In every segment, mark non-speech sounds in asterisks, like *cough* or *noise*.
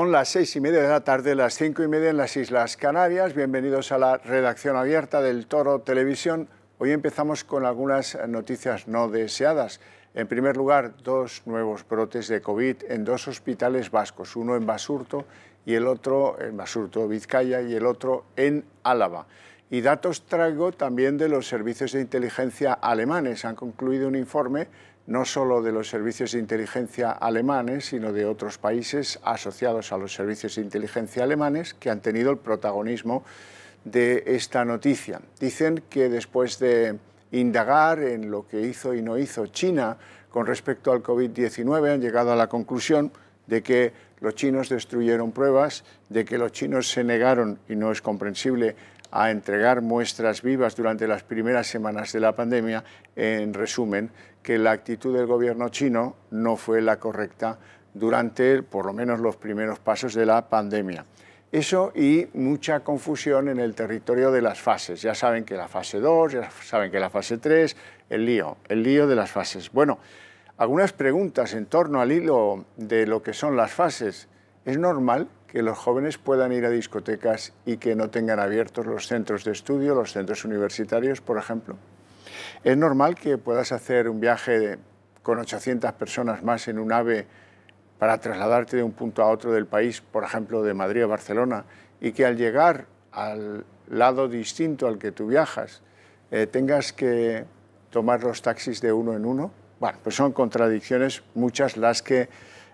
Son las seis y media de la tarde, las cinco y media en las Islas Canarias. Bienvenidos a la redacción abierta del Toro Televisión. Hoy empezamos con algunas noticias no deseadas. En primer lugar, dos nuevos brotes de COVID en dos hospitales vascos, uno en Basurto y el otro en Basurto, Vizcaya, y el otro en Álava. Y datos traigo también de los servicios de inteligencia alemanes. Han concluido un informe no solo de los servicios de inteligencia alemanes, sino de otros países asociados a los servicios de inteligencia alemanes que han tenido el protagonismo de esta noticia. Dicen que después de indagar en lo que hizo y no hizo China con respecto al COVID-19, han llegado a la conclusión de que los chinos destruyeron pruebas, de que los chinos se negaron, y no es comprensible, a entregar muestras vivas durante las primeras semanas de la pandemia. En resumen, que la actitud del gobierno chino no fue la correcta durante por lo menos los primeros pasos de la pandemia. Eso y mucha confusión en el territorio de las fases. Ya saben que la fase 2, ya saben que la fase 3, el lío, el lío de las fases. Bueno, algunas preguntas en torno al hilo de lo que son las fases. ¿Es normal que los jóvenes puedan ir a discotecas y que no tengan abiertos los centros de estudio, los centros universitarios, por ejemplo? Es normal que puedas hacer un viaje con 800 personas más en un AVE para trasladarte de un punto a otro del país, por ejemplo, de Madrid a Barcelona, y que al llegar al lado distinto al que tú viajas, eh, tengas que tomar los taxis de uno en uno. Bueno, pues son contradicciones muchas las que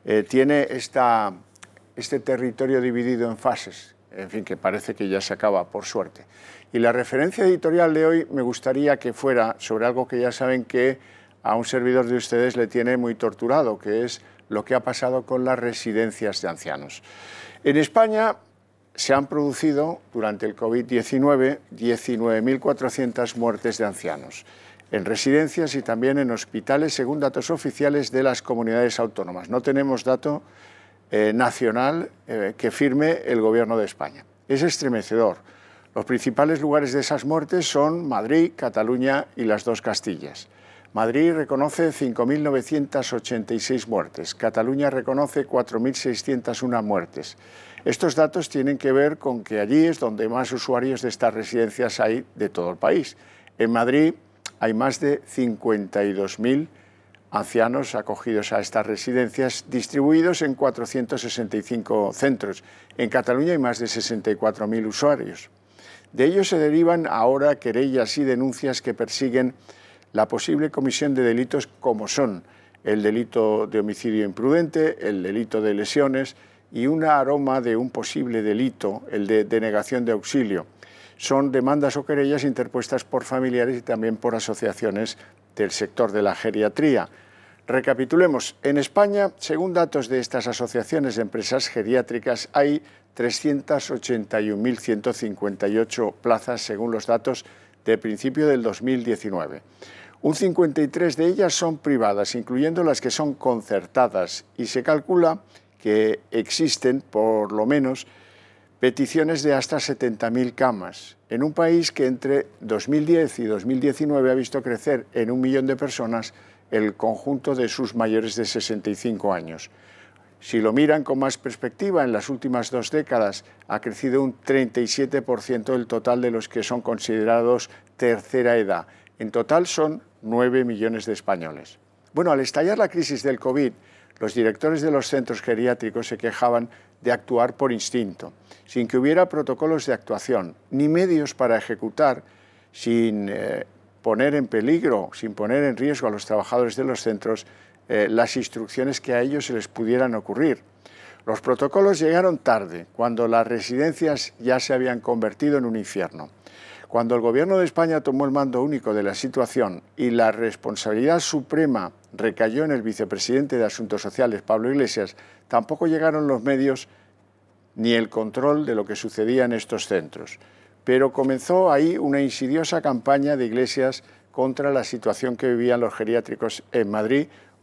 eh, tiene este territorio dividido en fases, en fin, que parece que ya se acaba, por suerte. Y la referencia editorial de hoy me gustaría que fuera sobre algo que ya saben que a un servidor de ustedes le tiene muy torturado, que es lo que ha pasado con las residencias de ancianos. En España se han producido durante el COVID-19 19.400 muertes de ancianos en residencias y también en hospitales, según datos oficiales de las comunidades autónomas. No tenemos dato eh, nacional eh, que firme el Gobierno de España. Es estremecedor los principales lugares de esas muertes son Madrid, Cataluña y las dos Castillas. Madrid reconoce 5.986 muertes, Cataluña reconoce 4.601 muertes. Estos datos tienen que ver con que allí es donde más usuarios de estas residencias hay de todo el país. En Madrid hay más de 52.000 ancianos acogidos a estas residencias, distribuidos en 465 centros. En Cataluña hay más de 64.000 usuarios. De ello se derivan ahora querellas y denuncias que persiguen la posible comisión de delitos como son el delito de homicidio imprudente, el delito de lesiones y un aroma de un posible delito, el de denegación de auxilio. Son demandas o querellas interpuestas por familiares y también por asociaciones del sector de la geriatría. Recapitulemos, en España, según datos de estas asociaciones de empresas geriátricas, hay 381.158 plazas según los datos de principio del 2019. Un 53 de ellas son privadas, incluyendo las que son concertadas, y se calcula que existen, por lo menos, peticiones de hasta 70.000 camas, en un país que entre 2010 y 2019 ha visto crecer en un millón de personas el conjunto de sus mayores de 65 años. Si lo miran con más perspectiva, en las últimas dos décadas ha crecido un 37% del total de los que son considerados tercera edad. En total son 9 millones de españoles. Bueno, al estallar la crisis del COVID, los directores de los centros geriátricos se quejaban de actuar por instinto, sin que hubiera protocolos de actuación, ni medios para ejecutar, sin eh, poner en peligro, sin poner en riesgo a los trabajadores de los centros eh, las instrucciones que a ellos se les pudieran ocurrir. Los protocolos llegaron tarde, cuando las residencias ya se habían convertido en un infierno. Cuando el gobierno de España tomó el mando único de la situación y la responsabilidad suprema recayó en el vicepresidente de Asuntos Sociales, Pablo Iglesias, tampoco llegaron los medios ni el control de lo que sucedía en estos centros. Pero comenzó ahí una insidiosa campaña de Iglesias contra la situación que vivían los geriátricos en Madrid,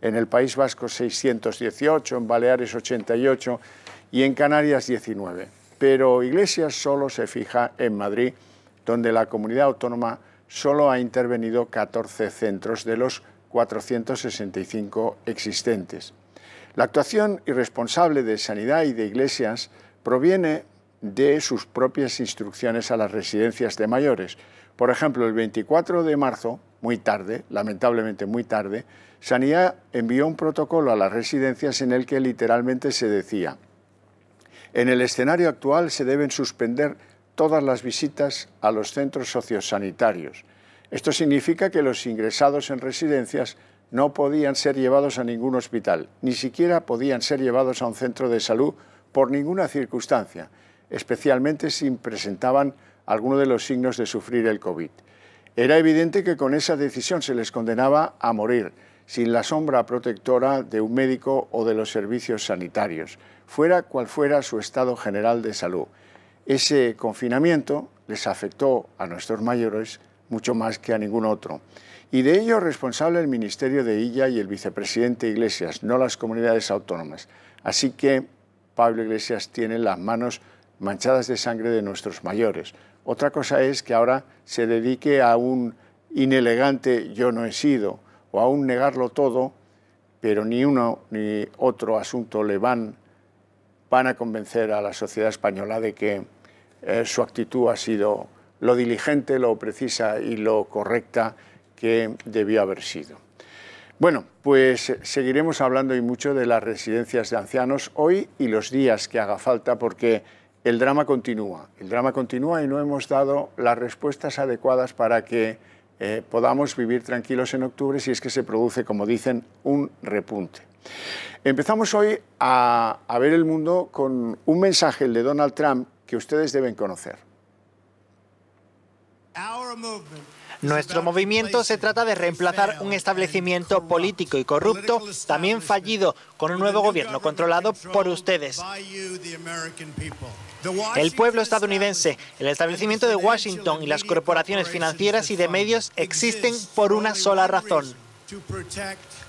en el País Vasco 618, en Baleares 88 y en Canarias 19. Pero Iglesias solo se fija en Madrid, donde la comunidad autónoma solo ha intervenido 14 centros de los 465 existentes. La actuación irresponsable de Sanidad y de Iglesias proviene de sus propias instrucciones a las residencias de mayores. Por ejemplo, el 24 de marzo muy tarde, lamentablemente muy tarde, Sania envió un protocolo a las residencias en el que literalmente se decía, en el escenario actual se deben suspender todas las visitas a los centros sociosanitarios. Esto significa que los ingresados en residencias no podían ser llevados a ningún hospital, ni siquiera podían ser llevados a un centro de salud por ninguna circunstancia, especialmente si presentaban alguno de los signos de sufrir el COVID. Era evidente que con esa decisión se les condenaba a morir, sin la sombra protectora de un médico o de los servicios sanitarios, fuera cual fuera su estado general de salud. Ese confinamiento les afectó a nuestros mayores mucho más que a ningún otro. Y de ello responsable el Ministerio de Illa y el vicepresidente Iglesias, no las comunidades autónomas. Así que Pablo Iglesias tiene las manos manchadas de sangre de nuestros mayores, otra cosa es que ahora se dedique a un inelegante yo no he sido o a un negarlo todo, pero ni uno ni otro asunto le van, van a convencer a la sociedad española de que eh, su actitud ha sido lo diligente, lo precisa y lo correcta que debió haber sido. Bueno, pues eh, seguiremos hablando y mucho de las residencias de ancianos hoy y los días que haga falta porque el drama continúa. El drama continúa y no hemos dado las respuestas adecuadas para que eh, podamos vivir tranquilos en octubre si es que se produce, como dicen, un repunte. Empezamos hoy a, ver el mundo con un mensaje, el de Donald Trump, que ustedes deben conocer. Nuestro movimiento se trata de reemplazar un establecimiento político y corrupto, también fallido, con un nuevo gobierno controlado por ustedes. El pueblo estadounidense, el establecimiento de Washington y las corporaciones financieras y de medios existen por una sola razón,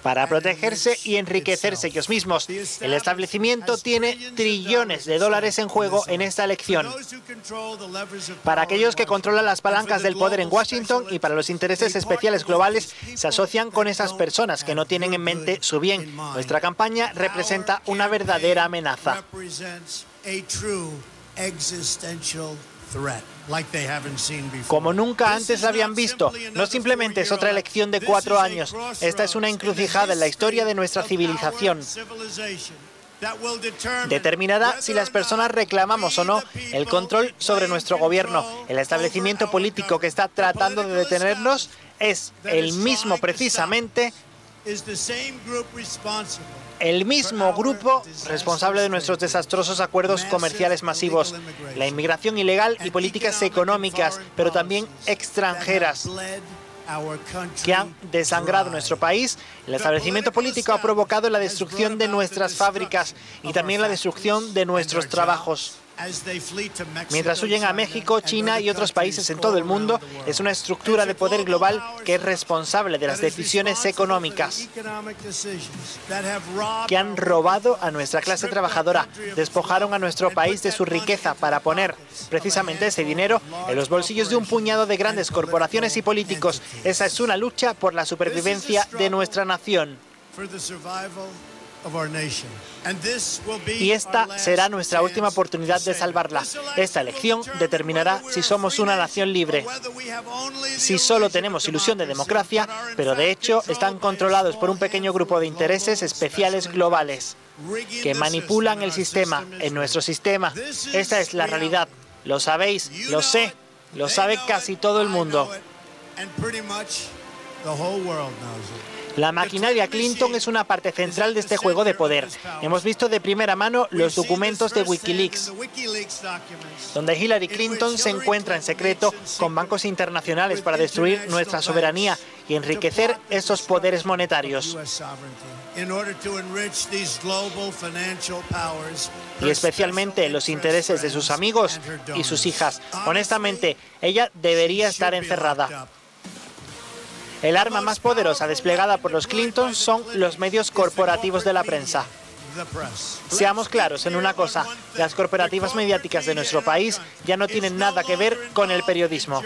para protegerse y enriquecerse ellos mismos. El establecimiento tiene trillones de dólares en juego en esta elección. Para aquellos que controlan las palancas del poder en Washington y para los intereses especiales globales, se asocian con esas personas que no tienen en mente su bien. Nuestra campaña representa una verdadera amenaza como nunca antes habían visto. No simplemente es otra elección de cuatro años, esta es una encrucijada en la historia de nuestra civilización. Determinará si las personas reclamamos o no el control sobre nuestro gobierno. El establecimiento político que está tratando de detenernos es el mismo precisamente el mismo grupo responsable de nuestros desastrosos acuerdos comerciales masivos, la inmigración ilegal y políticas económicas, pero también extranjeras que han desangrado nuestro país. El establecimiento político ha provocado la destrucción de nuestras fábricas y también la destrucción de nuestros trabajos. Mientras huyen a México, China y otros países en todo el mundo, es una estructura de poder global que es responsable de las decisiones económicas que han robado a nuestra clase trabajadora, despojaron a nuestro país de su riqueza para poner precisamente ese dinero en los bolsillos de un puñado de grandes corporaciones y políticos. Esa es una lucha por la supervivencia de nuestra nación. Y esta será nuestra última oportunidad de salvarla. Esta elección determinará si somos una nación libre, si solo tenemos ilusión de democracia, pero de hecho están controlados por un pequeño grupo de intereses especiales globales que manipulan el sistema, en nuestro sistema. Esta es la realidad. Lo sabéis, lo sé, lo sabe casi todo el mundo. La maquinaria Clinton es una parte central de este juego de poder. Hemos visto de primera mano los documentos de Wikileaks, donde Hillary Clinton se encuentra en secreto con bancos internacionales para destruir nuestra soberanía y enriquecer esos poderes monetarios. Y especialmente los intereses de sus amigos y sus hijas. Honestamente, ella debería estar encerrada. El arma más poderosa desplegada por los Clinton son los medios corporativos de la prensa. Seamos claros en una cosa, las corporativas mediáticas de nuestro país ya no tienen nada que ver con el periodismo.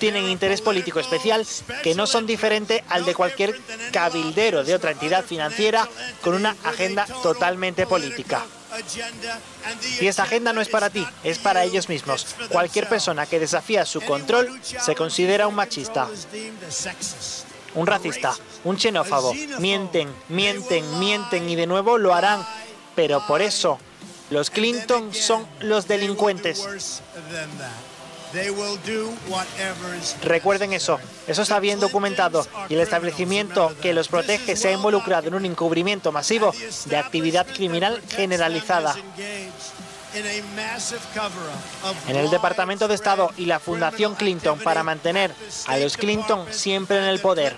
Tienen interés político especial que no son diferente al de cualquier cabildero de otra entidad financiera con una agenda totalmente política. Y esa agenda no es para ti, es para ellos mismos. Cualquier persona que desafía su control se considera un machista, un racista, un xenófobo. Mienten, mienten, mienten y de nuevo lo harán. Pero por eso, los Clinton son los delincuentes. Recuerden eso, eso está bien documentado y el establecimiento que los protege se ha involucrado en un encubrimiento masivo de actividad criminal generalizada. En el Departamento de Estado y la Fundación Clinton para mantener a los Clinton siempre en el poder.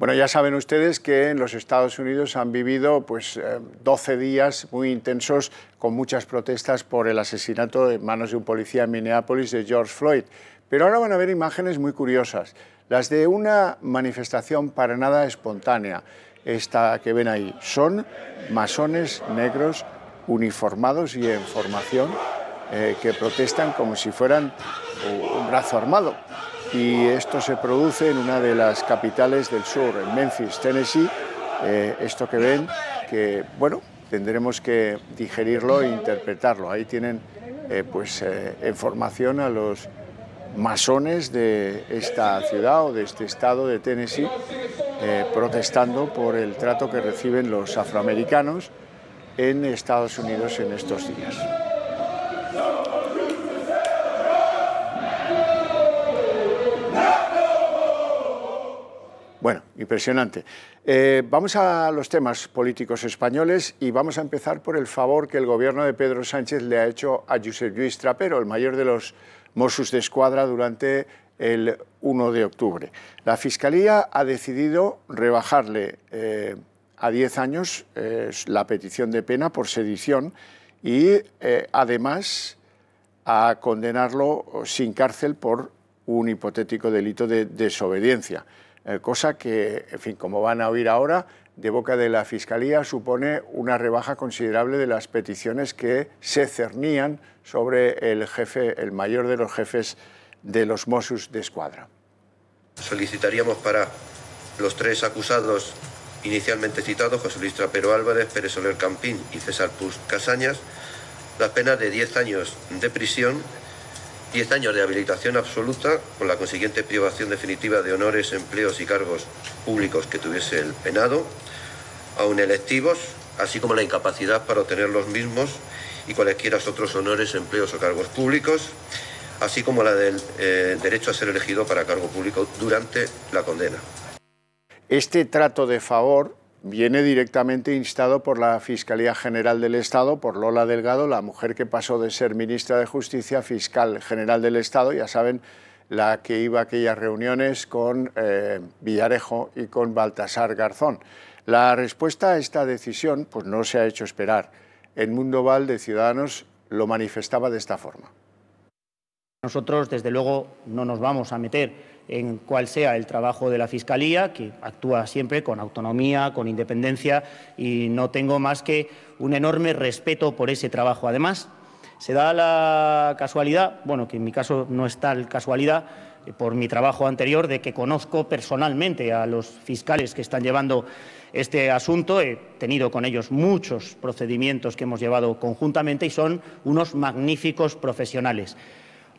Bueno, ya saben ustedes que en los Estados Unidos han vivido pues, 12 eh, días muy intensos con muchas protestas por el asesinato en manos de un policía en Minneapolis de George Floyd. Pero ahora van a ver imágenes muy curiosas, las de una manifestación para nada espontánea, esta que ven ahí. Son masones negros uniformados y en formación eh, que protestan como si fueran eh, un brazo armado y esto se produce en una de las capitales del sur, en Memphis, Tennessee. Eh, esto que ven, que bueno, tendremos que digerirlo e interpretarlo. Ahí tienen eh, pues información eh, a los masones de esta ciudad o de este estado de Tennessee protestando por el trato que reciben los afroamericanos en Estados Unidos en estos días. Bueno, impresionante. Eh, vamos a los temas políticos españoles y vamos a empezar por el favor que el gobierno de Pedro Sánchez le ha hecho a Josep Luis Trapero, el mayor de los Mossos de Escuadra durante el 1 de octubre. La Fiscalía ha decidido rebajarle eh, a 10 años eh, la petición de pena por sedición y además a condenarlo sin cárcel por un hipotético delito de desobediencia. Eh, cosa que, en fin, como van a oír ahora, de boca de la Fiscalía supone una rebaja considerable de las peticiones que se cernían sobre el jefe, el mayor de los jefes de los Mossos de Escuadra. Solicitaríamos para los tres acusados inicialmente citados, José Luis Trapero Álvarez, Pérez Soler Campín y César Puz Casañas, la pena de 10 años de prisión 10 años de habilitación absoluta, con la consiguiente privación definitiva de honores, empleos y cargos públicos que tuviese el penado, aun electivos, así como la incapacidad para obtener los mismos y cualesquiera otros honores, empleos o cargos públicos, así como la del eh, derecho a ser elegido para cargo público durante la condena. Este trato de favor viene directamente instado por la Fiscalía General del Estado, por Lola Delgado, la mujer que pasó de ser ministra de Justicia a fiscal general del Estado, ya saben, la que iba a aquellas reuniones con eh, Villarejo y con Baltasar Garzón. La respuesta a esta decisión pues, no se ha hecho esperar. El mundo Val de Ciudadanos lo manifestaba de esta forma. Nosotros, desde luego, no nos vamos a meter en cuál sea el trabajo de la Fiscalía, que actúa siempre con autonomía, con independencia, y no tengo más que un enorme respeto por ese trabajo. Además, se da la casualidad, bueno, que en mi caso no es tal casualidad, eh, por mi trabajo anterior, de que conozco personalmente a los fiscales que están llevando este asunto. He tenido con ellos muchos procedimientos que hemos llevado conjuntamente y son unos magníficos profesionales.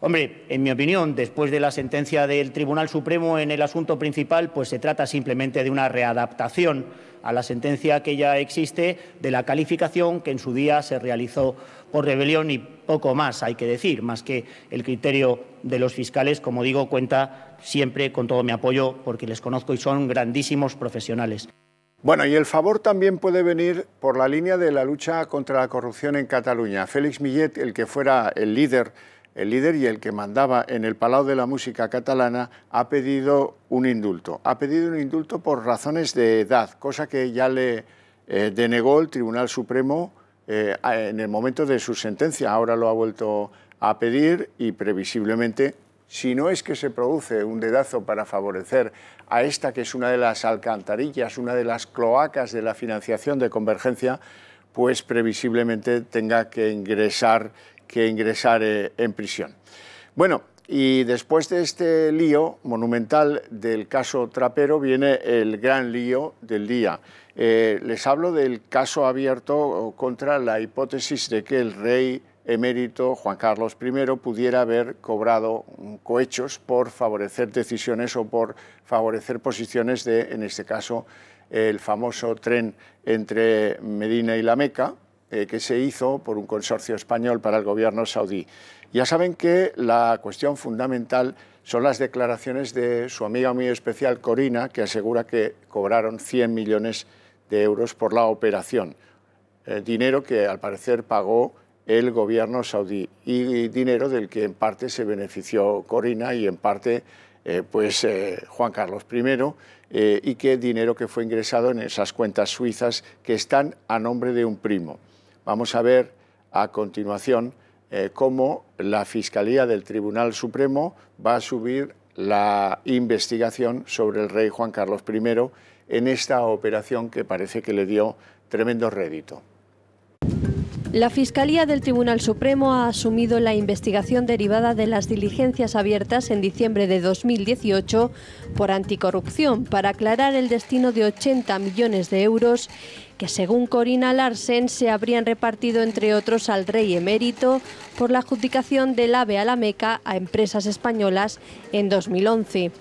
Hombre, en mi opinión, después de la sentencia del Tribunal Supremo en el asunto principal, pues se trata simplemente de una readaptación a la sentencia que ya existe de la calificación que en su día se realizó por rebelión y poco más, hay que decir, más que el criterio de los fiscales, como digo, cuenta siempre con todo mi apoyo porque les conozco y son grandísimos profesionales. Bueno, y el favor también puede venir por la línea de la lucha contra la corrupción en Cataluña. Félix Millet, el que fuera el líder el líder y el que mandaba en el Palau de la Música Catalana, ha pedido un indulto. Ha pedido un indulto por razones de edad, cosa que ya le eh, denegó el Tribunal Supremo eh, en el momento de su sentencia. Ahora lo ha vuelto a pedir y previsiblemente, si no es que se produce un dedazo para favorecer a esta que es una de las alcantarillas, una de las cloacas de la financiación de convergencia, pues previsiblemente tenga que ingresar que ingresar eh, en prisión. Bueno, y después de este lío monumental del caso Trapero viene el gran lío del día. Eh, les hablo del caso abierto contra la hipótesis de que el rey emérito Juan Carlos I pudiera haber cobrado cohechos por favorecer decisiones o por favorecer posiciones de, en este caso, el famoso tren entre Medina y la Meca, eh, que se hizo por un consorcio español para el gobierno saudí. Ya saben que la cuestión fundamental son las declaraciones de su amiga muy especial Corina, que asegura que cobraron 100 millones de euros por la operación, eh, dinero que al parecer pagó el gobierno saudí y dinero del que en parte se benefició Corina y en parte eh, pues, Juan Carlos I y que dinero que fue ingresado en esas cuentas suizas que están a nombre de un primo. Vamos a ver a continuación eh, cómo la Fiscalía del Tribunal Supremo va a subir la investigación sobre el rey Juan Carlos I en esta operación que parece que le dio tremendo rédito. La Fiscalía del Tribunal Supremo ha asumido la investigación derivada de las diligencias abiertas en diciembre de 2018 por anticorrupción para aclarar el destino de 80 millones de euros que según Corina Larsen se habrían repartido entre otros al rey emérito por la adjudicación del AVE a la Meca a empresas españolas en 2011.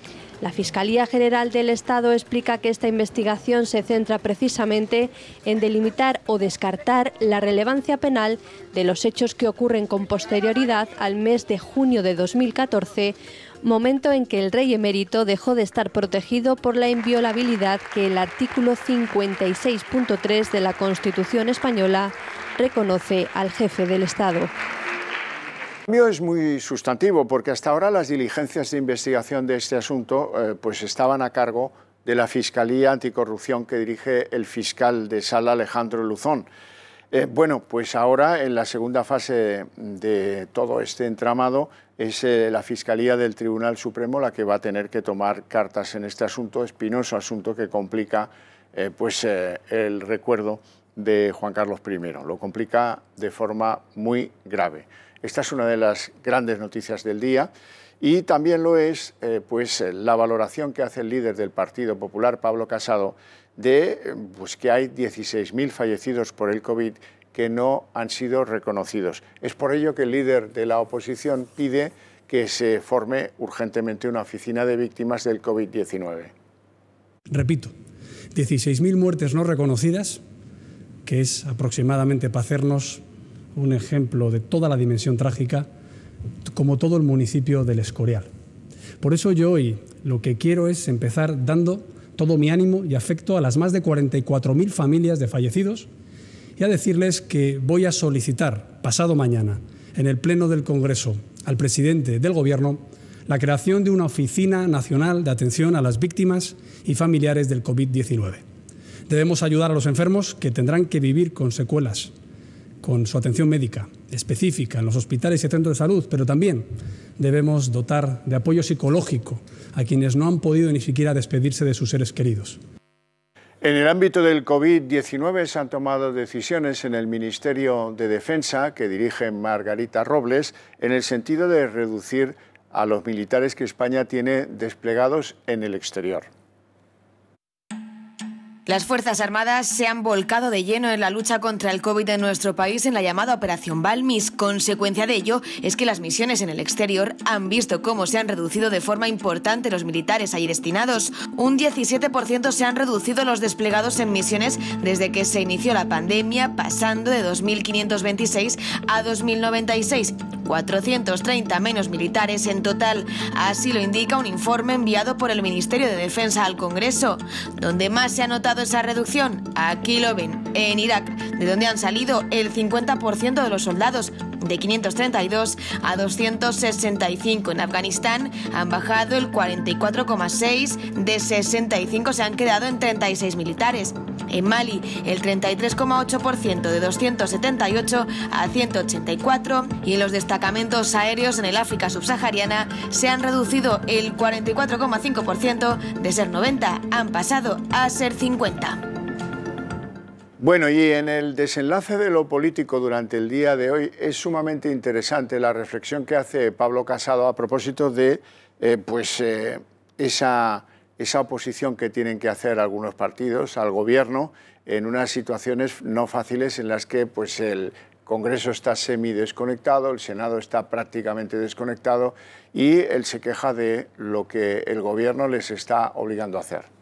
La Fiscalía General del Estado explica que esta investigación se centra precisamente en delimitar o descartar la relevancia penal de los hechos que ocurren con posterioridad al mes de junio de 2014 momento en que el rey emérito dejó de estar protegido por la inviolabilidad que el artículo 56.3 de la Constitución española reconoce al jefe del Estado. El cambio es muy sustantivo porque hasta ahora las diligencias de investigación de este asunto eh, pues estaban a cargo de la Fiscalía Anticorrupción que dirige el fiscal de sala Alejandro Luzón. Eh, bueno, pues ahora en la segunda fase de todo este entramado es eh, la Fiscalía del Tribunal Supremo la que va a tener que tomar cartas en este asunto, espinoso asunto que complica eh, pues, eh, el recuerdo de Juan Carlos I, lo complica de forma muy grave. Esta es una de las grandes noticias del día y también lo es pues, la valoración que hace el líder del Partido Popular, Pablo Casado, de pues, que hay 16.000 fallecidos por el COVID que no han sido reconocidos. Es por ello que el líder de la oposición pide que se forme urgentemente una oficina de víctimas del COVID-19. Repito, 16.000 muertes no reconocidas, que es aproximadamente para hacernos un ejemplo de toda la dimensión trágica, como todo el municipio del Escorial. Por eso yo hoy lo que quiero es empezar dando todo mi ánimo y afecto a las más de 44.000 familias de fallecidos y a decirles que voy a solicitar pasado mañana en el Pleno del Congreso al presidente del Gobierno la creación de una Oficina Nacional de Atención a las Víctimas y Familiares del COVID-19. Debemos ayudar a los enfermos que tendrán que vivir con secuelas, con su atención médica específica en los hospitales y centros de salud, pero también debemos dotar de apoyo psicológico a quienes no han podido ni siquiera despedirse de sus seres queridos. En el ámbito del COVID-19 se han tomado decisiones en el Ministerio de Defensa que dirige Margarita Robles en el sentido de reducir a los militares que España tiene desplegados en el exterior. Las Fuerzas Armadas se han volcado de lleno en la lucha contra el COVID en nuestro país en la llamada Operación Balmis. Consecuencia de ello es que las misiones en el exterior han visto cómo se han reducido de forma importante los militares ahí destinados. Un 17% se han reducido los desplegados en misiones desde que se inició la pandemia, pasando de 2.526 a 2.096. 430 menos militares en total. Así lo indica un informe enviado por el Ministerio de Defensa al Congreso, donde más se ha notado esa reducción? Aquí lo ven, en Irak, de donde han salido el 50% de los soldados, de 532 a 265. En Afganistán han bajado el 44,6, de 65 se han quedado en 36 militares. En Mali, el 33,8% de 278 a 184 y en los destacamentos aéreos en el África subsahariana se han reducido el 44,5% de ser 90, han pasado a ser 50. Bueno, y en el desenlace de lo político durante el día de hoy es sumamente interesante la reflexión que hace Pablo Casado a propósito de eh, pues, eh, esa, oposición que tienen que hacer algunos partidos al gobierno en unas situaciones no fáciles en las que pues, el Congreso está semi desconectado, el Senado está prácticamente desconectado y él se queja de lo que el gobierno les está obligando a hacer.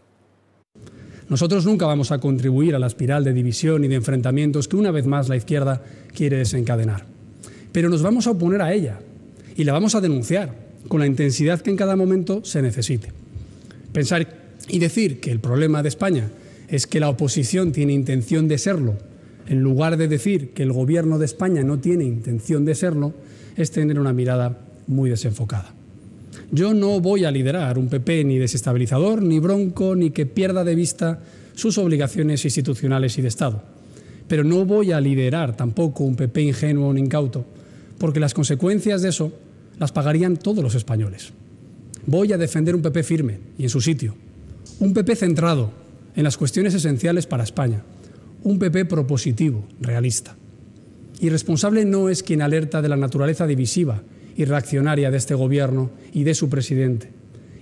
Nosotros nunca vamos a contribuir a la espiral de división y de enfrentamientos que una vez más la izquierda quiere desencadenar. Pero nos vamos a oponer a ella y la vamos a denunciar con la intensidad que en cada momento se necesite. Pensar y decir que el problema de España es que la oposición tiene intención de serlo, en lugar de decir que el gobierno de España no tiene intención de serlo, es tener una mirada muy desenfocada. Yo no voy a liderar un PP ni desestabilizador, ni bronco, ni que pierda de vista sus obligaciones institucionales y de Estado. Pero no voy a liderar tampoco un PP ingenuo o incauto, porque las consecuencias de eso las pagarían todos los españoles. Voy a defender un PP firme y en su sitio, un PP centrado en las cuestiones esenciales para España, un PP propositivo, realista. Y responsable no es quien alerta de la naturaleza divisiva y reaccionaria de este gobierno y de su presidente.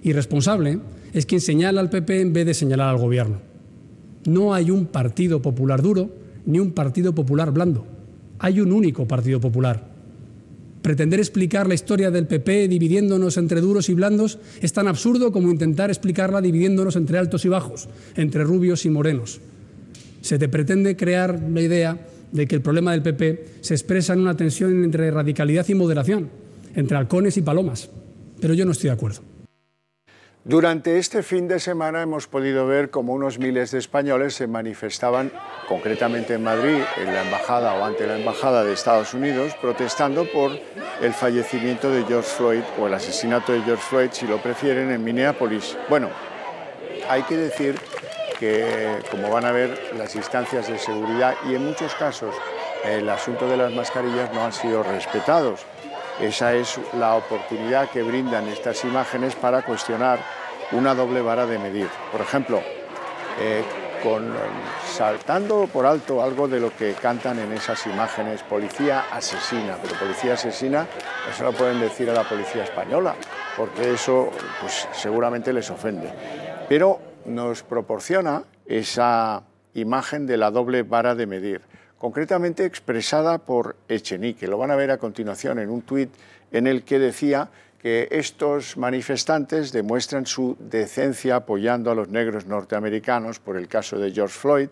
Irresponsable es quien señala al PP en vez de señalar al gobierno. No hay un Partido Popular duro ni un Partido Popular blando. Hay un único Partido Popular. Pretender explicar la historia del PP dividiéndonos entre duros y blandos es tan absurdo como intentar explicarla dividiéndonos entre altos y bajos, entre rubios y morenos. Se te pretende crear la idea de que el problema del PP se expresa en una tensión entre radicalidad y moderación entre halcones y palomas, pero yo no estoy de acuerdo. Durante este fin de semana hemos podido ver cómo unos miles de españoles se manifestaban, concretamente en Madrid, en la embajada o ante la embajada de Estados Unidos, protestando por el fallecimiento de George Floyd o el asesinato de George Floyd, si lo prefieren, en Minneapolis. Bueno, hay que decir que, como van a ver, las instancias de seguridad y en muchos casos el asunto de las mascarillas no han sido respetados. Esa es la oportunidad que brindan estas imágenes para cuestionar una doble vara de medir. Por ejemplo, eh, con, saltando por alto algo de lo que cantan en esas imágenes, policía asesina, pero policía asesina, eso lo pueden decir a la policía española, porque eso pues, seguramente les ofende. Pero nos proporciona esa imagen de la doble vara de medir concretamente expresada por Echenique. Lo van a ver a continuación en un tuit en el que decía que estos manifestantes demuestran su decencia apoyando a los negros norteamericanos por el caso de George Floyd,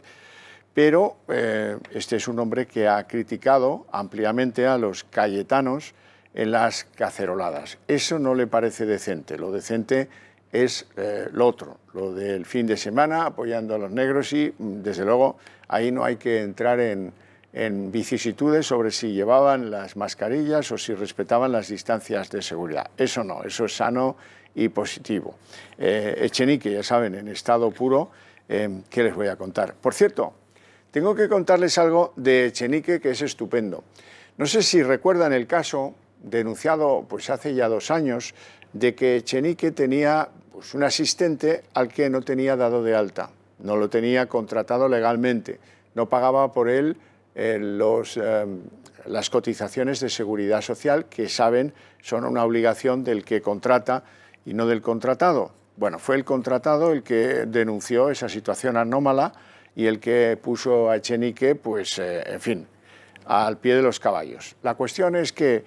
pero eh, este es un hombre que ha criticado ampliamente a los cayetanos en las caceroladas. Eso no le parece decente. Lo decente es eh, lo otro, lo del fin de semana apoyando a los negros y, mm, desde luego, ahí no hay que entrar en, en vicisitudes sobre si llevaban las mascarillas o si respetaban las distancias de seguridad. Eso no, eso es sano y positivo. Eh, Echenique, ya saben, en estado puro, eh, ¿qué les voy a contar? Por cierto, tengo que contarles algo de Echenique que es estupendo. No sé si recuerdan el caso denunciado pues hace ya dos años de que Echenique tenía pues, un asistente al que no tenía dado de alta, no lo tenía contratado legalmente, no pagaba por él eh, eh, las cotizaciones de seguridad social que saben son una obligación del que contrata y no del contratado. Bueno, fue el contratado el que denunció esa situación anómala y el que puso a Echenique, pues, eh, en fin, al pie de los caballos. La cuestión es que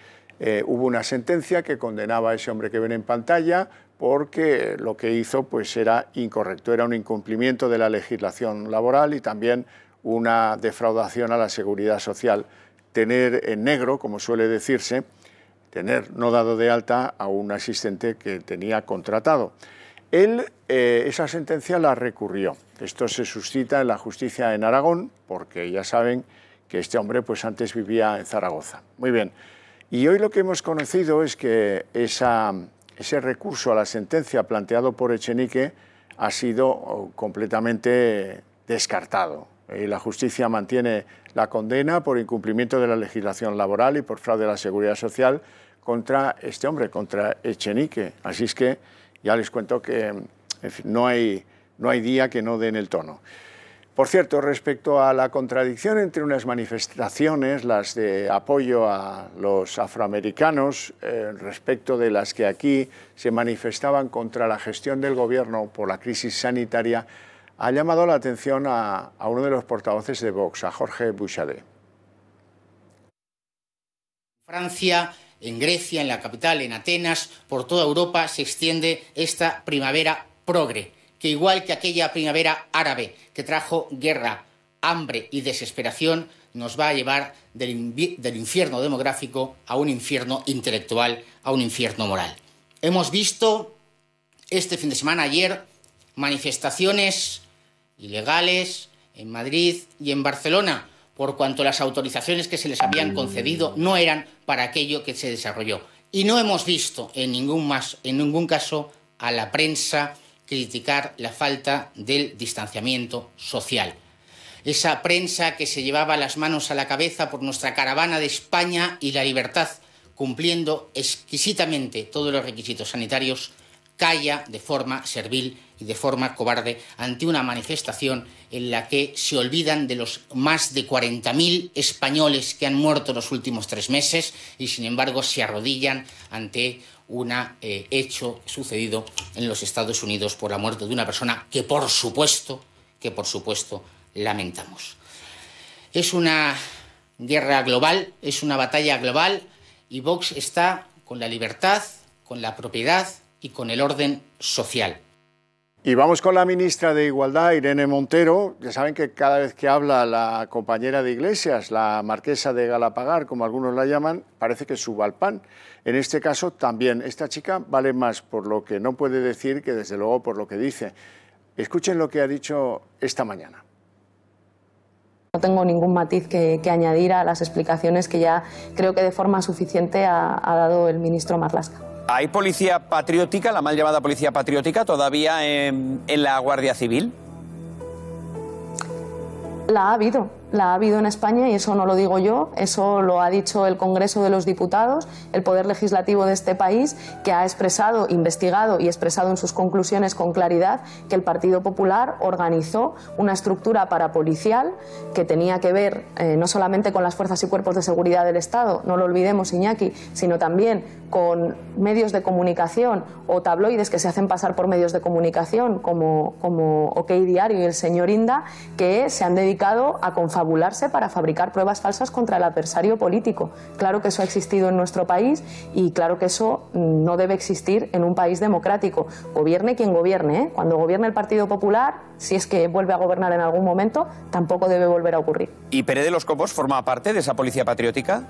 hubo una sentencia que condenaba a ese hombre que ven en pantalla porque lo que hizo pues era incorrecto, era un incumplimiento de la legislación laboral y también una defraudación a la seguridad social. Tener en negro, como suele decirse, tener no dado de alta a un asistente que tenía contratado. Él eh, esa sentencia la recurrió. Esto se suscita en la justicia en Aragón, porque ya saben que este hombre pues antes vivía en Zaragoza. Muy bien. Y hoy lo que hemos conocido es que ese recurso a la sentencia planteado por Echenique ha sido oh, completamente descartado la justicia mantiene la condena por incumplimiento de la legislación laboral y por fraude de la seguridad social contra este hombre, contra Echenique. Así es que ya les cuento que no, hay, día que no den el tono. Por cierto, respecto a la contradicción entre unas manifestaciones, las de apoyo a los afroamericanos, eh, respecto de las que aquí se manifestaban contra la gestión del gobierno por la crisis sanitaria, ha llamado la atención a, uno de los portavoces de Vox, a Jorge Bouchardet. Francia en Grecia, en la capital, en Atenas, por toda Europa se extiende esta primavera progre, que igual que aquella primavera árabe que trajo guerra, hambre y desesperación, nos va a llevar del, infierno demográfico a un infierno intelectual, a un infierno moral. Hemos visto este fin de semana, ayer, manifestaciones ilegales en Madrid y en Barcelona, por cuanto las autorizaciones que se les habían concedido no eran para aquello que se desarrolló. Y no hemos visto en ningún, más, en ningún caso a la prensa criticar la falta del distanciamiento social. Esa prensa que se llevaba las manos a la cabeza por nuestra caravana de España y la libertad, cumpliendo exquisitamente todos los requisitos sanitarios, calla de forma servil y de forma cobarde ante una manifestación en la que se olvidan de los más de 40.000 españoles que han muerto los últimos tres meses y sin embargo se arrodillan ante un eh, hecho sucedido en los Estados Unidos por la muerte de una persona que por supuesto, que por supuesto lamentamos. Es una guerra global, es una batalla global y Vox está con la libertad, con la propiedad y con el orden social. Y vamos con la ministra de Igualdad, Irene Montero. Ya saben que cada vez que habla la compañera de Iglesias, la marquesa de Galapagar, como algunos la llaman, parece que suba al pan. En este caso también. Esta chica vale más por lo que no puede decir que desde luego por lo que dice. Escuchen lo que ha dicho esta mañana. No tengo ningún matiz que, añadir a las explicaciones que ya creo que de forma suficiente ha, ha dado el ministro Marlasca. ¿Hay policía patriótica, la mal llamada policía patriótica, todavía en, la Guardia Civil? La ha habido la ha habido en España y eso no lo digo yo, eso lo ha dicho el Congreso de los Diputados, el Poder Legislativo de este país, que ha expresado, investigado y expresado en sus conclusiones con claridad que el Partido Popular organizó una estructura parapolicial que tenía que ver eh, no solamente con las fuerzas y cuerpos de seguridad del Estado, no lo olvidemos Iñaki, sino también con medios de comunicación o tabloides que se hacen pasar por medios de comunicación como, como OK Diario y el señor Inda, que se han dedicado a confabular para fabricar pruebas falsas contra el adversario político. Claro que eso ha existido en nuestro país y claro que eso no debe existir en un país democrático. Gobierne quien gobierne. ¿eh? Cuando gobierne el Partido Popular, si es que vuelve a gobernar en algún momento, tampoco debe volver a ocurrir. ¿Y Pérez de los Copos forma parte de esa policía patriótica?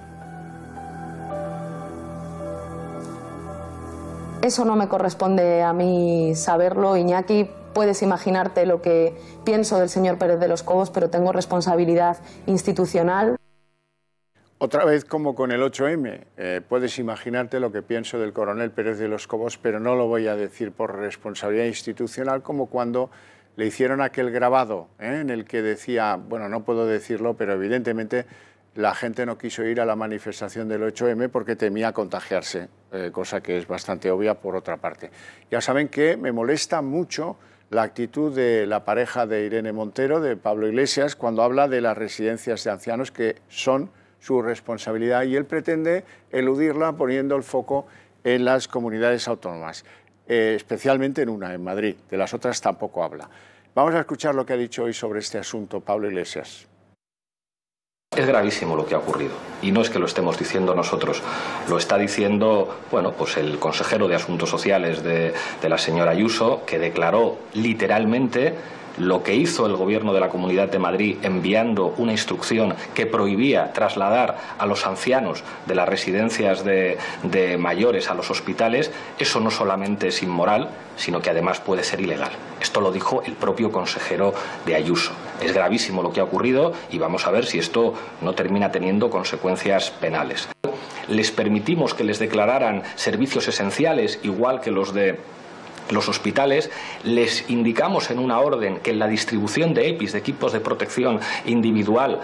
Eso no me corresponde a mí saberlo, Iñaki puedes imaginarte lo que pienso del señor Pérez de los Cobos, pero tengo responsabilidad institucional. Otra vez como con el 8M, eh, puedes imaginarte lo que pienso del coronel Pérez de los Cobos, pero no lo voy a decir por responsabilidad institucional, como cuando le hicieron aquel grabado eh, en el que decía, bueno, no puedo decirlo, pero evidentemente la gente no quiso ir a la manifestación del 8M porque temía contagiarse, eh, cosa que es bastante obvia por otra parte. Ya saben que me molesta mucho la actitud de la pareja de Irene Montero, de Pablo Iglesias, cuando habla de las residencias de ancianos que son su responsabilidad y él pretende eludirla poniendo el foco en las comunidades autónomas, eh, especialmente en una, en Madrid, de las otras tampoco habla. Vamos a escuchar lo que ha dicho hoy sobre este asunto Pablo Iglesias. Es gravísimo lo que ha ocurrido y no es que lo estemos diciendo nosotros, lo está diciendo, bueno, pues el consejero de Asuntos Sociales de, de la señora Ayuso, que declaró literalmente lo que hizo el gobierno de la Comunidad de Madrid enviando una instrucción que prohibía trasladar a los ancianos de las residencias de, mayores a los hospitales, eso no solamente es inmoral, sino que además puede ser ilegal. Esto lo dijo el propio consejero de Ayuso. Es gravísimo lo que ha ocurrido y vamos a ver si esto no termina teniendo consecuencias penales. Les permitimos que les declararan servicios esenciales igual que los de los hospitales, les indicamos en una orden que en la distribución de EPIs, de equipos de protección individual,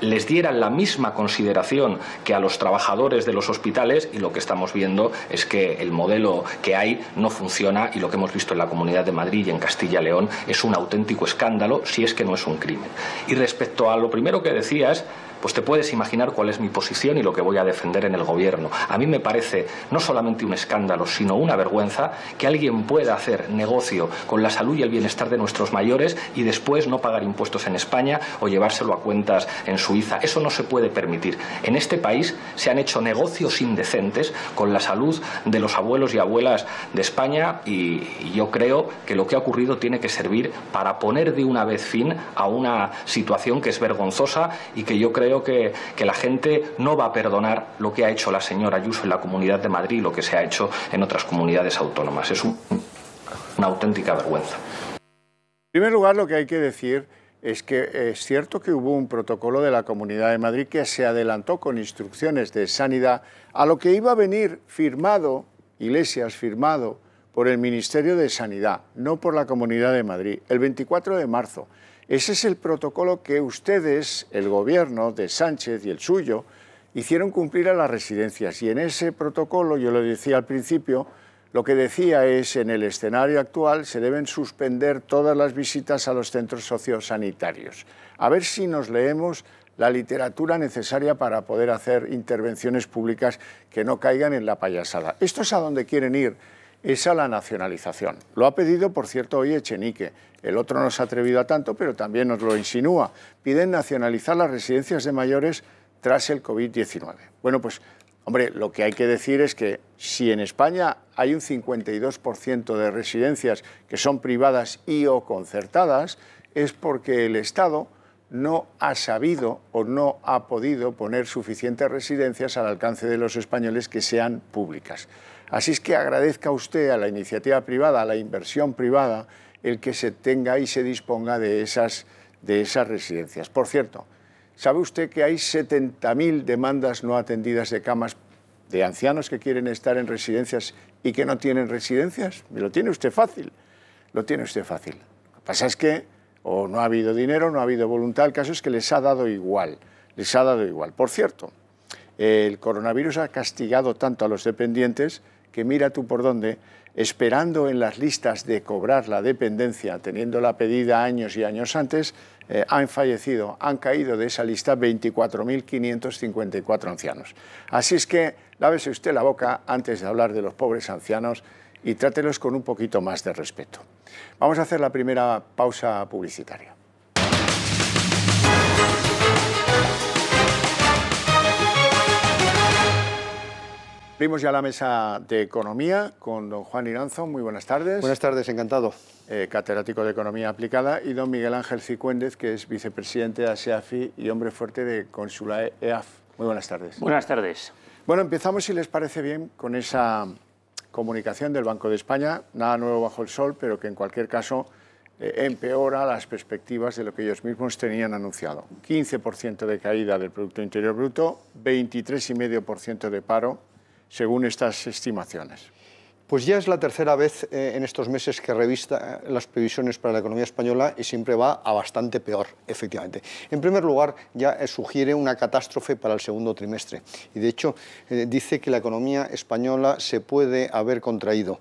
les dieran la misma consideración que a los trabajadores de los hospitales y lo que estamos viendo es que el modelo que hay no funciona y lo que hemos visto en la Comunidad de Madrid y en Castilla y León es un auténtico escándalo si es que no es un crimen. Y respecto a lo primero que decías, pues te puedes imaginar cuál es mi posición y lo que voy a defender en el gobierno. A mí me parece no solamente un escándalo, sino una vergüenza que alguien pueda hacer negocio con la salud y el bienestar de nuestros mayores y después no pagar impuestos en España o llevárselo a cuentas en Suiza. Eso no se puede permitir. En este país se han hecho negocios indecentes con la salud de los abuelos y abuelas de España y, yo creo que lo que ha ocurrido tiene que servir para poner de una vez fin a una situación que es vergonzosa y que yo creo Creo que, que, la gente no va a perdonar lo que ha hecho la señora Ayuso en la Comunidad de Madrid, y lo que se ha hecho en otras comunidades autónomas. Es una auténtica vergüenza. En primer lugar, lo que hay que decir es que es cierto que hubo un protocolo de la Comunidad de Madrid que se adelantó con instrucciones de sanidad a lo que iba a venir firmado, Iglesias firmado, por el Ministerio de Sanidad, no por la Comunidad de Madrid, el 24 de marzo. Ese es el protocolo que ustedes, el gobierno de Sánchez y el suyo, hicieron cumplir a las residencias. Y en ese protocolo, yo lo decía al principio, lo que decía es, en el escenario actual se deben suspender todas las visitas a los centros sociosanitarios. A ver si nos leemos la literatura necesaria para poder hacer intervenciones públicas que no caigan en la payasada. Esto es a donde quieren ir es a la nacionalización. Lo ha pedido, por cierto, hoy Echenique. El otro no se ha atrevido a tanto, pero también nos lo insinúa. Piden nacionalizar las residencias de mayores tras el COVID-19. Bueno, pues, hombre, lo que hay que decir es que si en España hay un 52% de residencias que son privadas y o concertadas, es porque el Estado no ha sabido o no ha podido poner suficientes residencias al alcance de los españoles que sean públicas. Así es que agradezca usted a la iniciativa privada, a la inversión privada, el que se tenga y se disponga de esas, de esas residencias. Por cierto, ¿sabe usted que hay 70.000 demandas no atendidas de camas de ancianos que quieren estar en residencias y que no tienen residencias? Lo tiene usted fácil, lo tiene usted fácil. Lo que pasa es que o no ha habido dinero, no ha habido voluntad, el caso es que les ha dado igual, les ha dado igual. Por cierto, el coronavirus ha castigado tanto a los dependientes que mira tú por dónde, esperando en las listas de cobrar la dependencia, teniendo la pedida años y años antes, eh, han fallecido, han caído de esa lista 24.554 ancianos. Así es que lávese usted la boca antes de hablar de los pobres ancianos y trátelos con un poquito más de respeto. Vamos a hacer la primera pausa publicitaria. Vimos ya la mesa de Economía con don Juan Iranzo. Muy buenas tardes. Buenas tardes, encantado. Eh, catedrático de Economía Aplicada, y don Miguel Ángel Cicuéndez, que es vicepresidente de ASEAFI y hombre fuerte de Consula EAF. Muy buenas tardes. Buenas tardes. Bueno, empezamos, si les parece bien, con esa comunicación del Banco de España. Nada nuevo bajo el sol, pero que en cualquier caso eh, empeora las perspectivas de lo que ellos mismos tenían anunciado. 15% de caída del Producto Interior Bruto, 23,5% de paro, según estas estimaciones. Pues ya es la tercera vez eh, en estos meses que revista eh, las previsiones para la economía española y siempre va a bastante peor, efectivamente. En primer lugar, ya eh, sugiere una catástrofe para el segundo trimestre y de hecho dice que la economía española se puede haber contraído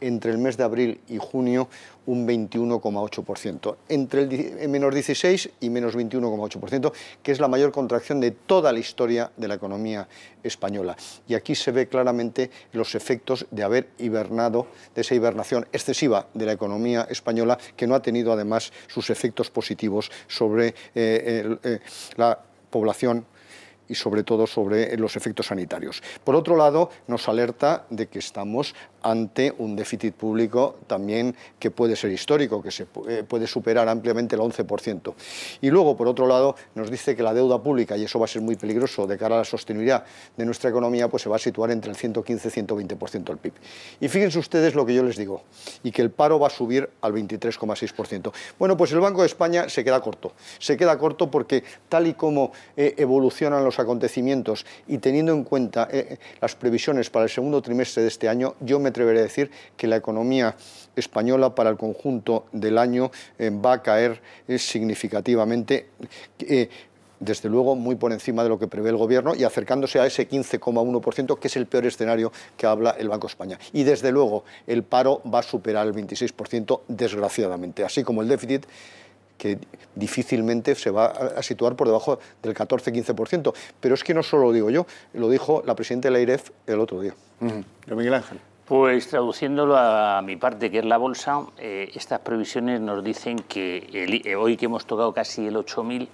entre el mes de abril y junio un 21,8%, entre el menos 16 y menos 21,8%, que es la mayor contracción de toda la historia de la economía española. Y aquí se ve claramente los efectos de haber hibernado, de esa hibernación excesiva de la economía española, que no ha tenido además sus efectos positivos sobre eh, eh, la población y sobre todo sobre los efectos sanitarios. Por otro lado, nos alerta de que estamos ante un déficit público también que puede ser histórico, que se eh, puede superar ampliamente el 11%. Y luego, por otro lado, nos dice que la deuda pública, y eso va a ser muy peligroso de cara a la sostenibilidad de nuestra economía, pues se va a situar entre el 115 y 120% del PIB. Y fíjense ustedes lo que yo les digo, y que el paro va a subir al 23,6%. Bueno, pues el Banco de España se queda corto. Se queda corto porque tal y como eh, evolucionan los acontecimientos y teniendo en cuenta eh, eh, las previsiones para el segundo trimestre de este año, yo me atreveré a decir que la economía española para el conjunto del año eh, va a caer significativamente desde luego muy por encima de lo que prevé el Gobierno y acercándose a ese 15,1%, que es el peor escenario que habla el Banco de España. Y desde luego el paro va a superar el 26%, desgraciadamente, así como el déficit que difícilmente se va a situar por debajo del 14-15%. Pero es que no solo lo digo yo, lo dijo la presidenta de la IREF el otro día. Uh Miguel Ángel. Pues traduciéndolo a mi parte, que es la bolsa, eh, estas previsiones nos dicen que eh, hoy que hemos tocado casi el 8000,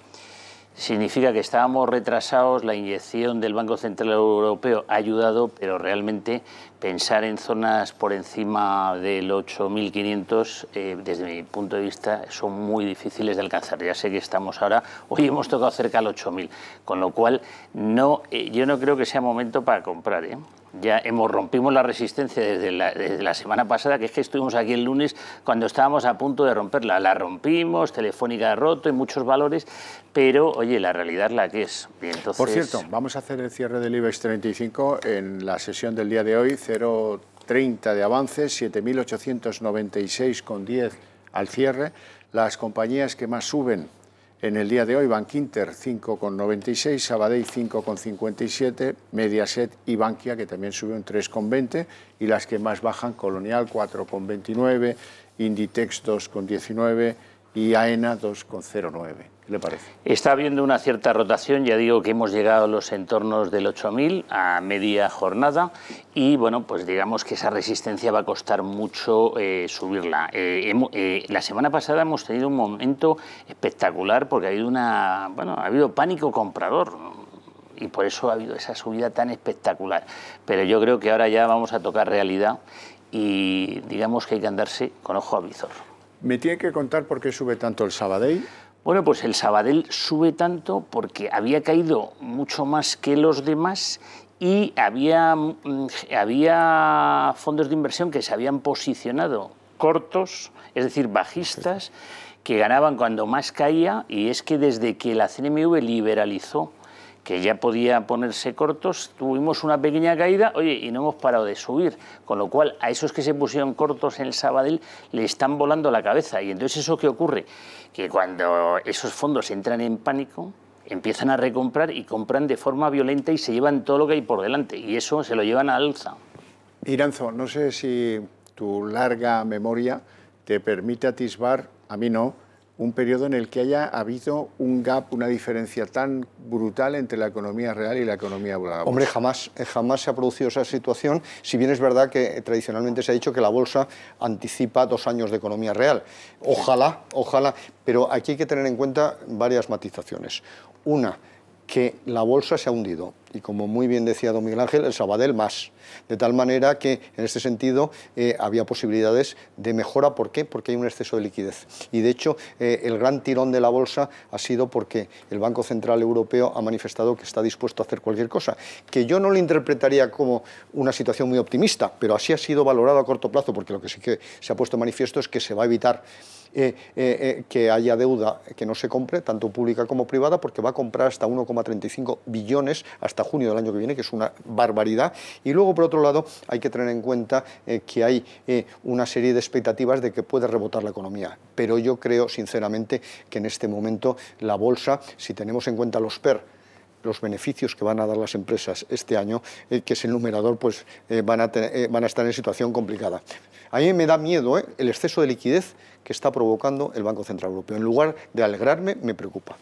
significa que estábamos retrasados, la inyección del Banco Central Europeo ha ayudado, pero realmente pensar en zonas por encima del 8.500, eh, desde mi punto de vista, son muy difíciles de alcanzar. Ya sé que estamos ahora, hoy hemos tocado cerca del 8.000, con lo cual no, eh, yo no creo que sea momento para comprar. ¿eh? ya hemos rompimos la resistencia desde la, semana pasada, que es que estuvimos aquí el lunes cuando estábamos a punto de romperla. La rompimos, Telefónica ha roto y muchos valores, pero oye, la realidad es la que es. Por cierto, vamos a hacer el cierre del IBEX 35 en la sesión del día de hoy, 0,30 de avances, 7.896,10 al cierre. Las compañías que más suben en el día de hoy, Inter 5,96, Sabadell 5,57, Mediaset y Bankia, que también subió en 3,20, y las que más bajan, Colonial 4,29, Inditex 2,19 y AENA 2,09 le parece? Está habiendo una cierta rotación, ya digo que hemos llegado a los entornos del 8.000 a media jornada y bueno, pues digamos que esa resistencia va a costar mucho eh, subirla. Eh, eh, la semana pasada hemos tenido un momento espectacular porque ha habido una, bueno, ha habido pánico comprador y por eso ha habido esa subida tan espectacular. Pero yo creo que ahora ya vamos a tocar realidad y digamos que hay que andarse con ojo a visor. ¿Me tiene que contar por qué sube tanto el Sabadell? Bueno, pues el Sabadell sube tanto porque había caído mucho más que los demás y mm, había, fondos de inversión que se habían posicionado cortos, es decir, bajistas, que ganaban cuando más caía y es que desde que la CNMV liberalizó que ya podía ponerse cortos, tuvimos una pequeña caída, oye, y no hemos parado de subir, con lo cual a esos que se pusieron cortos en el Sabadell le están volando la cabeza, y entonces eso qué ocurre, que cuando esos fondos entran en pánico, empiezan a recomprar y compran de forma violenta y se llevan todo lo que hay por delante. Y eso se lo llevan a alza. Iranzo, no sé si tu larga memoria te permite atisbar, a mí no, un periodo en el que haya habido un gap, una diferencia tan brutal entre la economía real y la economía bolsa. Hombre, jamás, eh, jamás se ha producido esa situación, si bien es verdad que eh, tradicionalmente se ha dicho que la bolsa anticipa dos años de economía real. Ojalá, ojalá, pero aquí hay que tener en cuenta varias matizaciones. Una, que la bolsa se ha hundido. Y como muy bien decía don Miguel Ángel, el Sabadell más. De tal manera que, en este sentido, eh, había posibilidades de mejora. ¿Por qué? Porque hay un exceso de liquidez. Y, de hecho, eh, el gran tirón de la bolsa ha sido porque el Banco Central Europeo ha manifestado que está dispuesto a hacer cualquier cosa. Que yo no lo interpretaría como una situación muy optimista, pero así ha sido valorado a corto plazo, porque lo que sí que se ha puesto manifiesto es que se va a evitar eh, eh, eh, que haya deuda que no se compre, tanto pública como privada, porque va a comprar hasta 1,35 billones hasta junio del año que viene, que es una barbaridad. Y luego, por otro lado, hay que tener en cuenta que hay una serie de expectativas de que puede rebotar la economía. Pero yo creo, sinceramente, que en este momento la bolsa, si tenemos en cuenta los PER, los beneficios que van a dar las empresas este año, eh, que es el numerador, pues eh, van, a eh, van, a estar en situación complicada. A mí me da miedo el exceso de liquidez que está provocando el Banco Central Europeo. En lugar de alegrarme, me preocupa.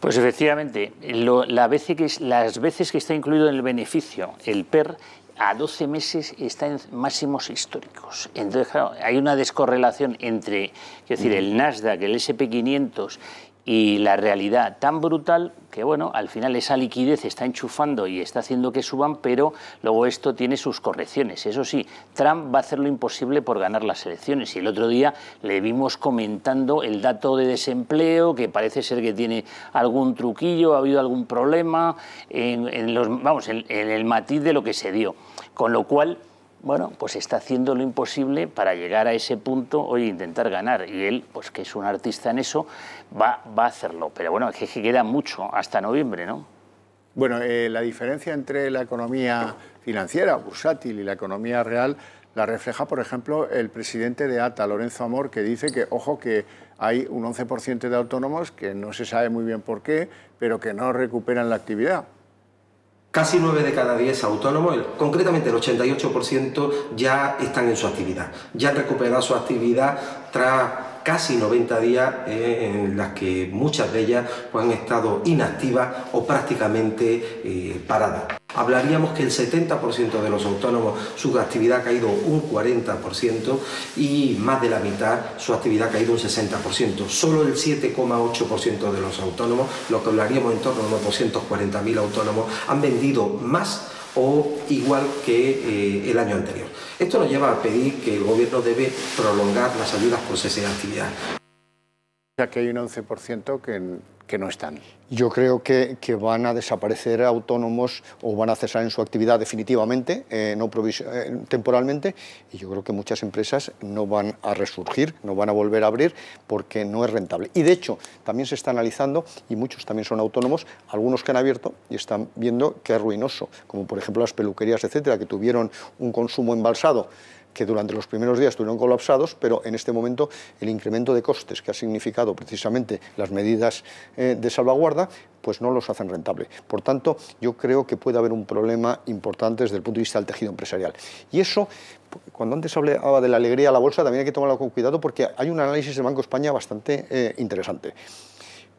Pues efectivamente, la las veces que está incluido en el beneficio el PER a 12 meses está en máximos históricos. Entonces, claro, hay una descorrelación entre decir, el Nasdaq, el SP500 y la realidad tan brutal que bueno, al final esa liquidez está enchufando y está haciendo que suban, pero luego esto tiene sus correcciones. Eso sí, Trump va a hacer lo imposible por ganar las elecciones. Y el otro día le vimos comentando el dato de desempleo, que parece ser que tiene algún truquillo, ha habido algún problema, en, los, vamos, en el matiz de lo que se dio. Con lo cual, bueno, pues está haciendo lo imposible para llegar a ese punto, e intentar ganar. Y él, pues que es un artista en eso, va, a hacerlo. Pero bueno, es que queda mucho hasta noviembre, ¿no? Bueno, eh, la diferencia entre la economía financiera, bursátil, y la economía real la refleja, por ejemplo, el presidente de ATA, Lorenzo Amor, que dice que, ojo, que hay un 11% de autónomos que no se sabe muy bien por qué, pero que no recuperan la actividad. Casi 9 de cada 10 autónomos, concretamente el 88%, ya están en su actividad, ya han recuperado su actividad tras casi 90 días eh, en las que muchas de ellas pues, han estado inactivas o prácticamente eh, paradas. Hablaríamos que el 70% de los autónomos su actividad ha caído un 40% y más de la mitad su actividad ha caído un 60%. Solo el 7,8% de los autónomos, lo que hablaríamos en torno a unos 240.000 autónomos, han vendido más o igual que eh, el año anterior. Esto nos lleva a pedir que el Gobierno debe prolongar las ayudas por cese de actividad. Ya que hay un 11% que no están. Yo creo que, van a desaparecer autónomos o van a cesar en su actividad definitivamente, eh, no eh, temporalmente, y yo creo que muchas empresas no van a resurgir, no van a volver a abrir porque no es rentable. Y de hecho, también se está analizando, y muchos también son autónomos, algunos que han abierto y están viendo que es ruinoso, como por ejemplo las peluquerías, etcétera, que tuvieron un consumo embalsado que durante los primeros días estuvieron colapsados, pero en este momento el incremento de costes que ha significado precisamente las medidas eh, de salvaguarda, pues no los hacen rentables. Por tanto, yo creo que puede haber un problema importante desde el punto de vista del tejido empresarial. Y eso, cuando antes hablaba de la alegría a la bolsa, también hay que tomarlo con cuidado porque hay un análisis del Banco de España bastante eh, interesante.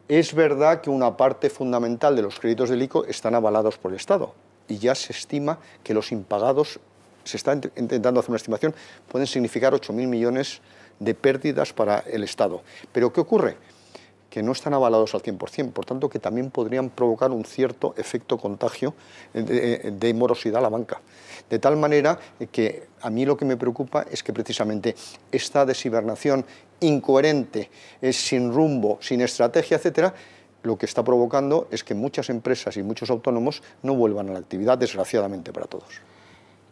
Es verdad que una parte fundamental de los créditos del ICO están avalados por el Estado y ya se estima que los impagados se está intentando hacer una estimación, pueden significar 8.000 millones de pérdidas para el Estado. Pero ¿qué ocurre? que no están avalados al 100%, por tanto que también podrían provocar un cierto efecto contagio de, morosidad a la banca. De tal manera que a mí lo que me preocupa es que precisamente esta deshibernación incoherente, es eh, sin rumbo, sin estrategia, etcétera, lo que está provocando es que muchas empresas y muchos autónomos no vuelvan a la actividad, desgraciadamente para todos.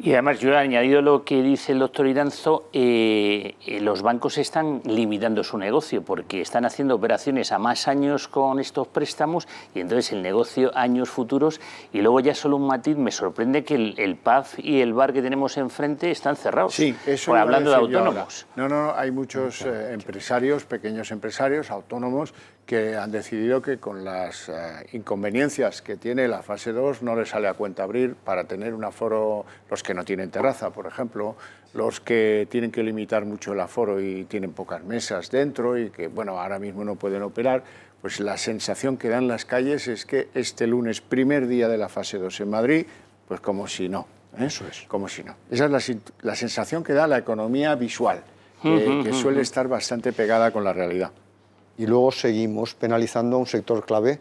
Y además yo he añadido lo que dice el doctor Iranzo, eh, eh, los bancos están limitando su negocio porque están haciendo operaciones a más años con estos préstamos y entonces el negocio años futuros y luego ya solo un matiz, me sorprende que el, PAF y el bar que tenemos enfrente están cerrados. Sí, eso hablando de autónomos. No, no, hay muchos eh, empresarios, pequeños empresarios, autónomos que han decidido que con las eh, inconveniencias que tiene la fase 2 no les sale a cuenta abrir para tener un aforo, los que no tienen terraza, por ejemplo, los que tienen que limitar mucho el aforo y tienen pocas mesas dentro y que, bueno, ahora mismo no pueden operar, pues la sensación que dan las calles es que este lunes, primer día de la fase 2 en Madrid, pues como si no. ¿eh? Eso es. Como si no. Esa es la, sensación que da la economía visual, que, suele estar bastante pegada con la realidad y luego seguimos penalizando a un sector clave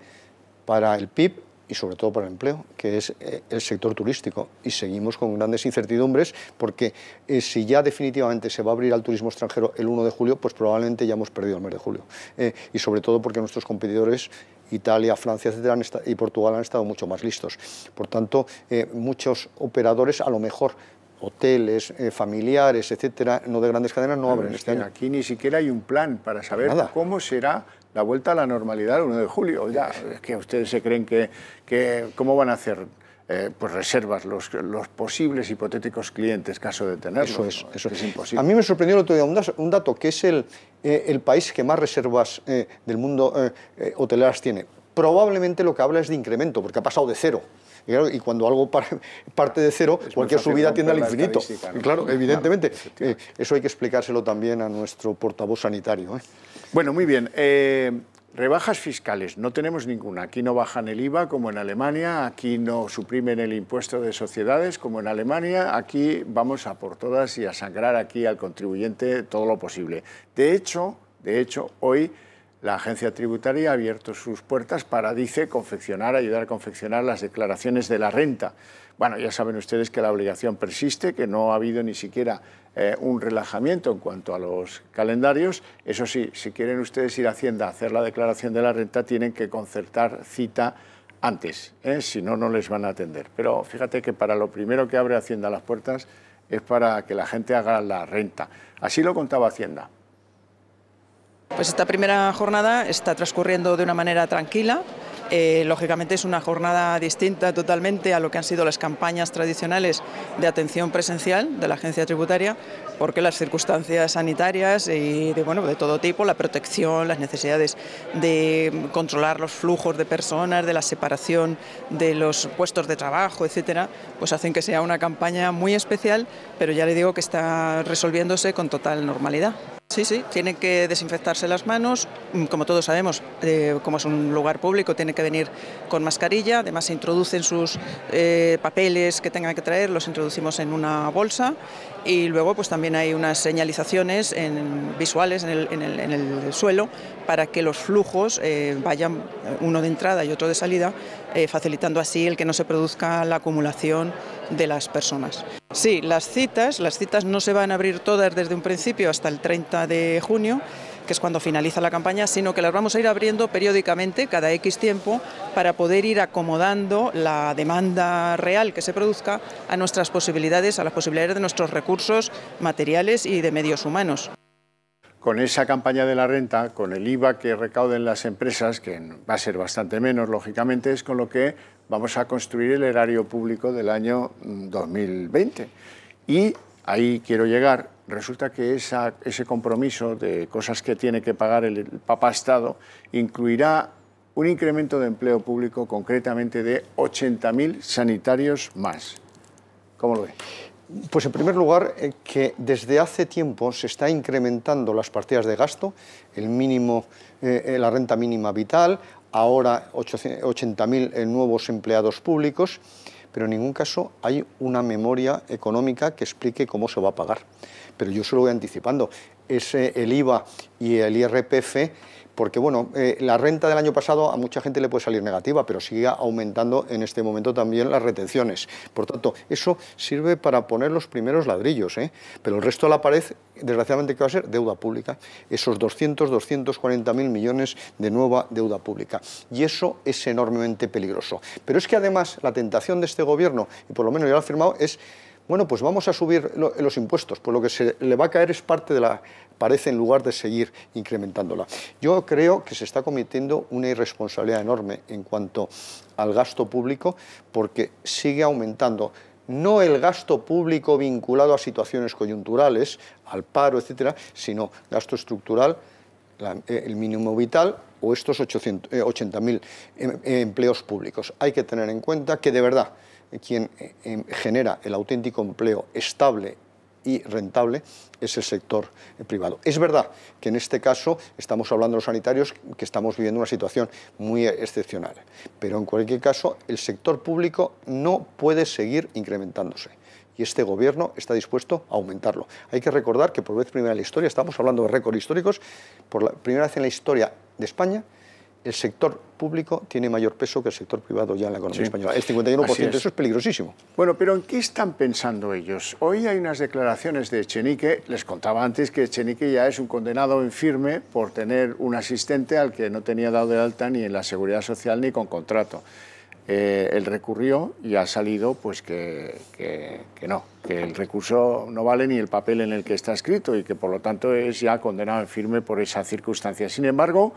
para el PIB y sobre todo para el empleo, que es eh, el sector turístico. Y seguimos con grandes incertidumbres porque eh, si ya definitivamente se va a abrir al turismo extranjero el 1 de julio, pues probablemente ya hemos perdido el mes de julio. Eh, y sobre todo porque nuestros competidores, Italia, Francia, etcétera, y Portugal han estado mucho más listos. Por tanto, muchos operadores a lo mejor hoteles eh, familiares, etcétera, no de grandes cadenas, no abren este año. Aquí ni siquiera hay un plan para saber cómo será la vuelta a la normalidad el 1 de julio. Ya, es que ustedes se creen que, cómo van a hacer eh, pues reservas los, posibles hipotéticos clientes caso de tenerlos. Eso es, imposible. A mí me sorprendió el otro día un, dato que es eh, el país que más reservas del mundo hoteleras tiene. Probablemente lo que habla es de incremento, porque ha pasado de cero y cuando algo *laughs* parte de cero, cualquier subida tiende al infinito. Claro, evidentemente. Eh, eso hay que explicárselo también a nuestro portavoz sanitario. ¿eh? Bueno, muy bien. Eh, rebajas fiscales, no tenemos ninguna. Aquí no bajan el IVA como en Alemania, aquí no suprimen el impuesto de sociedades como en Alemania, aquí vamos a por todas y a sangrar aquí al contribuyente todo lo posible. De hecho, de hecho, hoy la agencia tributaria ha abierto sus puertas para, dice, confeccionar, ayudar a confeccionar las declaraciones de la renta. Bueno, ya saben ustedes que la obligación persiste, que no ha habido ni siquiera eh, un relajamiento en cuanto a los calendarios. Eso sí, si quieren ustedes ir a Hacienda a hacer la declaración de la renta, tienen que concertar cita antes, ¿eh? si no, no les van a atender. Pero fíjate que para lo primero que abre Hacienda las puertas es para que la gente haga la renta. Así lo contaba Hacienda. Pues esta primera jornada está transcurriendo de una manera tranquila. Eh, lógicamente es una jornada distinta totalmente a lo que han sido las campañas tradicionales de atención presencial de la agencia tributaria, porque las circunstancias sanitarias y de, bueno, de todo tipo, la protección, las necesidades de controlar los flujos de personas, de la separación de los puestos de trabajo, etc., pues hacen que sea una campaña muy especial, pero ya le digo que está resolviéndose con total normalidad. Sí, sí, tienen que desinfectarse las manos. Mm, como todos sabemos, eh, como es un lugar público, tiene que venir con mascarilla. Además, se introducen sus eh, papeles que tengan que traer, los introducimos en una bolsa y luego pues también hay unas señalizaciones visuales en el, suelo para que los flujos eh, vayan eh, uno de entrada y otro de salida, eh, facilitando así el que no se produzca la acumulación de las personas. Sí, las citas, las citas no se van a abrir todas desde un principio hasta el 30 de junio, que es cuando finaliza la campaña, sino que las vamos a ir abriendo periódicamente cada X tiempo para poder ir acomodando la demanda real que se produzca a nuestras posibilidades, a las posibilidades de nuestros recursos materiales y de medios humanos con esa campaña de la renta, con el IVA que recauden las empresas, que va a ser bastante menos, lógicamente, es con lo que vamos a construir el erario público del año 2020. Mm, y ahí quiero llegar, resulta que ese compromiso de cosas que tiene que pagar el, Papa Estado incluirá un incremento de empleo público concretamente de 80.000 sanitarios más. ¿Cómo lo ve? Pues en primer lugar, eh, que desde hace tiempo se está incrementando las partidas de gasto, el mínimo, eh, eh, la renta mínima vital, ahora 80.000 nuevos empleados públicos, pero en ningún caso hay una memoria económica que explique cómo se va a pagar pero yo se lo voy anticipando. Es el IVA y el IRPF, porque bueno, eh, la renta del año pasado a mucha gente le puede salir negativa, pero sigue aumentando en este momento también las retenciones. Por tanto, eso sirve para poner los primeros ladrillos, ¿eh? pero el resto de la pared, desgraciadamente, ¿qué va a ser? Deuda pública. Esos 200, 240 mil millones de nueva deuda pública. Y eso es enormemente peligroso. Pero es que además la tentación de este gobierno, y por lo menos ya lo ha firmado, es bueno, pues vamos a subir los impuestos, por lo que se le va a caer es parte de la parece en lugar de seguir incrementándola. Yo creo que se está cometiendo una irresponsabilidad enorme en cuanto al gasto público porque sigue aumentando no el gasto público vinculado a situaciones coyunturales, al paro, etcétera, sino gasto estructural, eh, el mínimo vital o estos 80.000 eh, em, empleos públicos. Hay que tener en cuenta que de verdad quien eh, em, genera el auténtico empleo estable y rentable es el sector eh, privado. Es verdad que en este caso estamos hablando de los sanitarios que estamos viviendo una situación muy eh, excepcional, pero en cualquier caso el sector público no puede seguir incrementándose y este gobierno está dispuesto a aumentarlo. Hay que recordar que por vez primera en la historia, estamos hablando de récords históricos, por la primera vez en la historia de España el sector público tiene mayor peso que el sector privado ya en la economía española. El 51%, eso es peligrosísimo. Bueno, pero ¿en qué están pensando ellos? Hoy hay unas declaraciones de Echenique, les contaba antes que Echenique ya es un condenado en firme por tener un asistente al que no tenía dado de alta ni en la seguridad social ni con contrato. Eh, él recurrió y ha salido pues que, que, no, que el recurso no vale ni el papel en el que está escrito y que por lo tanto es ya condenado en firme por esa circunstancia. Sin embargo,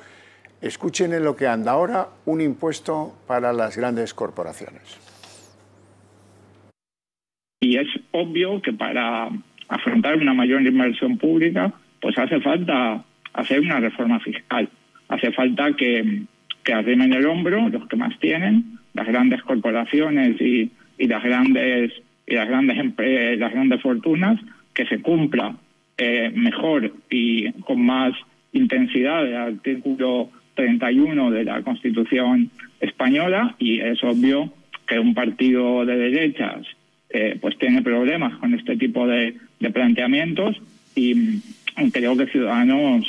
Escuchen en lo que anda ahora un impuesto para las grandes corporaciones. Y es obvio que para afrontar una mayor inversión pública, pues hace falta hacer una reforma fiscal. Hace falta que, que arrimen el hombro los que más tienen, las grandes corporaciones y, y las grandes y las grandes las grandes fortunas, que se cumpla eh, mejor y con más intensidad el artículo 31 de la Constitución española y es obvio que un partido de derechas eh, pues tiene problemas con este tipo de, planteamientos y mm, creo que Ciudadanos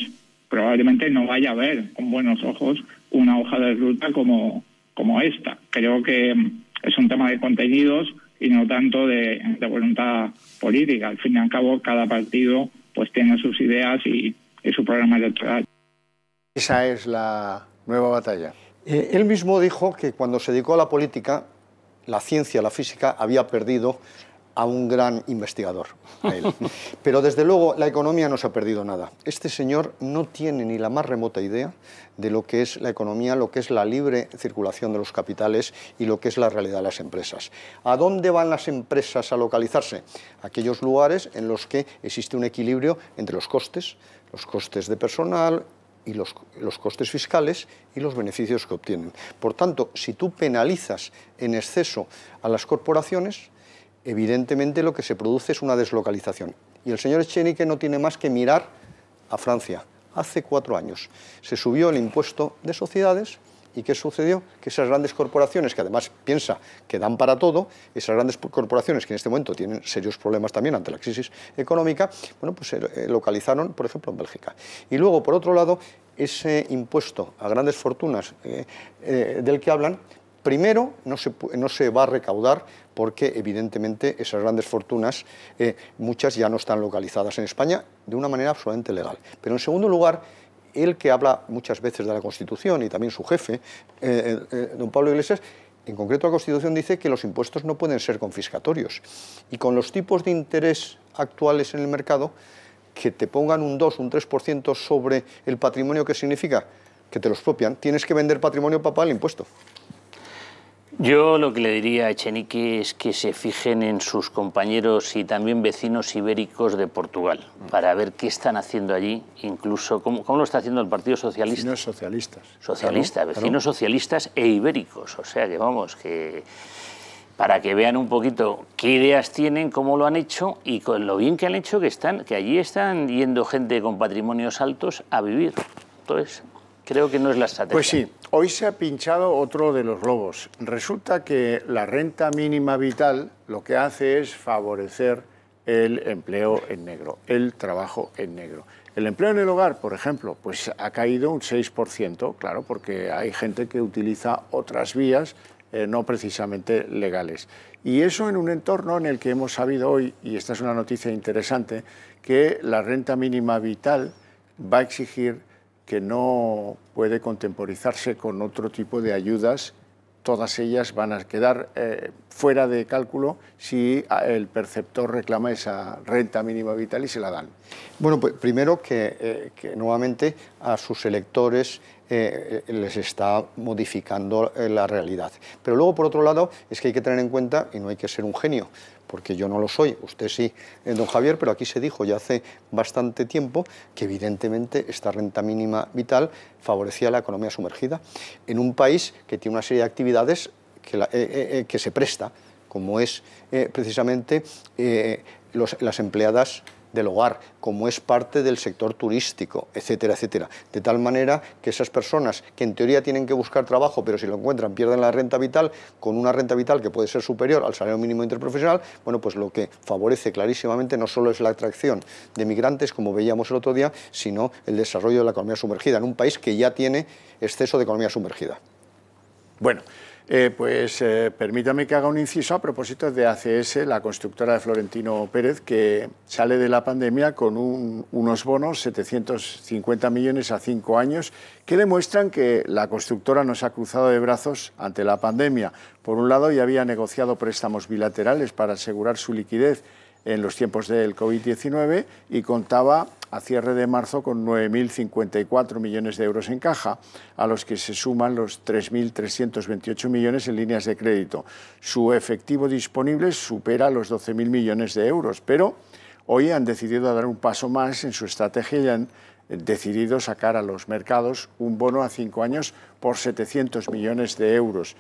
probablemente no vaya a ver con buenos ojos una hoja de ruta como, como esta. Creo que mm, es un tema de contenidos y no tanto de, voluntad política. Al fin y al cabo, cada partido pues tiene sus ideas y su programa electoral. Esa es la nueva batalla. Eh, él mismo dijo que cuando se dedicó a la política, la ciencia, la física, había perdido a un gran investigador. *laughs* Pero desde luego la economía no se ha perdido nada. Este señor no tiene ni la más remota idea de lo que es la economía, lo que es la libre circulación de los capitales y lo que es la realidad de las empresas. ¿A dónde van las empresas a localizarse? Aquellos lugares en los que existe un equilibrio entre los costes, los costes de personal, y los, costes fiscales y los beneficios que obtienen. Por tanto, si tú penalizas en exceso a las corporaciones, evidentemente lo que se produce es una deslocalización. Y el señor Echenique no tiene más que mirar a Francia. Hace cuatro años se subió el impuesto de sociedades ¿Y qué sucedió? Que esas grandes corporaciones, que además piensa que dan para todo, esas grandes corporaciones que en este momento tienen serios problemas también ante la crisis económica, bueno, pues se eh, eh, localizaron, por ejemplo, en Bélgica. Y luego, por otro lado, ese impuesto a grandes fortunas eh, del que hablan, primero no se, no se, va a recaudar porque evidentemente esas grandes fortunas, muchas ya no están localizadas en España de una manera absolutamente legal. Pero en segundo lugar, él que habla muchas veces de la Constitución y también su jefe, eh, eh, eh, don Pablo Iglesias, en concreto la Constitución dice que los impuestos no pueden ser confiscatorios. Y con los tipos de interés actuales en el mercado, que te pongan un 2, un 3% sobre el patrimonio, que significa? Que te los propian. Tienes que vender patrimonio para pagar el impuesto. Yo lo que le diría a Echenique es que se fijen en sus compañeros y también vecinos ibéricos de Portugal mm. para ver qué están haciendo allí, incluso cómo, lo está haciendo el Partido Socialista. Vecinos socialistas. Socialistas, vecinos socialistas e ibéricos. O sea que vamos, que para que vean un poquito qué ideas tienen, cómo lo han hecho y con lo bien que han hecho que están, que allí están yendo gente con patrimonios altos a vivir. Entonces, creo que no es la estrategia. Pues sí, Hoy se ha pinchado otro de los globos. Resulta que la renta mínima vital lo que hace es favorecer el empleo en negro, el trabajo en negro. El empleo en el hogar, por ejemplo, pues ha caído un 6%, claro, porque hay gente que utiliza otras vías eh, no precisamente legales. Y eso en un entorno en el que hemos sabido hoy, y esta es una noticia interesante, que la renta mínima vital va a exigir que no puede contemporizarse con otro tipo de ayudas, todas ellas van a quedar eh, fuera de cálculo si ah, el perceptor reclama esa renta mínima vital y se la dan. Bueno, pues primero que, eh, nuevamente a sus electores eh, les está modificando la realidad. Pero luego, por otro lado, es que hay que tener en cuenta, y no hay que ser un genio, porque yo no lo soy, usted sí, eh, don Javier, pero aquí se dijo ya hace bastante tiempo que evidentemente esta renta mínima vital favorecía la economía sumergida en un país que tiene una serie de actividades que, eh, eh, se presta, como es precisamente las empleadas del hogar, como es parte del sector turístico, etcétera, etcétera. De tal manera que esas personas que en teoría tienen que buscar trabajo, pero si lo encuentran pierden la renta vital, con una renta vital que puede ser superior al salario mínimo interprofesional, bueno, pues lo que favorece clarísimamente no solo es la atracción de migrantes, como veíamos el otro día, sino el desarrollo de la economía sumergida en un país que ya tiene exceso de economía sumergida. Bueno, eh, pues eh, permítame que haga un inciso a propósito de ACS, la constructora de Florentino Pérez, que sale de la pandemia con unos bonos, 750 millones a cinco años, que demuestran que la constructora nos ha cruzado de brazos ante la pandemia. Por un lado, ya había negociado préstamos bilaterales para asegurar su liquidez en los tiempos del COVID-19 y contaba a cierre de marzo con 9.054 millones de euros en caja, a los que se suman los 3.328 millones en líneas de crédito. Su efectivo disponible supera los 12.000 millones de euros, pero hoy han decidido dar un paso más en su estrategia y han decidido sacar a los mercados un bono a cinco años por 700 millones de euros.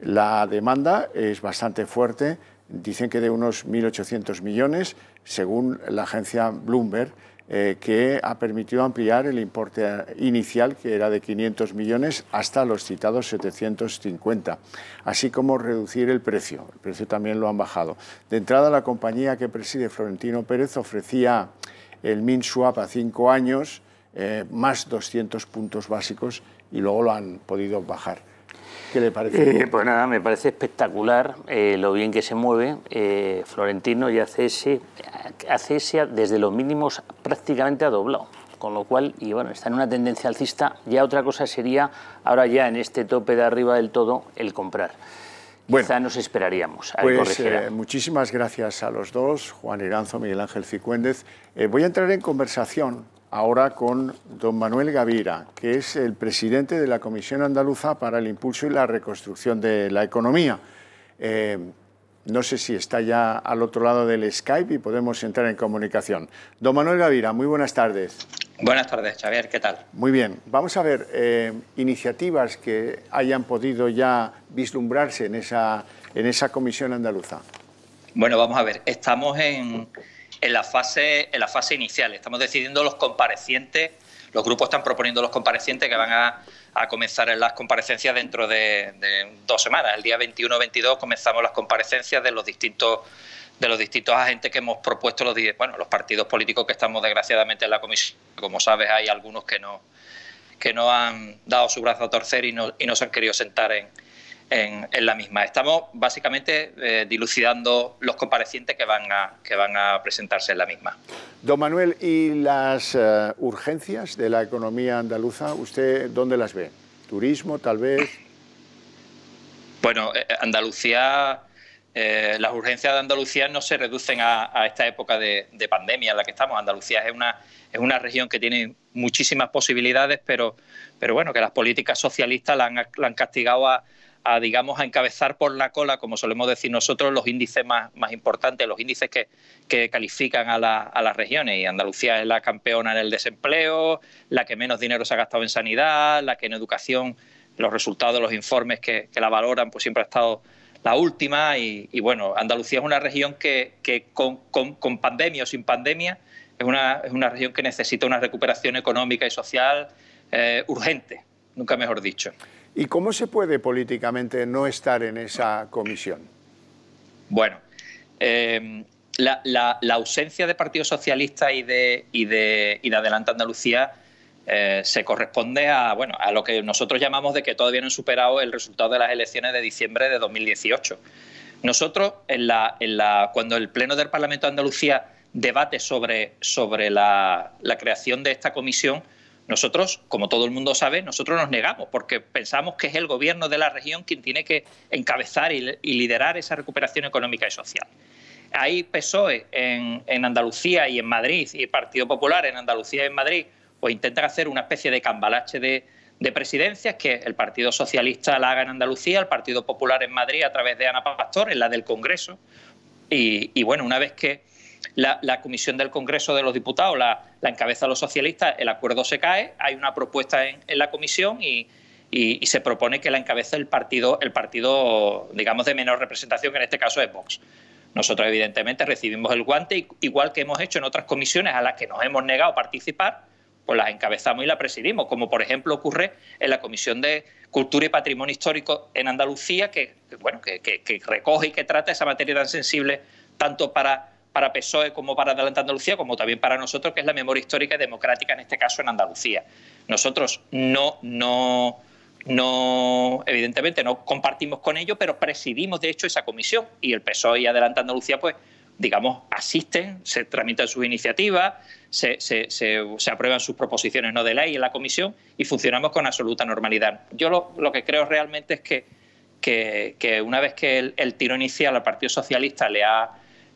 La demanda es bastante fuerte, dicen que de unos 1.800 millones, según la agencia Bloomberg, eh, que ha permitido ampliar el importe inicial, que era de 500 millones, hasta los citados 750, así como reducir el precio. El precio también lo han bajado. De entrada, la compañía que preside Florentino Pérez ofrecía el MinSwap a cinco años, eh, más 200 puntos básicos, y luego lo han podido bajar. ¿Qué le parece? Eh, pues nada, me parece espectacular eh, lo bien que se mueve eh, Florentino y ACS. ACS desde los mínimos prácticamente ha doblado. Con lo cual, y bueno, está en una tendencia alcista. Ya otra cosa sería, ahora ya en este tope de arriba del todo, el comprar. Bueno, Quizá nos esperaríamos. A pues muchísimas gracias a los dos, Juan Iranzo, Miguel Ángel Cicuéndez. voy a entrar en conversación ahora con don Manuel Gavira, que es el presidente de la Comisión Andaluza para el Impulso y la Reconstrucción de la Economía. Eh, no sé si está ya al otro lado del Skype y podemos entrar en comunicación. Don Manuel Gavira, muy buenas tardes. Buenas tardes, Xavier, ¿qué tal? Muy bien. Vamos a ver eh, iniciativas que hayan podido ya vislumbrarse en esa, en esa comisión andaluza. Bueno, vamos a ver. Estamos en en la fase, en la fase inicial. Estamos decidiendo los comparecientes, los grupos están proponiendo los comparecientes que van a, comenzar en las comparecencias dentro de, dos semanas. El día 21-22 comenzamos las comparecencias de los distintos de los distintos agentes que hemos propuesto los bueno, los partidos políticos que estamos desgraciadamente en la comisión. Como sabes, hay algunos que no que no han dado su brazo a torcer y y no se han querido sentar en, en, la misma. Estamos básicamente eh, dilucidando los comparecientes que van, a, que van a presentarse en la misma. Don Manuel, ¿y las eh, urgencias de la economía andaluza, usted dónde las ve? ¿Turismo, tal vez? Bueno, eh, Andalucía... las urgencias de Andalucía no se reducen a, esta época de, pandemia en la que estamos. Andalucía es una, es una región que tiene muchísimas posibilidades, pero, pero bueno, que las políticas socialistas la la han castigado a, a, digamos, a encabezar por la cola, como solemos decir nosotros, los índices más, importantes, los índices que, califican a, las regiones. Y Andalucía es la campeona en el desempleo, la que menos dinero se ha gastado en sanidad, la que en educación, los resultados de los informes que, la valoran, pues siempre ha estado la última. Y, bueno, Andalucía es una región que, con, pandemia o sin pandemia, es una, región que necesita una recuperación económica y social eh, urgente, nunca mejor dicho. ¿Y cómo se puede políticamente no estar en esa comisión? Bueno, em, la, ausencia de Partido Socialista y de, y de, y Adelante Andalucía eh, se corresponde a, bueno, a lo que nosotros llamamos de que todavía no han superado el resultado de las elecciones de diciembre de 2018. Nosotros, en la, en la, cuando el Pleno del Parlamento de Andalucía debate sobre, sobre la creación de esta comisión, nosotros, como todo el mundo sabe, nosotros nos negamos porque pensamos que es el gobierno de la región quien tiene que encabezar y, liderar esa recuperación económica y social. Ahí PSOE en, Andalucía y en Madrid y el Partido Popular en Andalucía y en Madrid pues intentan hacer una especie de cambalache de, presidencias que el Partido Socialista la haga en Andalucía, el Partido Popular en Madrid a través de Ana Pastor, en la del Congreso. y bueno, una vez que la, comisión del Congreso de los Diputados la, encabeza los socialistas, el acuerdo se cae, hay una propuesta en, la comisión y, se propone que la encabece el partido, el partido, digamos, de menor representación, que en este caso es Vox. Nosotros, evidentemente, recibimos el guante, igual que hemos hecho en otras comisiones a las que nos hemos negado participar, pues las encabezamos y las presidimos, como por ejemplo ocurre en la Comisión de Cultura y Patrimonio Histórico en Andalucía, que, bueno, que recoge y que trata esa materia tan sensible tanto para para PSOE como para Adelante Andalucía, como también para nosotros, que es la memoria histórica y democrática, en este caso en Andalucía. Nosotros no, no, no, evidentemente no compartimos con ellos, pero presidimos de hecho esa comisión y el PSOE y Adelante Andalucía, pues, digamos, asisten, se tramitan sus iniciativas, se, aprueban sus proposiciones no de ley en la comisión y funcionamos con absoluta normalidad. Yo lo, que creo realmente es que, que, una vez que el tiro inicial al Partido Socialista le ha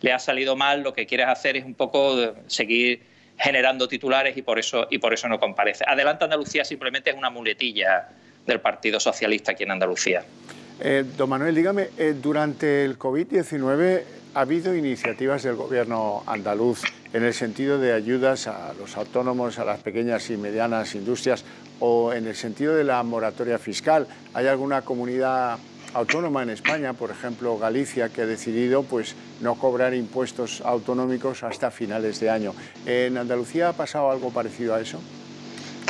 le ha salido mal, lo que quieres hacer es un poco seguir generando titulares y por eso, y por eso no comparece. Adelante, Andalucía simplemente es una muletilla del Partido Socialista aquí en Andalucía. Eh, don Manuel, dígame, eh, durante el COVID-19 ha habido iniciativas del gobierno andaluz en el sentido de ayudas a los autónomos, a las pequeñas y medianas industrias o en el sentido de la moratoria fiscal. ¿Hay alguna comunidad autónoma en España, por ejemplo Galicia, que ha decidido pues, no cobrar impuestos autonómicos hasta finales de año. ¿En Andalucía ha pasado algo parecido a eso?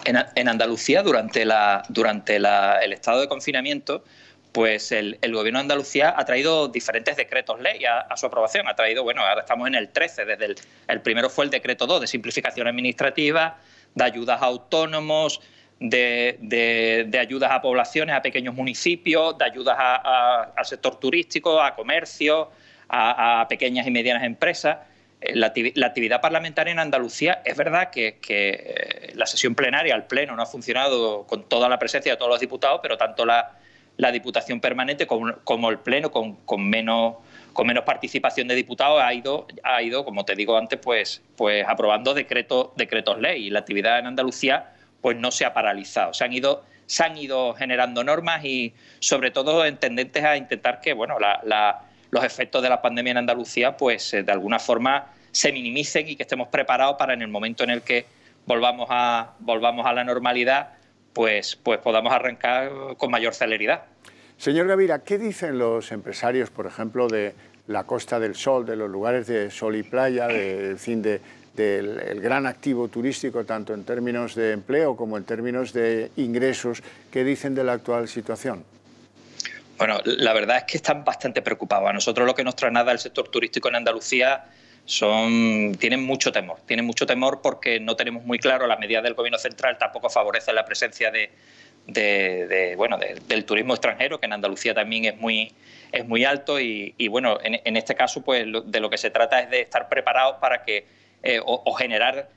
En, Andalucía, durante, la, durante el estado de confinamiento, pues el, gobierno de Andalucía ha traído diferentes decretos ley a, su aprobación. Ha traído, bueno, ahora estamos en el 13, desde el, el primero fue el decreto 2 de simplificación administrativa, de ayudas a autónomos, de, de, ayudas a poblaciones, a pequeños municipios, de ayudas al sector turístico, a comercio, a, pequeñas y medianas empresas. Eh, la, actividad parlamentaria en Andalucía es verdad que, eh, la sesión plenaria, el pleno, no ha funcionado con toda la presencia de todos los diputados, pero tanto la, Diputación Permanente como, el pleno, con, con, menos, con menos participación de diputados, ha ido, ha ido como te digo antes, pues, pues aprobando decretos, decretos ley. Y la actividad en Andalucía pues no se ha paralizado. Se han ido, han ido generando normas y sobre todo tendentes a intentar que bueno, los efectos de la pandemia en Andalucía pues eh, de alguna forma se minimicen y que estemos preparados para en el momento en el que volvamos a, volvamos a la normalidad pues, pues podamos arrancar con mayor celeridad. Señor Gavira, ¿qué dicen los empresarios, por ejemplo, de la Costa del Sol, de los lugares de sol y playa, de, de, del gran activo turístico, tanto en términos de empleo como en términos de ingresos. ¿Qué dicen de la actual situación? Bueno, la verdad es que están bastante preocupados. A nosotros lo que nos nada el sector turístico en Andalucía son, tienen mucho temor. Tienen mucho temor porque no tenemos muy claro, la medida del Gobierno central tampoco favorece la presencia de, bueno, del turismo extranjero, que en Andalucía también es muy, es muy alto. Y, bueno, en, en, este caso, pues de lo que se trata es de estar preparados para que eh, o, generar,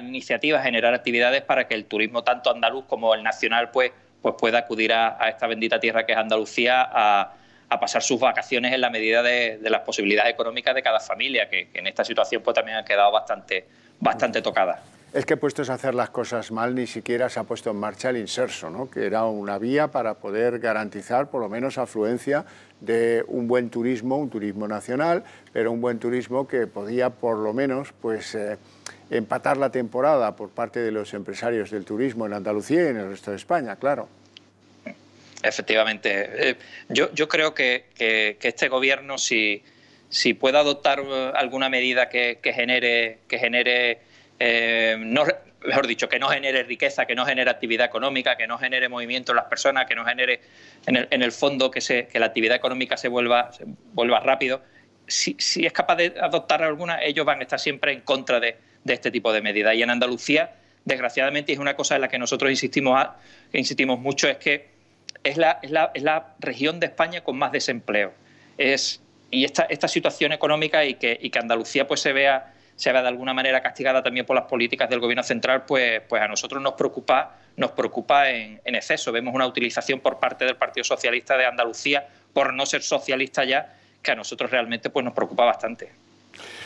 iniciativas, generar actividades para que el turismo tanto andaluz como el nacional pues, pues pueda acudir a, esta bendita tierra que es Andalucía a, pasar sus vacaciones en la medida de, las posibilidades económicas de cada familia, que, en esta situación pues, también han quedado bastante, bastante tocadas es que puestos a hacer las cosas mal ni siquiera se ha puesto en marcha el inserso, ¿no? que era una vía para poder garantizar por lo menos afluencia de un buen turismo, un turismo nacional, pero un buen turismo que podía por lo menos pues, eh, empatar la temporada por parte de los empresarios del turismo en Andalucía y en el resto de España, claro. Efectivamente. Eh, yo, creo que, este gobierno, si, si puede adoptar eh, alguna medida que, que genere... Que genere eh, no, mejor dicho, que no genere riqueza, que no genere actividad económica, que no genere movimiento en las personas, que no genere en el, fondo que, se, que la actividad económica se vuelva, se vuelva rápido. Si, es capaz de adoptar alguna, ellos van a estar siempre en contra de, este tipo de medidas. Y en Andalucía, desgraciadamente, es una cosa en la que nosotros insistimos, insistimos mucho, es que es la, es, la, es la, región de España con más desempleo. Es, y esta, esta situación económica y que, y que Andalucía pues se vea se ve de alguna manera castigada también por las políticas del gobierno central, pues, pues a nosotros nos preocupa, nos preocupa en, exceso. Vemos una utilización por parte del Partido Socialista de Andalucía, por no ser socialista ya, que a nosotros realmente pues, nos preocupa bastante.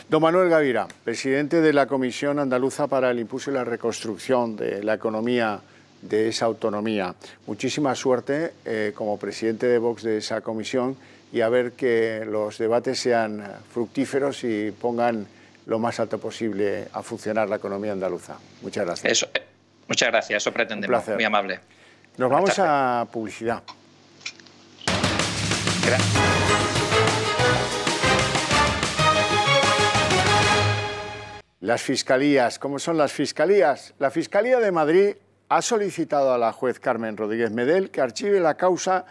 Don Manuel Gavira, presidente de la Comisión Andaluza para el Impulso y la Reconstrucción de la Economía de esa autonomía. Muchísima suerte eh, como presidente de Vox de esa comisión y a ver que los debates sean fructíferos y pongan lo más alto posible a funcionar la economía andaluza. Muchas gracias. Eh, muchas gracias, eso pretendemos. Muy amable. Nos vamos a publicidad. Las fiscalías, ¿cómo son las fiscalías? La Fiscalía de Madrid ha solicitado a la juez Carmen Rodríguez Medel que archive la causa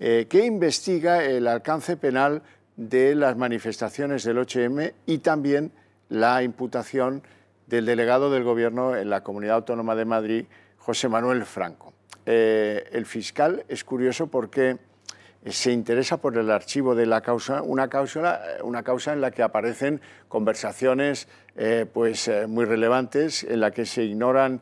eh, que investiga el alcance penal de las manifestaciones del 8M y también la imputación del delegado del Gobierno en la Comunidad Autónoma de Madrid, José Manuel Franco. Eh, el fiscal es curioso porque se interesa por el archivo de la causa, una causa, una causa en la que aparecen conversaciones eh, pues, eh, muy relevantes, en la que se ignoran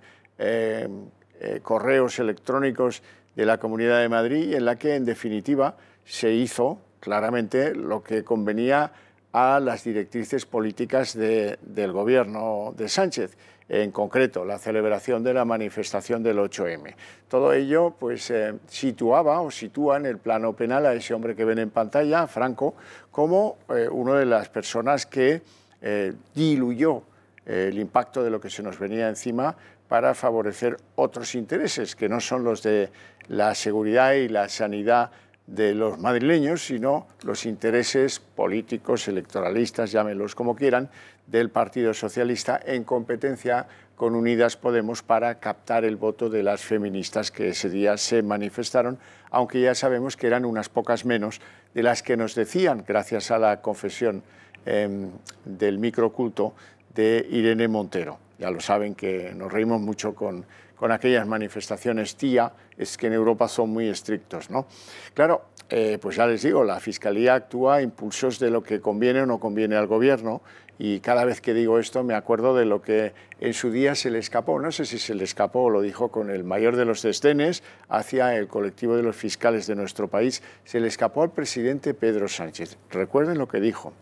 correos electrónicos de la Comunidad de Madrid y en la que, en definitiva, se hizo claramente lo que convenía a las directrices políticas del gobierno de Sánchez, en concreto la celebración de la manifestación del 8M. Todo ello pues, eh, situaba o sitúa en el plano penal a ese hombre que ven en pantalla, Franco, como eh, una de las personas que eh, diluyó el impacto de lo que se nos venía encima para favorecer otros intereses que no son los de la seguridad y la sanidad de los madrileños, sino los intereses políticos, electoralistas, llámenlos como quieran, del Partido Socialista en competencia con Unidas Podemos para captar el voto de las feministas que ese día se manifestaron, aunque ya sabemos que eran unas pocas menos de las que nos decían, gracias a la confesión em, del microculto de Irene Montero. Ya lo saben que nos reímos mucho con con aquellas manifestaciones tía es que en Europa son muy estrictos. ¿no? Claro, eh, pues ya les digo, la Fiscalía actúa a impulsos de lo que conviene o no conviene al Gobierno y cada vez que digo esto me acuerdo de lo que en su día se le escapó, no sé si se le escapó o lo dijo con el mayor de los desdenes hacia el colectivo de los fiscales de nuestro país, se le escapó al presidente Pedro Sánchez. Recuerden lo que dijo.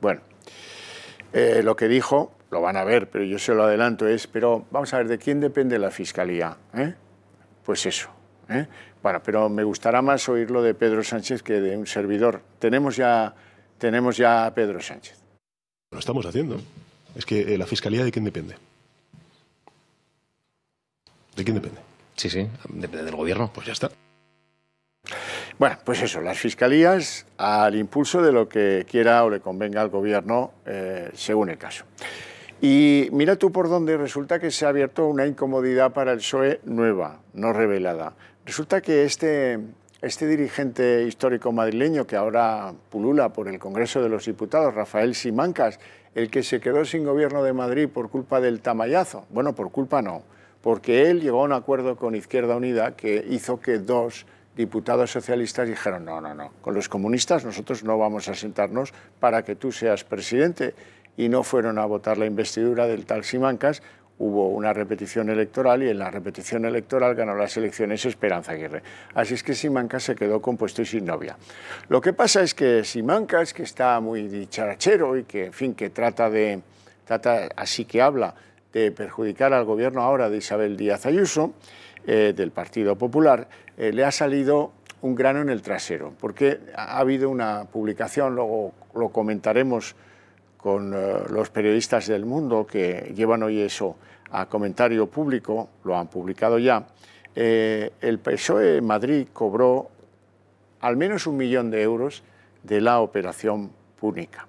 Bueno. Eh, lo que dijo, lo van a ver, pero yo se lo adelanto, es, pero vamos a ver, ¿de quién depende la Fiscalía? ¿Eh? Pues eso. ¿eh? Bueno, pero me gustará más oírlo de Pedro Sánchez que de un servidor. Tenemos ya, tenemos ya a Pedro Sánchez. Lo estamos haciendo. Es que eh, la Fiscalía de quién depende. ¿De quién depende? Sí, sí, depende del gobierno. Pues ya está. Bueno, pues eso, las fiscalías al impulso de lo que quiera o le convenga al gobierno eh, según el caso. Y mira tú por dónde resulta que se ha abierto una incomodidad para el PSOE nueva, no revelada. Resulta que este, este dirigente histórico madrileño que ahora pulula por el Congreso de los Diputados, Rafael Simancas, el que se quedó sin gobierno de Madrid por culpa del tamayazo, bueno, por culpa no, porque él llegó a un acuerdo con Izquierda Unida que hizo que dos diputados socialistas dijeron, no, no, no, con los comunistas nosotros no vamos a sentarnos para que tú seas presidente. Y no fueron a votar la investidura del tal Simancas, hubo una repetición electoral y en la repetición electoral ganó las elecciones Esperanza Aguirre. Así es que Simancas se quedó compuesto y sin novia. Lo que pasa es que Simancas, que está muy dicharachero y que, en fin, que trata de, trata, así que habla, de perjudicar al gobierno ahora de Isabel Díaz Ayuso, eh, del Partido Popular, eh, le ha salido un grano en el trasero, porque ha habido una publicación, luego lo comentaremos con eh, los periodistas del mundo que llevan hoy eso a comentario público, lo han publicado ya, eh, el PSOE Madrid cobró al menos un millón de euros de la operación púnica.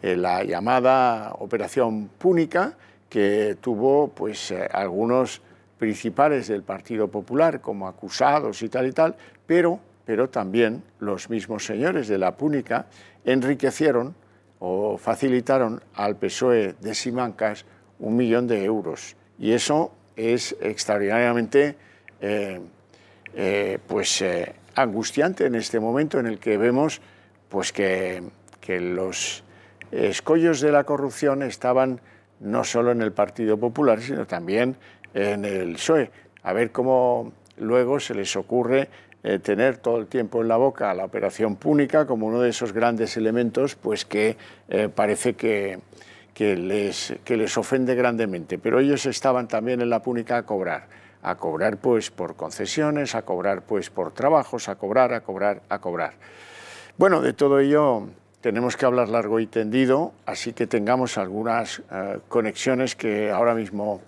la llamada operación púnica que tuvo pues, algunos principales del Partido Popular como acusados y tal y tal, pero, pero también los mismos señores de la Púnica enriquecieron o facilitaron al PSOE de Simancas un millón de euros. Y eso es extraordinariamente eh, eh, pues, eh, angustiante en este momento en el que vemos pues, que, que los escollos de la corrupción estaban no solo en el Partido Popular, sino también en el PSOE. A ver cómo luego se les ocurre eh, tener todo el tiempo en la boca la operación púnica como uno de esos grandes elementos pues que eh, parece que, les, ofende grandemente. Pero ellos estaban también en la púnica a cobrar, a cobrar pues por concesiones, a cobrar pues por trabajos, a cobrar, a cobrar, a cobrar. Bueno, de todo ello tenemos que hablar largo y tendido, así que tengamos algunas eh, conexiones que ahora mismo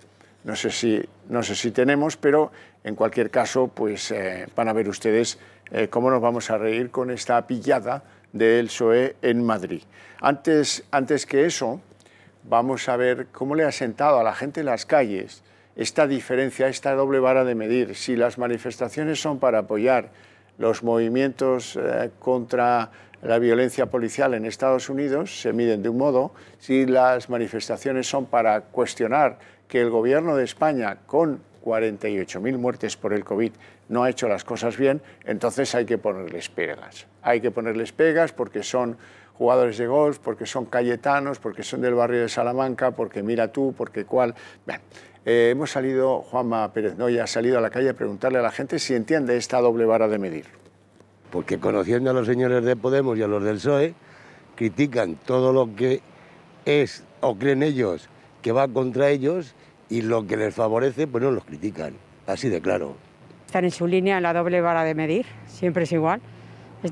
no sé si, no sé si tenemos, pero en cualquier caso, pues eh, van a ver ustedes eh, cómo nos vamos a reír con esta pillada el PSOE en Madrid. Antes, antes que eso, vamos a ver cómo le ha sentado a la gente en las calles esta diferencia, esta doble vara de medir. Si las manifestaciones son para apoyar los movimientos eh, contra la violencia policial en Estados Unidos, se miden de un modo. Si las manifestaciones son para cuestionar que el gobierno de España, con 48.000 muertes por el COVID, no ha hecho las cosas bien, entonces hay que ponerles pegas. Hay que ponerles pegas porque son jugadores de golf, porque son cayetanos, porque son del barrio de Salamanca, porque mira tú, porque cuál. Eh, hemos salido, Juanma Pérez Noya ha salido a la calle a preguntarle a la gente si entiende esta doble vara de medir. Porque conociendo a los señores de Podemos y a los del PSOE, critican todo lo que es o creen ellos que va contra ellos y lo que les favorece, pues no los critican, así de claro. Están en su línea en la doble vara de medir, siempre es igual.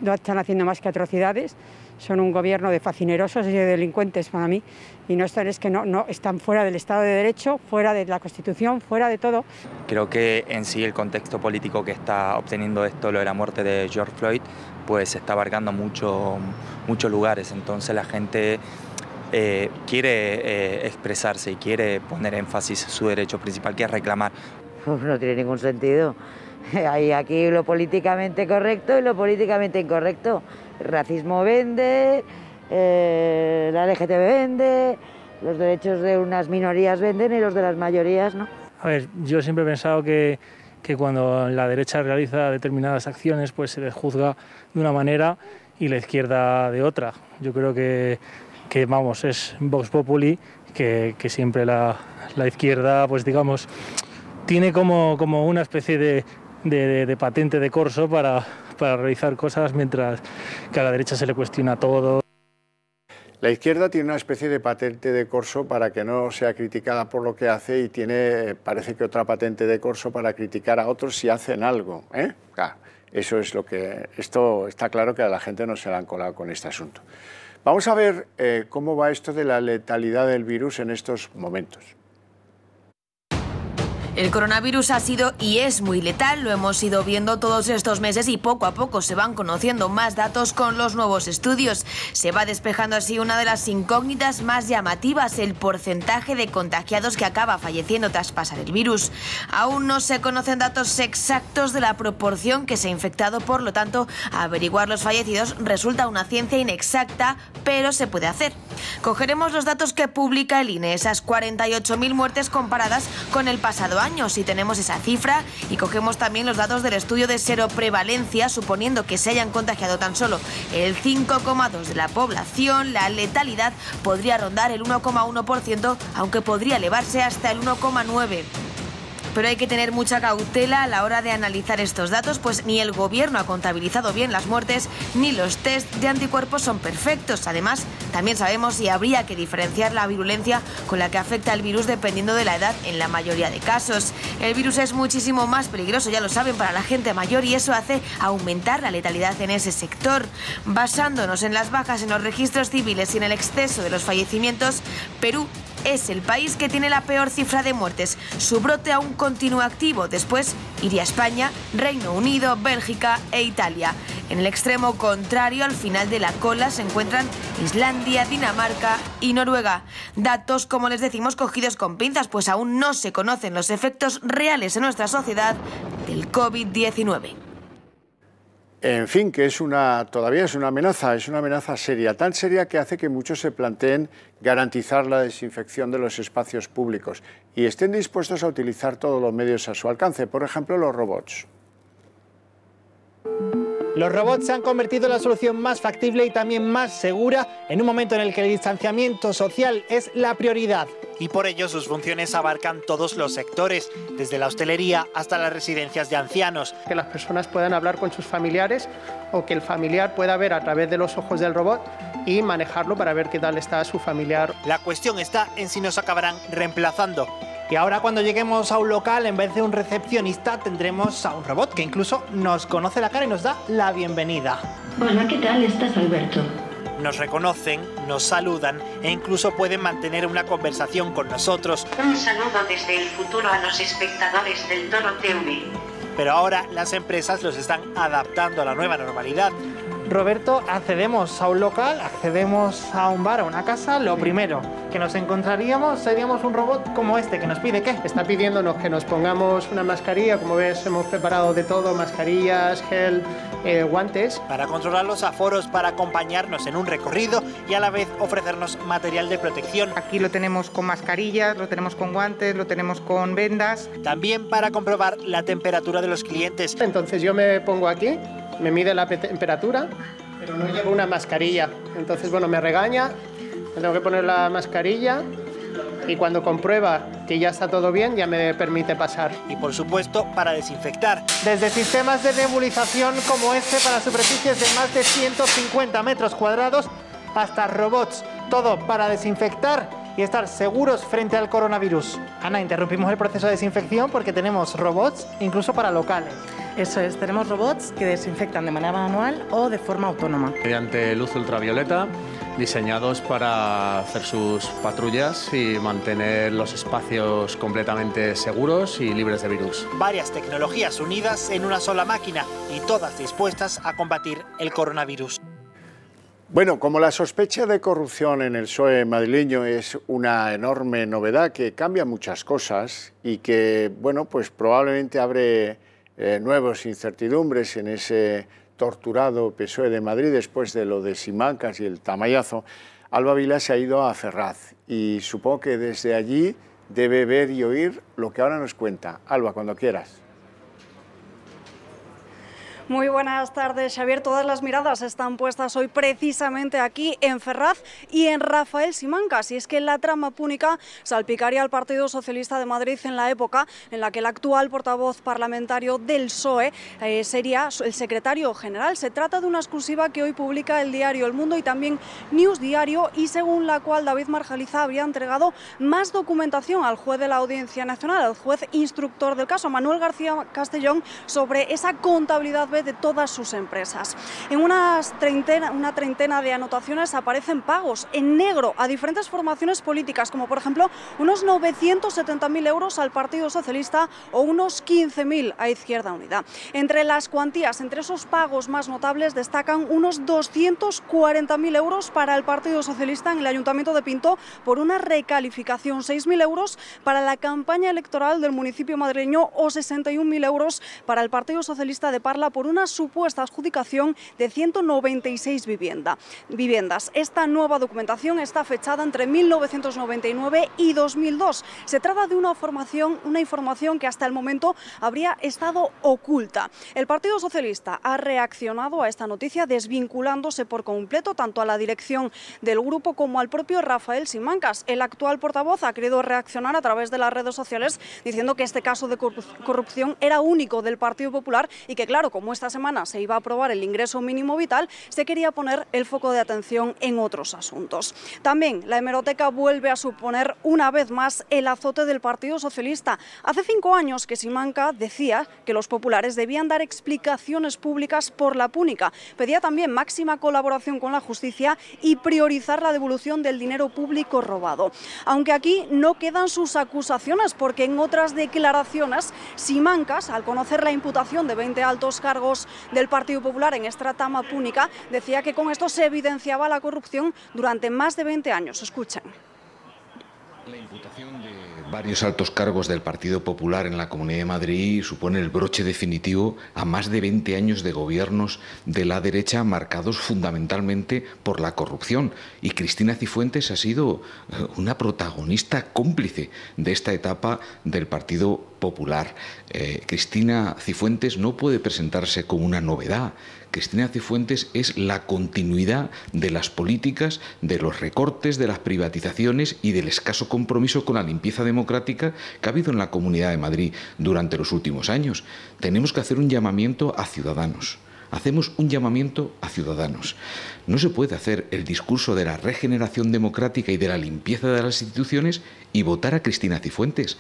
No están haciendo más que atrocidades, son un gobierno de facinerosos y de delincuentes para mí, y no están, es que no, no, están fuera del Estado de Derecho, fuera de la Constitución, fuera de todo. Creo que en sí el contexto político que está obteniendo esto, lo de la muerte de George Floyd, pues está abarcando mucho, muchos lugares, entonces la gente eh, quiere eh, expresarse y quiere poner énfasis su derecho principal, que es reclamar. Pues *laughs* No tiene ningún sentido. *laughs* Hay aquí lo políticamente correcto y lo políticamente incorrecto. El racismo vende, eh, la LGTB vende, los derechos de unas minorías venden y los de las mayorías no. A ver, yo siempre he pensado que, que cuando la derecha realiza determinadas acciones, pues se les juzga de una manera y la izquierda de otra. Yo creo que que vamos, es Vox Populi, que, siempre la, izquierda, pues digamos, tiene como, una especie de, patente de corso para, realizar cosas, mientras que a la derecha se le cuestiona todo. La izquierda tiene una especie de patente de corso para que no sea criticada por lo que hace y tiene, parece que otra patente de corso para criticar a otros si hacen algo. ¿eh? eso es lo que... Esto está claro que a la gente no se le han colado con este asunto. Vamos a ver eh, cómo va esto de la letalidad del virus en estos momentos. El coronavirus ha sido y es muy letal, lo hemos ido viendo todos estos meses y poco a poco se van conociendo más datos con los nuevos estudios. Se va despejando así una de las incógnitas más llamativas, el porcentaje de contagiados que acaba falleciendo tras pasar el virus. Aún no se conocen datos exactos de la proporción que se ha infectado, por lo tanto, averiguar los fallecidos resulta una ciencia inexacta, pero se puede hacer. Cogeremos los datos que publica el INE, esas 48.000 muertes comparadas con el pasado año si tenemos esa cifra y cogemos también los datos del estudio de cero prevalencia suponiendo que se hayan contagiado tan solo el 5,2 de la población, la letalidad podría rondar el 1,1%, aunque podría elevarse hasta el 1,9%. Pero hay que tener mucha cautela a la hora de analizar estos datos, pues ni el gobierno ha contabilizado bien las muertes, ni los test de anticuerpos son perfectos. Además, también sabemos y habría que diferenciar la virulencia con la que afecta el virus dependiendo de la edad en la mayoría de casos. El virus es muchísimo más peligroso, ya lo saben, para la gente mayor y eso hace aumentar la letalidad en ese sector. Basándonos en las bajas en los registros civiles y en el exceso de los fallecimientos, Perú es el país que tiene la peor cifra de muertes. Su brote aún continúa activo. Después iría España, Reino Unido, Bélgica e Italia. En el extremo contrario, al final de la cola se encuentran Islandia, Dinamarca y Noruega. Datos, como les decimos, cogidos con pinzas, pues aún no se conocen los efectos reales en nuestra sociedad del COVID-19 en fin, que es una, todavía es una amenaza, es una amenaza seria, tan seria que hace que muchos se planteen garantizar la desinfección de los espacios públicos y estén dispuestos a utilizar todos los medios a su alcance, por ejemplo, los robots. Los robots se han convertido en la solución más factible y también más segura en un momento en el que el distanciamiento social es la prioridad. Y por ello sus funciones abarcan todos los sectores, desde la hostelería hasta las residencias de ancianos. Que las personas puedan hablar con sus familiares o que el familiar pueda ver a través de los ojos del robot y manejarlo para ver qué tal está su familiar. La cuestión está en si nos acabarán reemplazando y ahora cuando lleguemos a un local, en vez de un recepcionista, tendremos a un robot que incluso nos conoce la cara y nos da la bienvenida. Hola, ¿qué tal? Estás Alberto. Nos reconocen, nos saludan e incluso pueden mantener una conversación con nosotros. Un saludo desde el futuro a los espectadores del Toro TV. Pero ahora las empresas los están adaptando a la nueva normalidad Roberto, accedemos a un local, accedemos a un bar, a una casa, lo primero que nos encontraríamos seríamos un robot como este, que nos pide qué. Está pidiéndonos que nos pongamos una mascarilla, como ves hemos preparado de todo, mascarillas, gel, eh, guantes. Para controlar los aforos, para acompañarnos en un recorrido y a la vez ofrecernos material de protección. Aquí lo tenemos con mascarillas, lo tenemos con guantes, lo tenemos con vendas. También para comprobar la temperatura de los clientes. Entonces yo me pongo aquí me mide la temperatura, pero no llevo una mascarilla. Entonces, bueno, me regaña, tengo que poner la mascarilla y cuando comprueba que ya está todo bien, ya me permite pasar. Y por supuesto, para desinfectar. Desde sistemas de nebulización como este para superficies de más de 150 metros cuadrados hasta robots, todo para desinfectar y estar seguros frente al coronavirus. Ana, interrumpimos el proceso de desinfección porque tenemos robots incluso para locales. Eso es, tenemos robots que desinfectan de manera manual o de forma autónoma. Mediante luz ultravioleta, diseñados para hacer sus patrullas y mantener los espacios completamente seguros y libres de virus. Varias tecnologías unidas en una sola máquina y todas dispuestas a combatir el coronavirus. Bueno, como la sospecha de corrupción en el PSOE madrileño es una enorme novedad que cambia muchas cosas y que, bueno, pues probablemente abre eh, nuevos incertidumbres en ese torturado PSOE de Madrid después de lo de Simancas y el tamayazo, Alba Vila se ha ido a Ferraz y supongo que desde allí debe ver y oír lo que ahora nos cuenta. Alba, cuando quieras. Muy buenas tardes, Xavier. Todas las miradas están puestas hoy precisamente aquí en Ferraz y en Rafael Simancas. Y es que la trama púnica salpicaría al Partido Socialista de Madrid en la época en la que el actual portavoz parlamentario del PSOE eh, sería el secretario general. Se trata de una exclusiva que hoy publica el diario El Mundo y también News Diario y según la cual David Marjaliza habría entregado más documentación al juez de la Audiencia Nacional, al juez instructor del caso, Manuel García Castellón, sobre esa contabilidad de todas sus empresas. En unas treintena, una treintena de anotaciones aparecen pagos en negro a diferentes formaciones políticas, como por ejemplo unos 970.000 euros al Partido Socialista o unos 15.000 a Izquierda Unida. Entre las cuantías, entre esos pagos más notables, destacan unos 240.000 euros para el Partido Socialista en el Ayuntamiento de Pinto por una recalificación, 6.000 euros para la campaña electoral del municipio madrileño o 61.000 euros para el Partido Socialista de Parla por una supuesta adjudicación de 196 vivienda, viviendas. Esta nueva documentación está fechada entre 1999 y 2002. Se trata de una, formación, una información que hasta el momento habría estado oculta. El Partido Socialista ha reaccionado a esta noticia desvinculándose por completo tanto a la dirección del grupo como al propio Rafael Simancas. El actual portavoz ha querido reaccionar a través de las redes sociales diciendo que este caso de corrupción era único del Partido Popular y que, claro, como esta semana se iba a aprobar el ingreso mínimo vital, se quería poner el foco de atención en otros asuntos. También la hemeroteca vuelve a suponer una vez más el azote del Partido Socialista. Hace cinco años que Simanca decía que los populares debían dar explicaciones públicas por la púnica. Pedía también máxima colaboración con la justicia y priorizar la devolución del dinero público robado. Aunque aquí no quedan sus acusaciones porque en otras declaraciones Simancas, al conocer la imputación de 20 altos cargos del Partido Popular en esta tama púnica, decía que con esto se evidenciaba la corrupción durante más de 20 años. Escuchen. La imputación de Varios altos cargos del Partido Popular en la Comunidad de Madrid suponen el broche definitivo a más de 20 años de gobiernos de la derecha marcados fundamentalmente por la corrupción. Y Cristina Cifuentes ha sido eh, una protagonista cómplice de esta etapa del Partido Popular. Eh, Cristina Cifuentes no puede presentarse como una novedad. Cristina Cifuentes es la continuidad de las políticas, de los recortes, de las privatizaciones y del escaso compromiso con la limpieza democrática que ha habido en la Comunidad de Madrid durante los últimos años. Tenemos que hacer un llamamiento a ciudadanos hacemos un llamamiento a ciudadanos. No se puede hacer el discurso de la regeneración democrática y de la limpieza de las instituciones y votar a Cristina Cifuentes.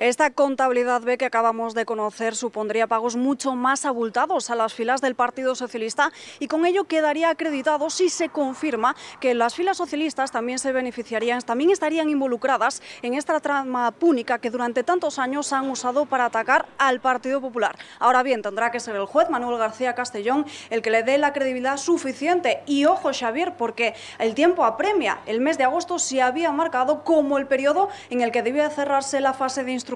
Esta contabilidad B que acabamos de conocer supondría pagos mucho más abultados a las filas del Partido Socialista y con ello quedaría acreditado si se confirma que las filas socialistas también se beneficiarían, también estarían involucradas en esta trama púnica que durante tantos años han usado para atacar al Partido Popular. Ahora bien, tendrá que ser el juez Manuel García Castellón el que le dé la credibilidad suficiente y ojo Xavier porque el tiempo apremia. El mes de agosto se había marcado como el periodo en el que debía cerrarse la fase de instrucción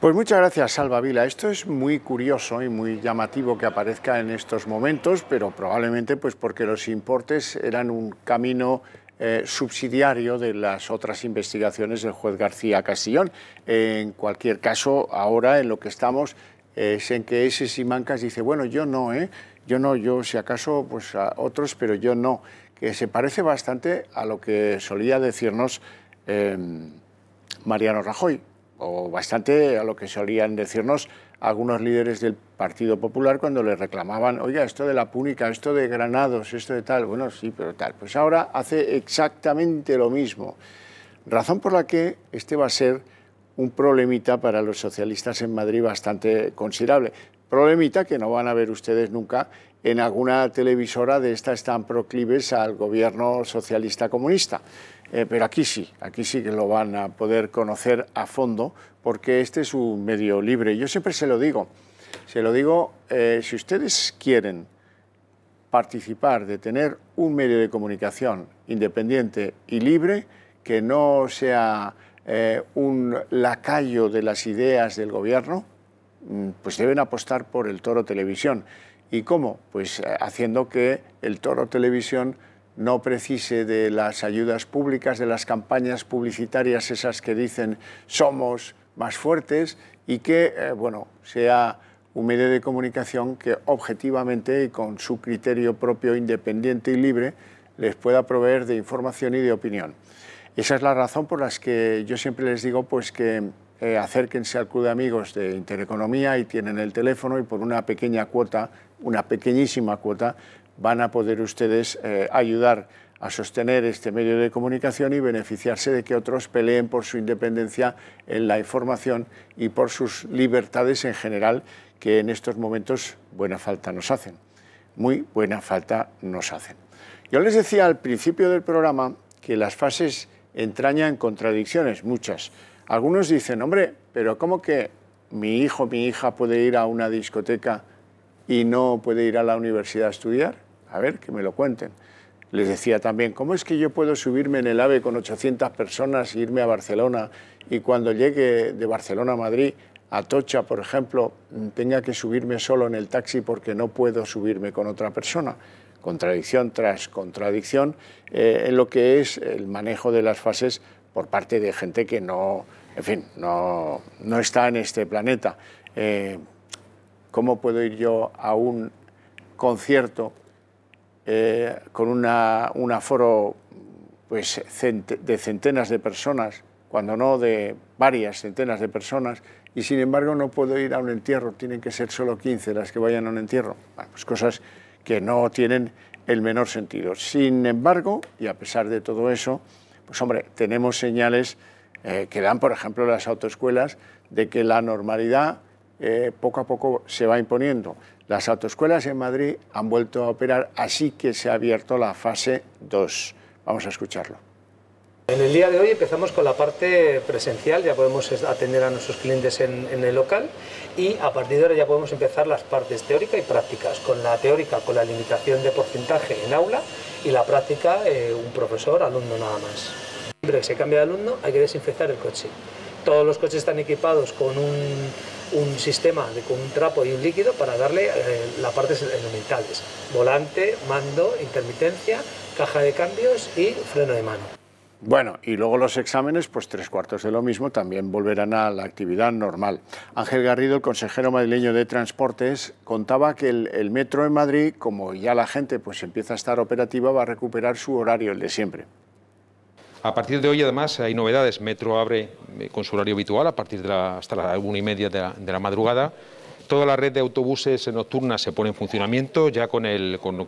pues muchas gracias, Salva Vila. Esto es muy curioso y muy llamativo que aparezca en estos momentos, pero probablemente pues porque los importes eran un camino eh, subsidiario de las otras investigaciones del juez García Castillón. En cualquier caso, ahora en lo que estamos eh, es en que ese Simancas dice, bueno, yo no, ¿eh? yo no, yo si acaso pues a otros, pero yo no, que se parece bastante a lo que solía decirnos em, Mariano Rajoy, o bastante a lo que solían decirnos algunos líderes del Partido Popular cuando le reclamaban, oiga, esto de la Púnica, esto de Granados, esto de tal, bueno, sí, pero tal. Pues ahora hace exactamente lo mismo. Razón por la que este va a ser un problemita para los socialistas en Madrid bastante considerable. Problemita que no van a ver ustedes nunca en alguna televisora de estas tan proclives al gobierno socialista comunista. Eh, pero aquí sí, aquí sí que lo van a poder conocer a fondo porque este es un medio libre. Yo siempre se lo digo, se lo digo, eh, si ustedes quieren participar de tener un medio de comunicación independiente y libre, que no sea eh, un lacayo de las ideas del gobierno, mm, pues deben apostar por el Toro Televisión. ¿Y cómo? Pues haciendo que el Toro Televisión no precise de las ayudas públicas, de las campañas publicitarias esas que dicen somos más fuertes y que, eh, bueno, sea un medio de comunicación que objetivamente y con su criterio propio independiente y libre les pueda proveer de información y de opinión. Esa es la razón por la que yo siempre les digo pues, que eh, acérquense al Club de Amigos de Intereconomía y tienen el teléfono y por una pequeña cuota, una pequeñísima cuota, van a poder ustedes eh, ayudar a sostener este medio de comunicación y beneficiarse de que otros peleen por su independencia en la información y por sus libertades en general, que en estos momentos buena falta nos hacen. Muy buena falta nos hacen. Yo les decía al principio del programa que las fases entrañan contradicciones, muchas. Algunos dicen, hombre, pero ¿cómo que mi hijo, mi hija puede ir a una discoteca y no puede ir a la universidad a estudiar? A ver, que me lo cuenten. Les decía también, ¿cómo es que yo puedo subirme en el AVE con 800 personas e irme a Barcelona y cuando llegue de Barcelona a Madrid, a Tocha, por ejemplo, tenga que subirme solo en el taxi porque no puedo subirme con otra persona? Contradicción tras contradicción eh, en lo que es el manejo de las fases por parte de gente que no, en fin, no, está en este planeta. Eh, ¿Cómo puedo ir yo a un concierto eh, con una, un aforo pues, de centenas de personas, cuando no de varias centenas de personas, y sin embargo no puedo ir a un entierro, tienen que ser solo 15 las que vayan a un entierro. Pues cosas que no tienen el menor sentido. Sin embargo, y a pesar de todo eso, pues hombre, tenemos señales eh, que dan, por ejemplo, las autoescuelas de que la normalidad eh, poco a poco se va imponiendo. Las autoescuelas en Madrid han vuelto a operar, así que se ha abierto la fase 2. Vamos a escucharlo. En el día de hoy empezamos con la parte presencial, ya podemos atender a nuestros clientes en, el local y a partir de ahora ya podemos empezar las partes teórica y prácticas, con la teórica con la limitación de porcentaje en aula y la práctica eh, un profesor, alumno nada más. Siempre que se cambia de alumno hay que desinfectar el coche. Todos los coches están equipados con un un sistema con un trapo y un líquido para darle eh, las partes elementales. Volante, mando, intermitencia, caja de cambios y freno de mano. Bueno, y luego los exámenes, pues tres cuartos de lo mismo, también volverán a la actividad normal. Ángel Garrido, el consejero madrileño de Transportes, contaba que el, metro en Madrid, como ya la gente pues empieza a estar operativa, va a recuperar su horario, el de siempre. A partir de hoy, además, hay novedades. Metro abre eh, con su horario habitual a partir de la, hasta las una y media de la, madrugada. Toda la red de autobuses nocturnas se pone en funcionamiento ya con, el, con,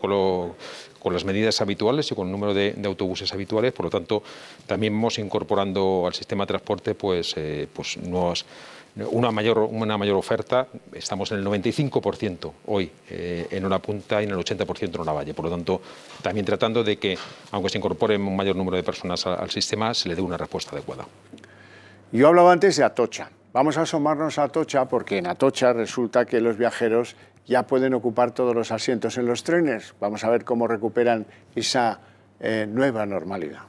las medidas habituales y con el número de, autobuses habituales. Por lo tanto, también vamos incorporando al sistema de transporte pues, eh, pues nuevas una mayor, una mayor oferta, estamos en el 95% hoy eh, en una punta y en el 80% en una valle. Por lo tanto, también tratando de que, aunque se incorporen un mayor número de personas al, sistema, se le dé una respuesta adecuada. Yo hablaba antes de Atocha. Vamos a asomarnos a Atocha porque en Atocha resulta que los viajeros ya pueden ocupar todos los asientos en los trenes. Vamos a ver cómo recuperan esa eh, nueva normalidad.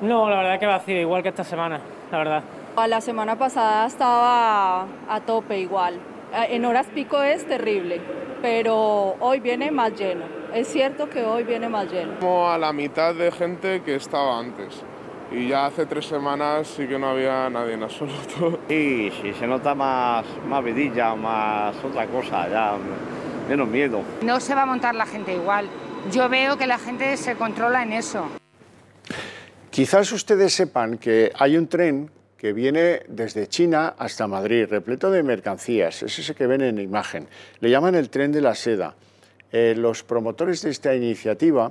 No, la verdad que va a vacío, igual que esta semana, la verdad. La semana pasada estaba a tope igual. Eh, en horas pico es terrible, pero hoy viene más lleno. Es cierto que hoy viene más lleno. Como a la mitad de gente que estaba antes. Y ya hace tres semanas sí que no había nadie en absoluto. *laughs* Sí, sí, se nota más, más vidilla, más otra cosa, ya menos miedo. No se va a montar la gente igual. Yo veo que la gente se controla en eso. Quizás ustedes sepan que hay un tren que viene desde China hasta Madrid, repleto de mercancías, es ese que ven en imagen. Le llaman el tren de la seda. Eh, los promotores de esta iniciativa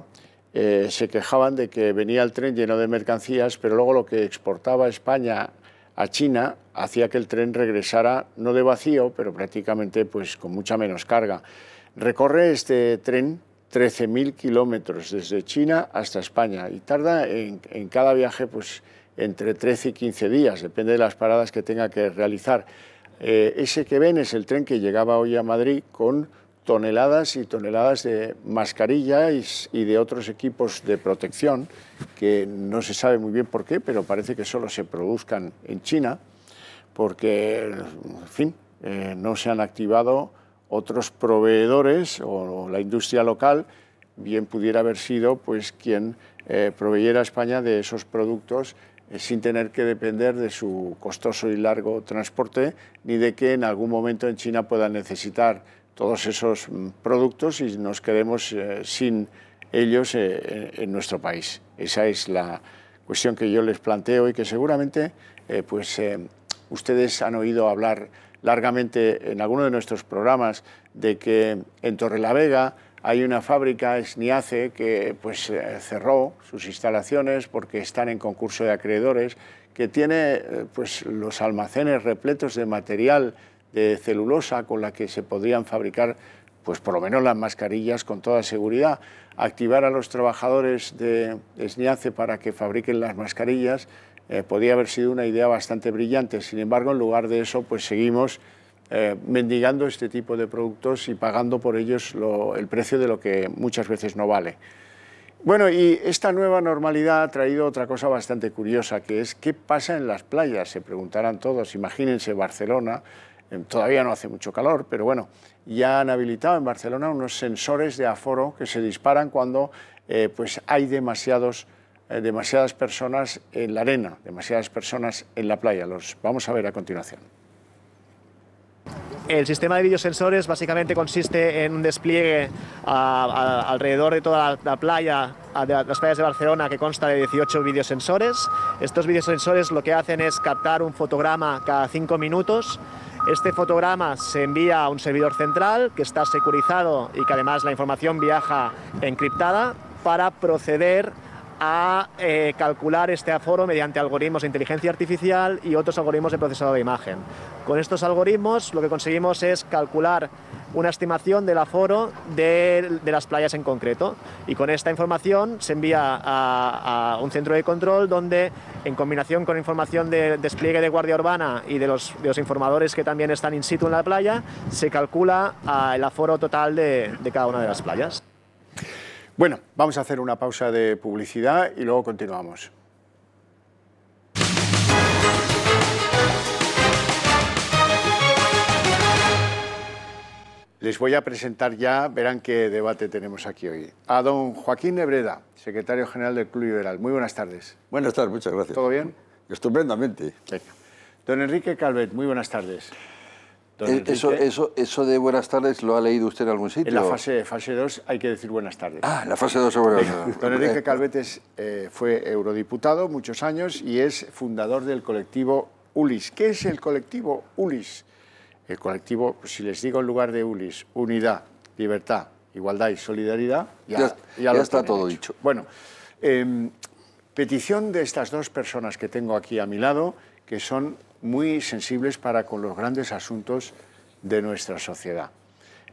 eh, se quejaban de que venía el tren lleno de mercancías, pero luego lo que exportaba España a China hacía que el tren regresara no de vacío, pero prácticamente pues, con mucha menos carga. Recorre este tren 13.000 kilómetros desde China hasta España y tarda en, en cada viaje pues, entre 13 y 15 días, depende de las paradas que tenga que realizar. Eh, ese que ven es el tren que llegaba hoy a Madrid con toneladas y toneladas de mascarillas y, de otros equipos de protección que no se sabe muy bien por qué, pero parece que solo se produzcan en China porque, en fin, eh, no se han activado otros proveedores o, la industria local bien pudiera haber sido pues quien eh, proveyera a España de esos productos eh, sin tener que depender de su costoso y largo transporte, ni de que en algún momento en China puedan necesitar todos esos mm, productos y nos quedemos eh, sin ellos eh, en nuestro país. Esa es la cuestión que yo les planteo y que seguramente pues, ustedes han oído hablar largamente en alguno de nuestros programas de que en Torrelavega hay una fábrica, Esniace, que pues, eh, cerró sus instalaciones porque están en concurso de acreedores, que tiene eh, pues, los almacenes repletos de material de celulosa con la que se podrían fabricar pues por lo menos las mascarillas con toda seguridad, activar a los trabajadores de Esniace para que fabriquen las mascarillas, eh, podría haber sido una idea bastante brillante. Sin embargo, en lugar de eso, pues seguimos eh, mendigando este tipo de productos y pagando por ellos el precio de lo que muchas veces no vale. Bueno, y esta nueva normalidad ha traído otra cosa bastante curiosa, que es qué pasa en las playas, se preguntarán todos. Imagínense Barcelona, eh, todavía no hace mucho calor, pero bueno, ya han habilitado en Barcelona unos sensores de aforo que se disparan cuando eh, pues hay demasiados, demasiadas personas en la arena, demasiadas personas en la playa. Los vamos a ver a continuación. El sistema de videosensores básicamente consiste en un despliegue alrededor de toda la, playa, de las playas de Barcelona, que consta de 18 videosensores. Estos videosensores lo que hacen es captar un fotograma cada 5 minutos. Este fotograma se envía a un servidor central que está securizado y que además la información viaja encriptada para proceder a eh, calcular este aforo mediante algoritmos de inteligencia artificial y otros algoritmos de procesado de imagen. Con estos algoritmos lo que conseguimos es calcular una estimación del aforo de, de las playas en concreto y con esta información se envía a, un centro de control donde en combinación con información de despliegue de guardia urbana y de los, de los informadores que también están in situ en la playa se calcula ah, el aforo total de, de cada una de las playas. Bueno, vamos a hacer una pausa de publicidad y luego continuamos. Les voy a presentar ya, verán qué debate tenemos aquí hoy. A don Joaquín Nebreda, secretario general del Club Liberal. Muy buenas tardes. Buenas tardes, muchas gracias. ¿Todo bien? Estupendamente. Don Enrique Calvet, muy buenas tardes. Eh, eso, eso, de buenas tardes lo ha leído usted en algún sitio. En la fase, fase 2 hay que decir buenas tardes. Ah, la fase 2 sobre buenas Don Enrique Calvetes eh, fue eurodiputado muchos años y es fundador del colectivo ULIS. ¿Qué es el colectivo ULIS? El colectivo, si les digo en lugar de ULIS, unidad, libertad, igualdad y solidaridad, ya, está todo dicho. Bueno, em, petición de estas dos personas que tengo aquí a mi lado, que son muy sensibles para con los grandes asuntos de nuestra sociedad.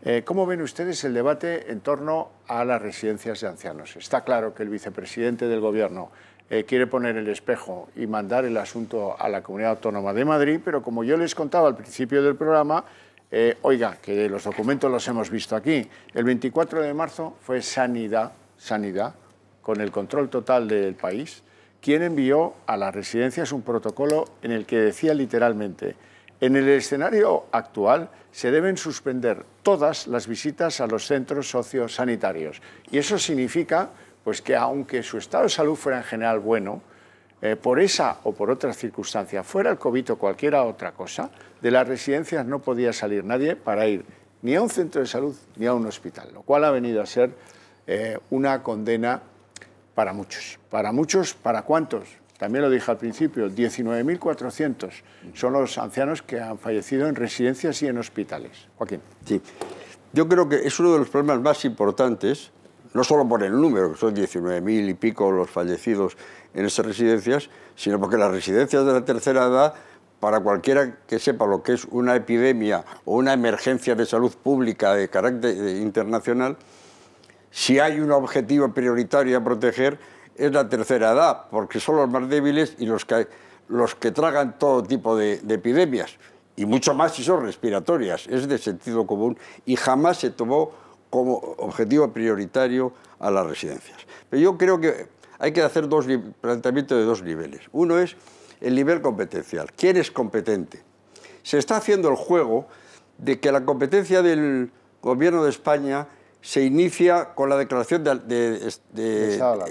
Eh, ¿Cómo ven ustedes el debate en torno a las residencias de ancianos? Está claro que el vicepresidente del Gobierno eh, quiere poner el espejo y mandar el asunto a la Comunidad Autónoma de Madrid, pero como yo les contaba al principio del programa, eh, oiga, que los documentos los hemos visto aquí. El 24 de marzo fue sanidad, sanidad, con el control total del país, quien envió a las residencias un protocolo en el que decía literalmente, en el escenario actual se deben suspender todas las visitas a los centros sociosanitarios. Y eso significa pues, que aunque su estado de salud fuera en general bueno, eh, por esa o por otra circunstancia, fuera el COVID o cualquier otra cosa, de las residencias no podía salir nadie para ir ni a un centro de salud ni a un hospital, lo cual ha venido a ser eh, una condena para muchos. Para muchos, ¿para cuántos? También lo dije al principio, 19.400 son los ancianos que han fallecido en residencias y en hospitales. Joaquín. Sí. Yo creo que es uno de los problemas más importantes, no solo por el número, que son 19.000 y pico los fallecidos en esas residencias, sino porque las residencias de la tercera edad, para cualquiera que sepa lo que es una epidemia o una emergencia de salud pública de carácter eh, internacional, si hay un objetivo prioritario a proteger, es la tercera edad, porque son los más débiles y los que, tragan todo tipo de, epidemias, y mucho más si son respiratorias, es de sentido común, y jamás se tomó como objetivo prioritario a las residencias. Pero yo creo que hay que hacer dos planteamientos de dos niveles. Uno es el nivel competencial. ¿Quién es competente? Se está haciendo el juego de que la competencia del Gobierno de España se inicia con la declaración de,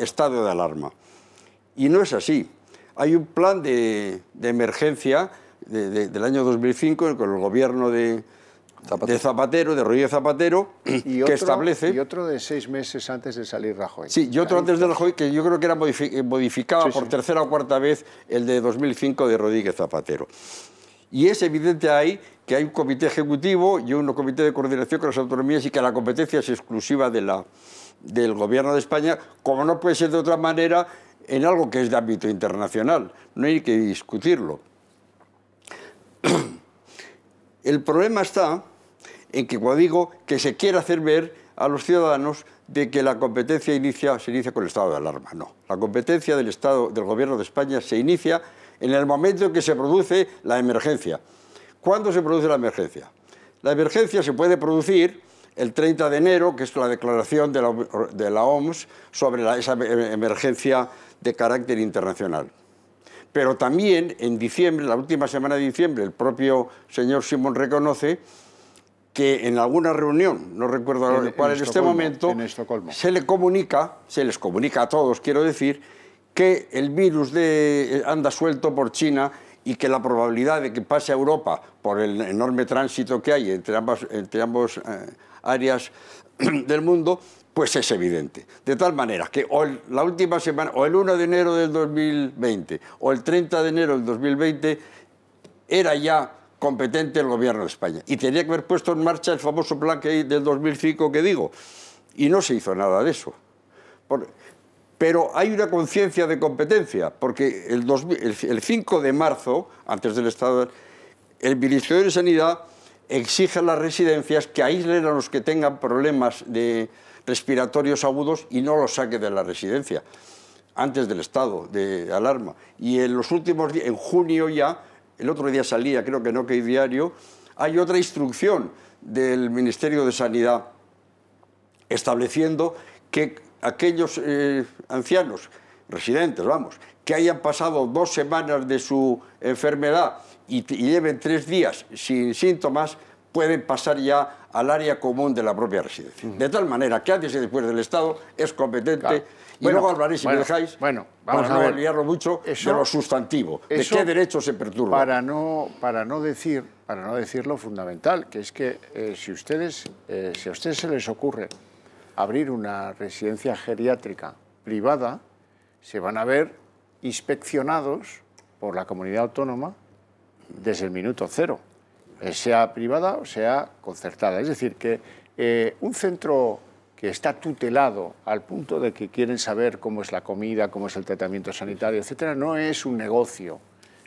estado de alarma. Y no es así. Hay un plan de, emergencia del año 2005 con el gobierno de, Zapatero. de Rodríguez Zapatero, y que establece... Y otro de seis meses antes de salir Rajoy. Sí, y otro antes de Rajoy, que yo creo que era modificado eh, modificaba por tercera o cuarta vez el de 2005 de Rodríguez Zapatero. Y es evidente ahí que hay un comité ejecutivo y un comité de coordinación con las autonomías y que la competencia es exclusiva del Gobierno de España, como no puede ser de otra manera en algo que es de ámbito internacional. No hay que discutirlo. *clears throat* El problema está en que, cuando digo, que se quiere hacer ver a los ciudadanos de que la competencia se inicia con el estado de alarma. No, la competencia del, estado, del Gobierno de España se inicia en el momento en que se produce la emergencia. ¿Cuándo se produce la emergencia? La emergencia se puede producir el 30 de enero, que es la declaración de la, OMS sobre esa em, emergencia de carácter internacional. Pero también en diciembre, la última semana de diciembre, el propio señor Simón reconoce que en alguna reunión, no recuerdo cuál en, este momento, se le comunica, se les comunica a todos, quiero decir, que el virus eh, anda suelto por China y que la probabilidad de que pase a Europa por el enorme tránsito que hay entre ambas, eh, áreas *clears throat* del mundo, pues es evidente. De tal manera que o el, la última semana, o el 1 de enero del 2020, o el 30 de enero del 2020, era ya competente el gobierno de España. Y tenía que haber puesto en marcha el famoso plan que, del 2005 que digo. Y no se hizo nada de eso. Pero hay una conciencia de competencia, porque el, 5 de marzo, antes del Estado, el Ministerio de Sanidad exige a las residencias que aíslen a los que tengan problemas de respiratorios agudos y no los saque de la residencia, antes del estado de alarma. Y en los últimos días, en junio ya, el otro día salía, creo que no que hay diario, hay otra instrucción del Ministerio de Sanidad estableciendo que aquellos eh, ancianos, residentes, vamos, que hayan pasado dos semanas de su enfermedad y, lleven tres días sin síntomas, pueden pasar ya al área común de la propia residencia. De tal manera que antes y después del Estado es competente. Y luego hablaré, si me dejáis, vamos a no mucho, de lo sustantivo, de qué derecho se perturba. Para no, para, no decir, para no lo fundamental, que es que eh, si, ustedes, eh, si a ustedes se les ocurre abrir una residencia geriátrica privada, se van a ver inspeccionados por la comunidad autónoma desde el minuto cero, eh, sea privada o sea concertada. Es decir, que eh, un centro que está tutelado al punto de que quieren saber cómo es la comida, cómo es el tratamiento sanitario, etcétera, no es un negocio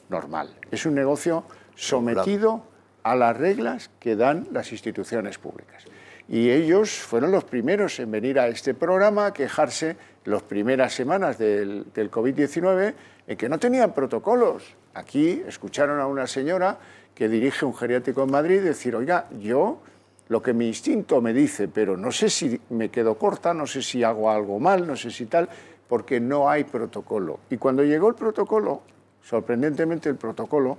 normal, es un negocio sometido a las reglas que dan las instituciones públicas y ellos fueron los primeros en venir a este programa a quejarse las primeras semanas del, del COVID-19 en que no tenían protocolos. Aquí escucharon a una señora que dirige un geriátrico en Madrid decir, oiga, yo lo que mi instinto me dice, pero no sé si me quedo corta, no sé si hago algo mal, no sé si tal, porque no hay protocolo. Y cuando llegó el protocolo, sorprendentemente el protocolo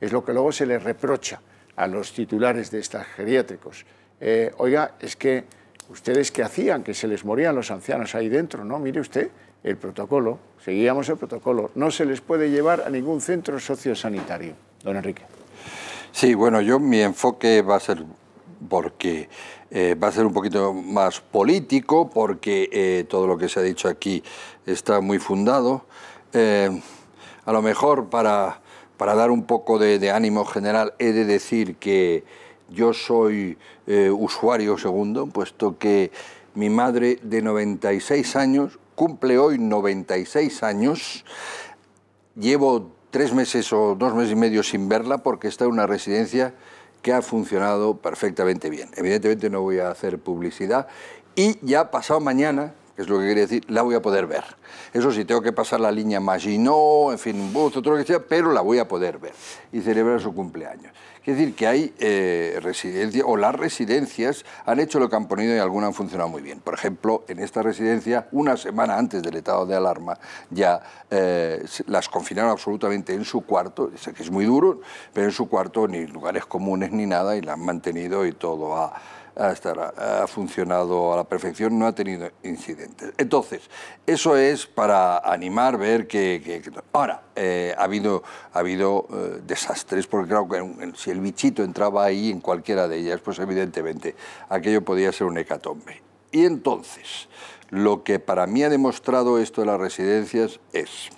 es lo que luego se le reprocha a los titulares de estos geriátricos. Eh, oiga, es que ustedes qué hacían, que se les morían los ancianos ahí dentro, ¿no? Mire usted, el protocolo, seguíamos el protocolo, no se les puede llevar a ningún centro sociosanitario. Don Enrique. Sí, bueno, yo mi enfoque va a ser porque eh, va a ser un poquito más político, porque eh, todo lo que se ha dicho aquí está muy fundado. a lo mejor para, dar un poco de, ánimo general he de decir que yo soy eh, usuario segundo, puesto que mi madre de 96 años, cumple hoy 96 años, llevo tres meses o dos meses y medio sin verla porque está en una residencia que ha funcionado perfectamente bien. Evidentemente no voy a hacer publicidad y ya pasado mañana, que es lo que quería decir, la voy a poder ver. Eso sí, tengo que pasar la línea Maginot, en fin, otro que sea, pero la voy a poder ver y celebrar su cumpleaños. Es decir, que hay eh, residencias o las residencias han hecho lo que han ponido y algunas han funcionado muy bien. Por ejemplo, en esta residencia, una semana antes del estado de alarma, ya eh, las confinaron absolutamente en su cuarto, sé que es muy duro, pero en su cuarto ni lugares comunes ni nada y la han mantenido y todo ha estará, ha funcionado a la perfección, no ha tenido incidentes. Entonces, eso es para animar, ver que... ahora, eh, ha habido, ha habido eh, desastres, porque claro, si el bichito entraba ahí en cualquiera de ellas, pues evidentemente aquello podía ser un hecatombe. Y entonces, lo que para mí ha demostrado esto de las residencias es...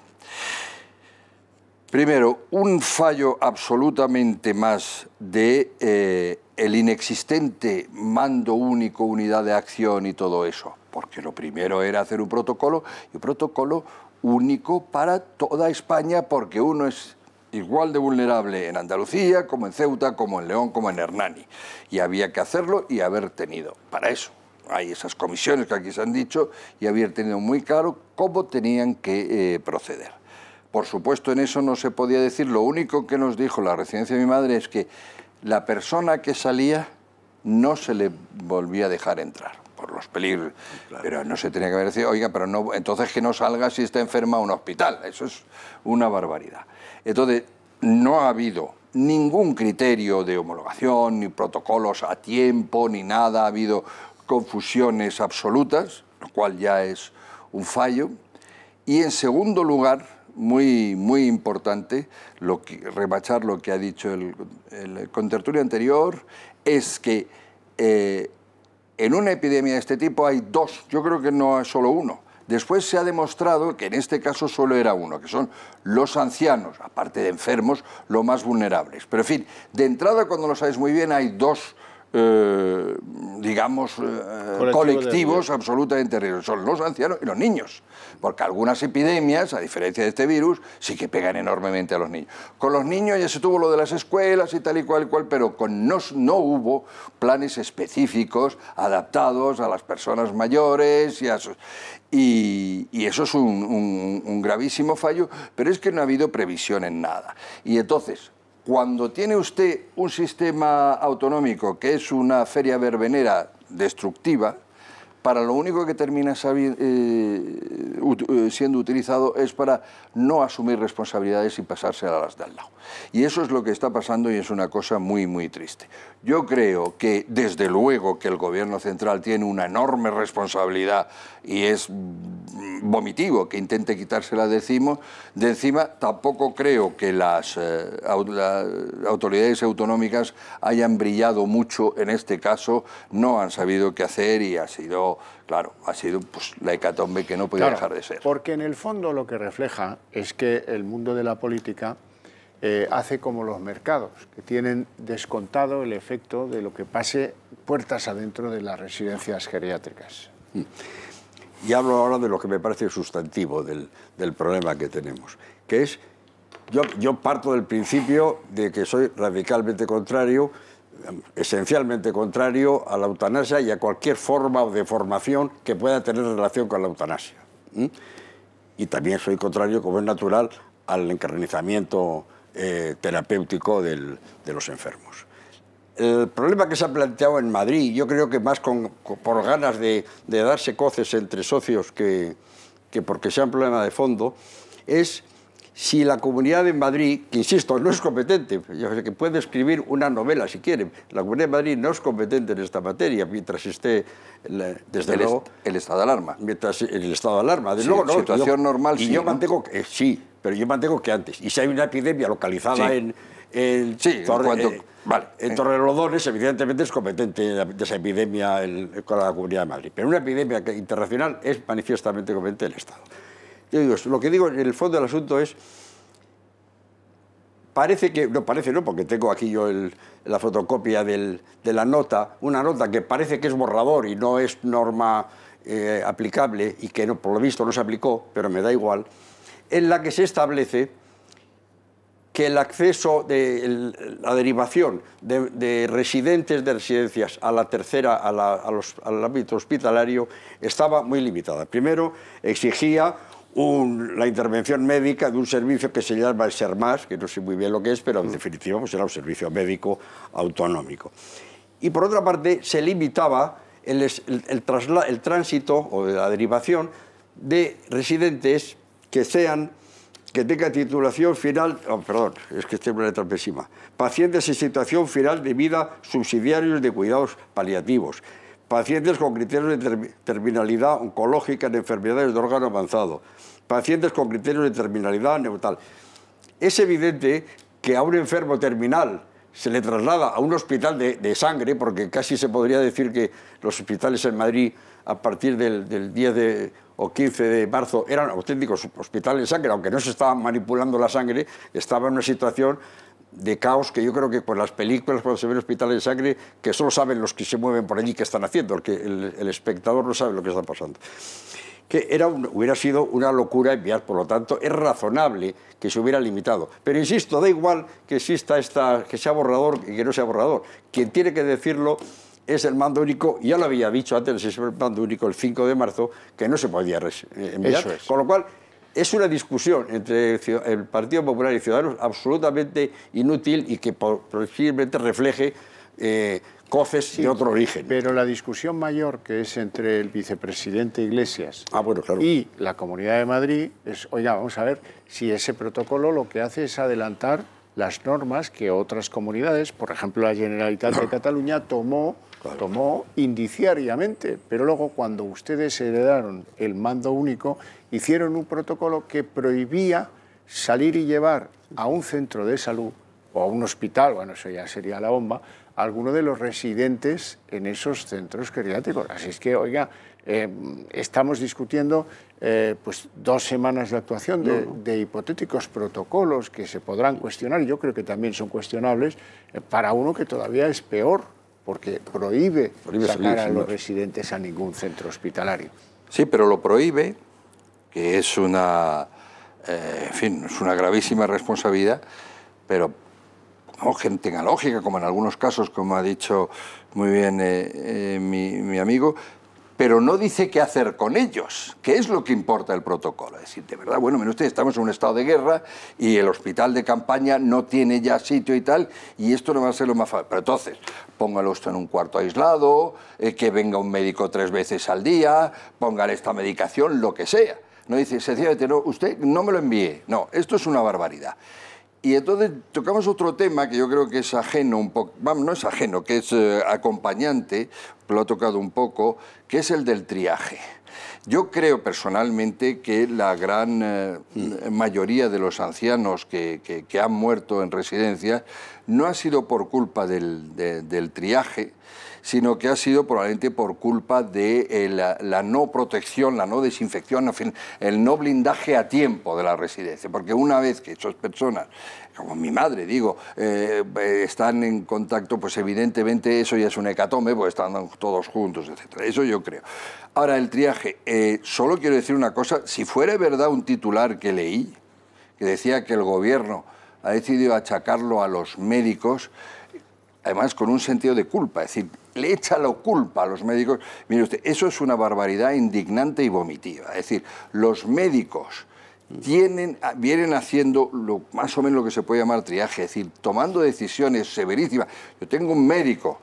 Primero, un fallo absolutamente más de eh, el inexistente mando único, unidad de acción y todo eso, porque lo primero era hacer un protocolo y un protocolo único para toda España, porque uno es igual de vulnerable en Andalucía, como en Ceuta, como en León, como en Hernani. Y había que hacerlo y haber tenido para eso. Hay esas comisiones que aquí se han dicho y haber tenido muy claro cómo tenían que eh, proceder. Por supuesto, en eso no se podía decir. Lo único que nos dijo la residencia de mi madre es que la persona que salía no se le volvía a dejar entrar por los peligros. Pero no se tenía que haber dicho, oiga, pero no, entonces que no salga si está enferma a un hospital. Eso es una barbaridad. Entonces, no ha habido ningún criterio de homologación, ni protocolos a tiempo, ni nada. Ha habido confusiones absolutas, lo cual ya es un fallo. Y en segundo lugar, muy, muy importante lo remachar lo que ha dicho el, contertulio anterior, es que eh, en una epidemia de este tipo hay dos, yo creo que no hay solo uno. Después se ha demostrado que en este caso solo era uno, que son los ancianos, aparte de enfermos, los más vulnerables. Pero en fin, de entrada, cuando lo sabes muy bien, hay dos eh, digamos, eh, colectivos absolutamente ricos. Son los ancianos y los niños, porque algunas epidemias, a diferencia de este virus, sí que pegan enormemente a los niños. Con los niños ya se tuvo lo de las escuelas y tal y cual y cual, pero con no hubo planes específicos adaptados a las personas mayores y eso es un, un gravísimo fallo, pero es que no ha habido previsión en nada. Y entonces, cuando tiene usted un sistema autonómico que es una feria verbenera destructiva, para lo único que termina eh, eh, siendo utilizado es para no asumir responsabilidades y pasarse a las de al lado. Y eso es lo que está pasando y es una cosa muy, muy triste. Yo creo que, desde luego, que el Gobierno Central tiene una enorme responsabilidad y es vomitivo que intente quitársela de, encima, de encima. Tampoco creo que las, eh, autoridades autonómicas hayan brillado mucho en este caso, no han sabido qué hacer y ha sido, claro, ha sido pues, la hecatombe que no puede dejar de ser. Porque en el fondo lo que refleja es que el mundo de la política eh, hace como los mercados, que tienen descontado el efecto de lo que pase puertas adentro de las residencias geriátricas. Mm y hablo ahora de lo que me parece sustantivo del, problema que tenemos, que es, yo, parto del principio de que soy radicalmente contrario, esencialmente contrario a la eutanasia y a cualquier forma o deformación que pueda tener relación con la eutanasia. Y también soy contrario, como es natural, al encarnizamiento eh, terapéutico de los enfermos el problema que se ha planteado en Madrid, yo creo que más por ganas de, darse coces entre socios que, porque sea un problema de fondo, es si la comunidad de Madrid, que insisto, no es competente, yo sé que puede escribir una novela si quiere, la comunidad de Madrid no es competente en esta materia mientras esté, desde luego... el estado de alarma. Mientras el estado de alarma, desde luego, no, situación normal, sí, yo mantengo, sí, pero yo mantengo que antes, y si hay una epidemia localizada en, sí, en eh, eh. Torrelodones, evidentemente, es competente de esa epidemia con la Comunidad de Madrid. Pero una epidemia internacional es manifiestamente competente el Estado. Yo digo, lo que digo en el fondo del asunto es. Parece que, no parece no, porque tengo aquí yo la fotocopia de la nota, una nota que parece que es borrador y no es norma eh, aplicable y que por lo visto no se aplicó, pero me da igual, en la que se establece que el acceso de la derivación de, residentes de residencias a la tercera, al ámbito hospitalario, estaba muy limitada. Primero, exigía la intervención médica de un servicio que se llama el SERMAS, que no sé muy bien lo que es, pero en mm. definitiva pues, era un servicio médico autonómico. Y por otra parte, se limitaba el, el tránsito o la derivación de residentes que sean que tenga titulación final, oh, perdón, es que estoy en una letra pésima, pacientes en situación final de vida subsidiarios de cuidados paliativos, pacientes con criterios de terminalidad oncológica en enfermedades de órgano avanzado, pacientes con criterios de terminalidad neutral. Es evidente que a un enfermo terminal se le traslada a un hospital de sangre, porque casi se podría decir que los hospitales en Madrid a partir del, 10 de, o 15 de marzo, eran auténticos hospitales de sangre, aunque no se estaba manipulando la sangre, estaba en una situación de caos que yo creo que con las películas, cuando se ven hospitales de sangre, que solo saben los que se mueven por allí qué están haciendo, que el, espectador no sabe lo que está pasando que era hubiera sido una locura enviar, por lo tanto, es razonable que se hubiera limitado. Pero insisto, da igual que exista esta, que sea borrador y que no sea borrador. Quien tiene que decirlo es el mando único, ya lo había dicho antes, el mando único el 5 de marzo, que no se podía eh, enviar. Con lo cual, es una discusión entre el Partido Popular y Ciudadanos absolutamente inútil y que posiblemente refleje eh, coces de otro origen. Pero la discusión mayor que es entre el vicepresidente Iglesias ah, y la Comunidad de Madrid es, oiga, vamos a ver si ese protocolo lo que hace es adelantar las normas que otras comunidades, por ejemplo la Generalitat de Cataluña, tomó, tomó indiciariamente. Pero luego, cuando ustedes heredaron el mando único, hicieron un protocolo que prohibía salir y llevar a un centro de salud o a un hospital, bueno, eso ya sería la bomba, a alguno de los residentes en esos centros geriátricos. Así es que, oiga, eh, estamos discutiendo eh, pues dos semanas de actuación de, hipotéticos protocolos que se podrán cuestionar, y yo creo que también son cuestionables, eh, para uno que todavía es peor, porque prohíbe, sacar a los residentes a ningún centro hospitalario. Sí, pero lo prohíbe, que es una, en fin, es una gravísima responsabilidad, pero no, gente analógica, como en algunos casos, como ha dicho muy bien mi amigo, pero no dice qué hacer con ellos, ...qué es lo que importa el protocolo. Es decir, de verdad, bueno, ustedes, estamos en un estado de guerra y el hospital de campaña no tiene ya sitio y tal, y esto no va a ser lo más fácil. Pero entonces, póngalo esto en un cuarto aislado, eh, que venga un médico tres veces al día, póngale esta medicación, lo que sea. No dice, sencillamente, usted no me lo envíe. No, esto es una barbaridad. Y entonces tocamos otro tema que yo creo que es ajeno un poco, vamos, no es ajeno, que es eh, acompañante lo ha tocado un poco, que es el del triaje. Yo creo personalmente que la gran eh, mm. mayoría de los ancianos que, han muerto en residencia. no ha sido por culpa del, triaje, sino que ha sido probablemente por culpa de eh, la, no protección, la no desinfección, en fin, el no blindaje a tiempo de la residencia. Porque una vez que esas personas como mi madre, digo, eh, eh, están en contacto, pues evidentemente eso ya es un hecatome, pues están todos juntos, etc. Eso yo creo. Ahora, el triaje, eh, solo quiero decir una cosa, si fuera verdad un titular que leí, que decía que el gobierno ha decidido achacarlo a los médicos, además con un sentido de culpa, es decir, le echa la culpa a los médicos, mire usted, eso es una barbaridad indignante y vomitiva, es decir, los médicos tienen, ah, vienen haciendo lo, más o menos lo que se puede llamar triaje, es decir, tomando decisiones severísimas. Yo tengo un médico,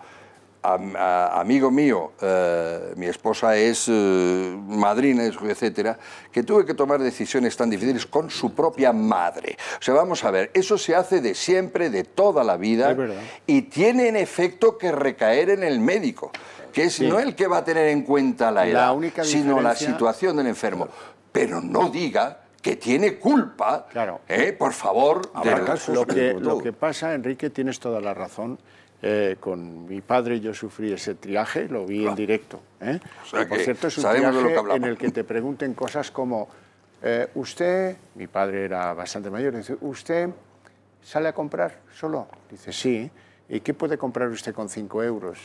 amigo mío, eh, mi esposa es eh, madrina, etcétera, que tuve que tomar decisiones tan difíciles con su propia madre. O sea, vamos a ver, eso se hace de siempre, de toda la vida, y tiene en efecto que recaer en el médico que es no el que va a tener en cuenta la edad, sino la situación del enfermo. Pero no diga que tiene culpa, claro. Eh, por favor. lo, que, lo que pasa, Enrique, tienes toda la razón. Eh, con mi padre yo sufrí ese triaje, lo vi en directo. ¿eh? por cierto, es un triaje en el que te pregunten cosas como, eh, usted, mi padre era bastante mayor, dice, ¿usted sale a comprar solo? Dice, sí. ¿Y qué puede comprar usted con 5 euros?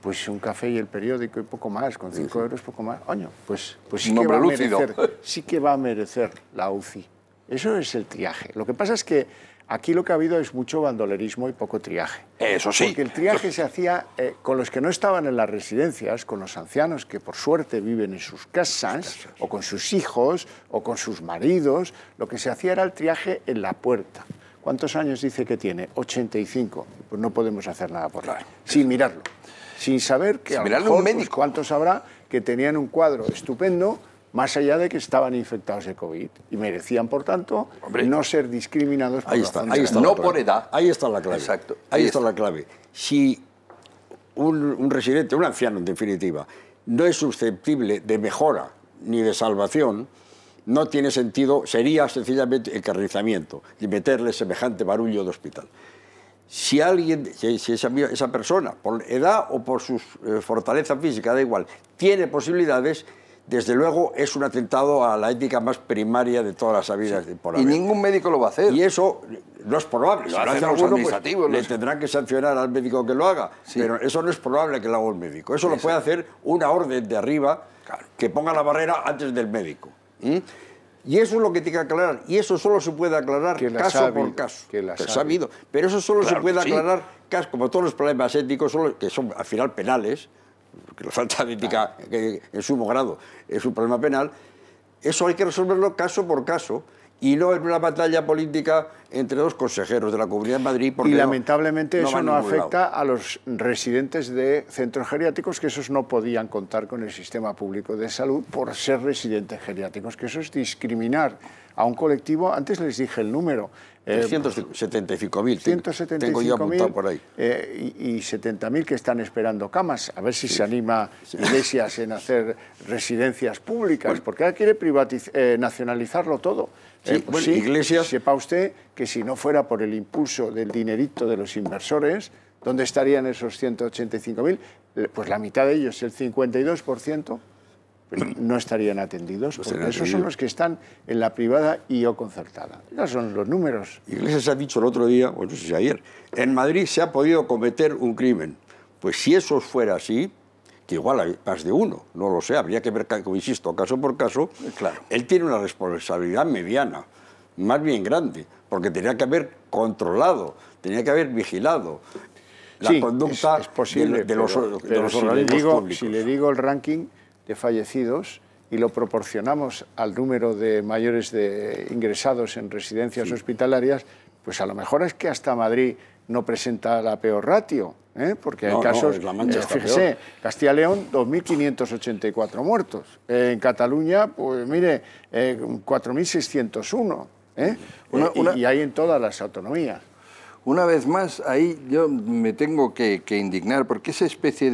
pues un café y el periódico y poco más, con cinco euros poco más, oño, pues, pues sí, que va a merecer, sí que va a merecer la UCI. Eso es el triaje. Lo que pasa es que aquí lo que ha habido es mucho bandolerismo y poco triaje. Eso sí. Porque el triaje se hacía eh, con los que no estaban en las residencias, con los ancianos que por suerte viven en sus casas, o con sus hijos, o con sus maridos. Lo que se hacía era el triaje en la puerta. ¿Cuántos años dice que tiene? 85. Pues no podemos hacer nada por él. Sin mirarlo sin saber que a lo mejor, pues, cuántos que tenían un cuadro estupendo más allá de que estaban infectados de COVID y merecían, por tanto, no ser discriminados por ahí está, ahí está No por edad. Ahí está la clave. Exacto. Ahí, está, la clave. Si un, residente, un anciano en definitiva, no es susceptible de mejora ni de salvación, no tiene sentido, sería sencillamente encarnizamiento y meterle semejante barullo de hospital si alguien, si, esa, persona, por edad o por su eh, fortaleza física, da igual, tiene posibilidades, desde luego es un atentado a la ética más primaria de todas las vidas. Por y ningún médico lo va a hacer. Y eso no es probable. le tendrán que sancionar al médico que lo haga. Pero eso no es probable que lo haga un médico. Eso lo puede hacer una orden de arriba que ponga la barrera antes del médico. Y eso es lo que tiene que aclarar. Y eso solo se puede aclarar caso por caso. Que la ha sabido. Pero eso solo se puede aclarar, como todos los problemas éticos, que son al final penales, que la falta de ética que, en sumo grado es un problema penal, eso hay que resolverlo caso por caso y no en una batalla política entre dos consejeros de la Comunidad de Madrid. Porque y lamentablemente eso no afecta a los residentes de centros geriátricos, que esos no podían contar con el sistema público de salud por ser residentes geriátricos, que eso es discriminar a un colectivo. Antes les dije el número, 175.000 eh, tengo yo apuntado por ahí. Eh, y, 70.000 que están esperando camas. A ver si se anima Iglesias en hacer residencias públicas, porque ahora quiere eh, nacionalizarlo todo. bueno, Iglesias... Sepa usted que si no fuera por el impulso del dinerito de los inversores, ¿dónde estarían esos 185.000? Pues la mitad de ellos, el 52%, no estarían atendidos, porque esos son los que están en la privada y o concertada. Esos son los números. Iglesias ha dicho el otro día, o no sé si ayer, en Madrid se ha podido cometer un crimen. Pues si eso fuera así, que igual hay más de uno, no lo sé, habría que ver, como insisto, caso por caso, claro. él tiene una responsabilidad mediana, más bien grande, porque tenía que haber controlado, tenía que haber vigilado la conducta posible, de, los, organismos Si le digo el ranking de fallecidos y lo proporcionamos al número de mayores de ingresados en residencias hospitalarias, pues a lo mejor es que hasta Madrid no presenta la peor ratio, ¿eh? porque en hay casos, Castilla eh, la fíjese, Castilla León 2.584 muertos, en Cataluña, pues mire, 4.601, eh, y hay en todas las autonomías una vez más, ahí yo me tengo que, indignar, porque esa especie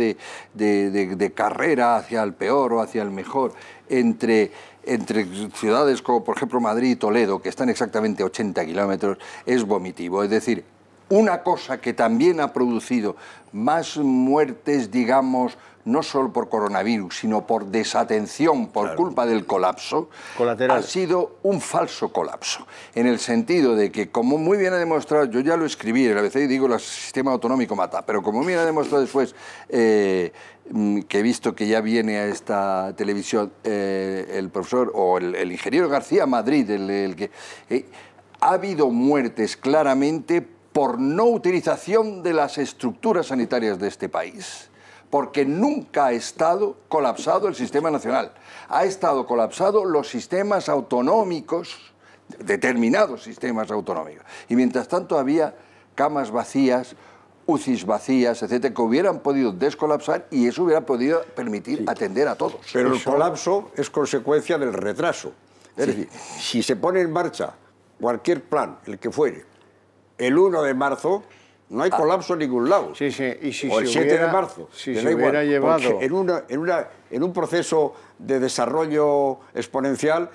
de, carrera hacia el peor o hacia el mejor entre, entre ciudades como, por ejemplo, Madrid y Toledo, que están exactamente 80 kilómetros, es vomitivo. Es decir, una cosa que también ha producido más muertes, digamos, no solo por coronavirus, sino por desatención, por culpa del colapso, Colateral. ha sido un falso colapso. En el sentido de que, como muy bien ha demostrado, yo ya lo escribí, a veces digo, el sistema autonómico mata, pero como bien ha demostrado después, eh, mm, que he visto que ya viene a esta televisión eh, el profesor o el, ingeniero García Madrid, el, que... Eh, ha habido muertes claramente por no utilización de las estructuras sanitarias de este país porque nunca ha estado colapsado el sistema nacional. Ha estado colapsado los sistemas autonómicos, determinados sistemas autonómicos. Y mientras tanto había camas vacías, UCIs vacías, etcétera, que hubieran podido descolapsar y eso hubiera podido permitir atender a todos. Pero el colapso es consecuencia del retraso. Es decir, si se pone en marcha cualquier plan, el que fuere, el 1 de marzo, no hay ah. colapso en ningún lado. Sí, sí. Y si o el 7 de marzo. Si se hubiera llevado... En, una, en, una, en un proceso de desarrollo exponencial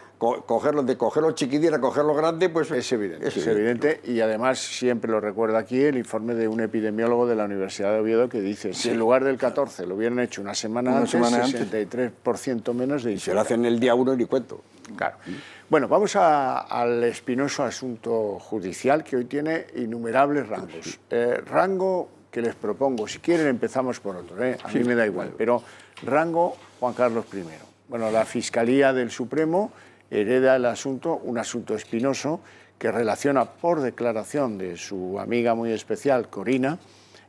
cogerlos de coger los a coger grandes, pues es evidente. Es evidente y además siempre lo recuerdo aquí el informe de un epidemiólogo de la Universidad de Oviedo que dice, si en lugar del 14 lo hubieran hecho una semana antes, 63% menos de... Y se lo hacen el día 1 ni cuento. Claro. Bueno, vamos al espinoso asunto judicial que hoy tiene innumerables rangos. Eh, rango que les propongo, si quieren empezamos por otro, ¿eh? a mí me da igual, pero rango Juan Carlos I. Bueno, la Fiscalía del Supremo hereda el asunto, un asunto espinoso que relaciona, por declaración de su amiga muy especial, Corina,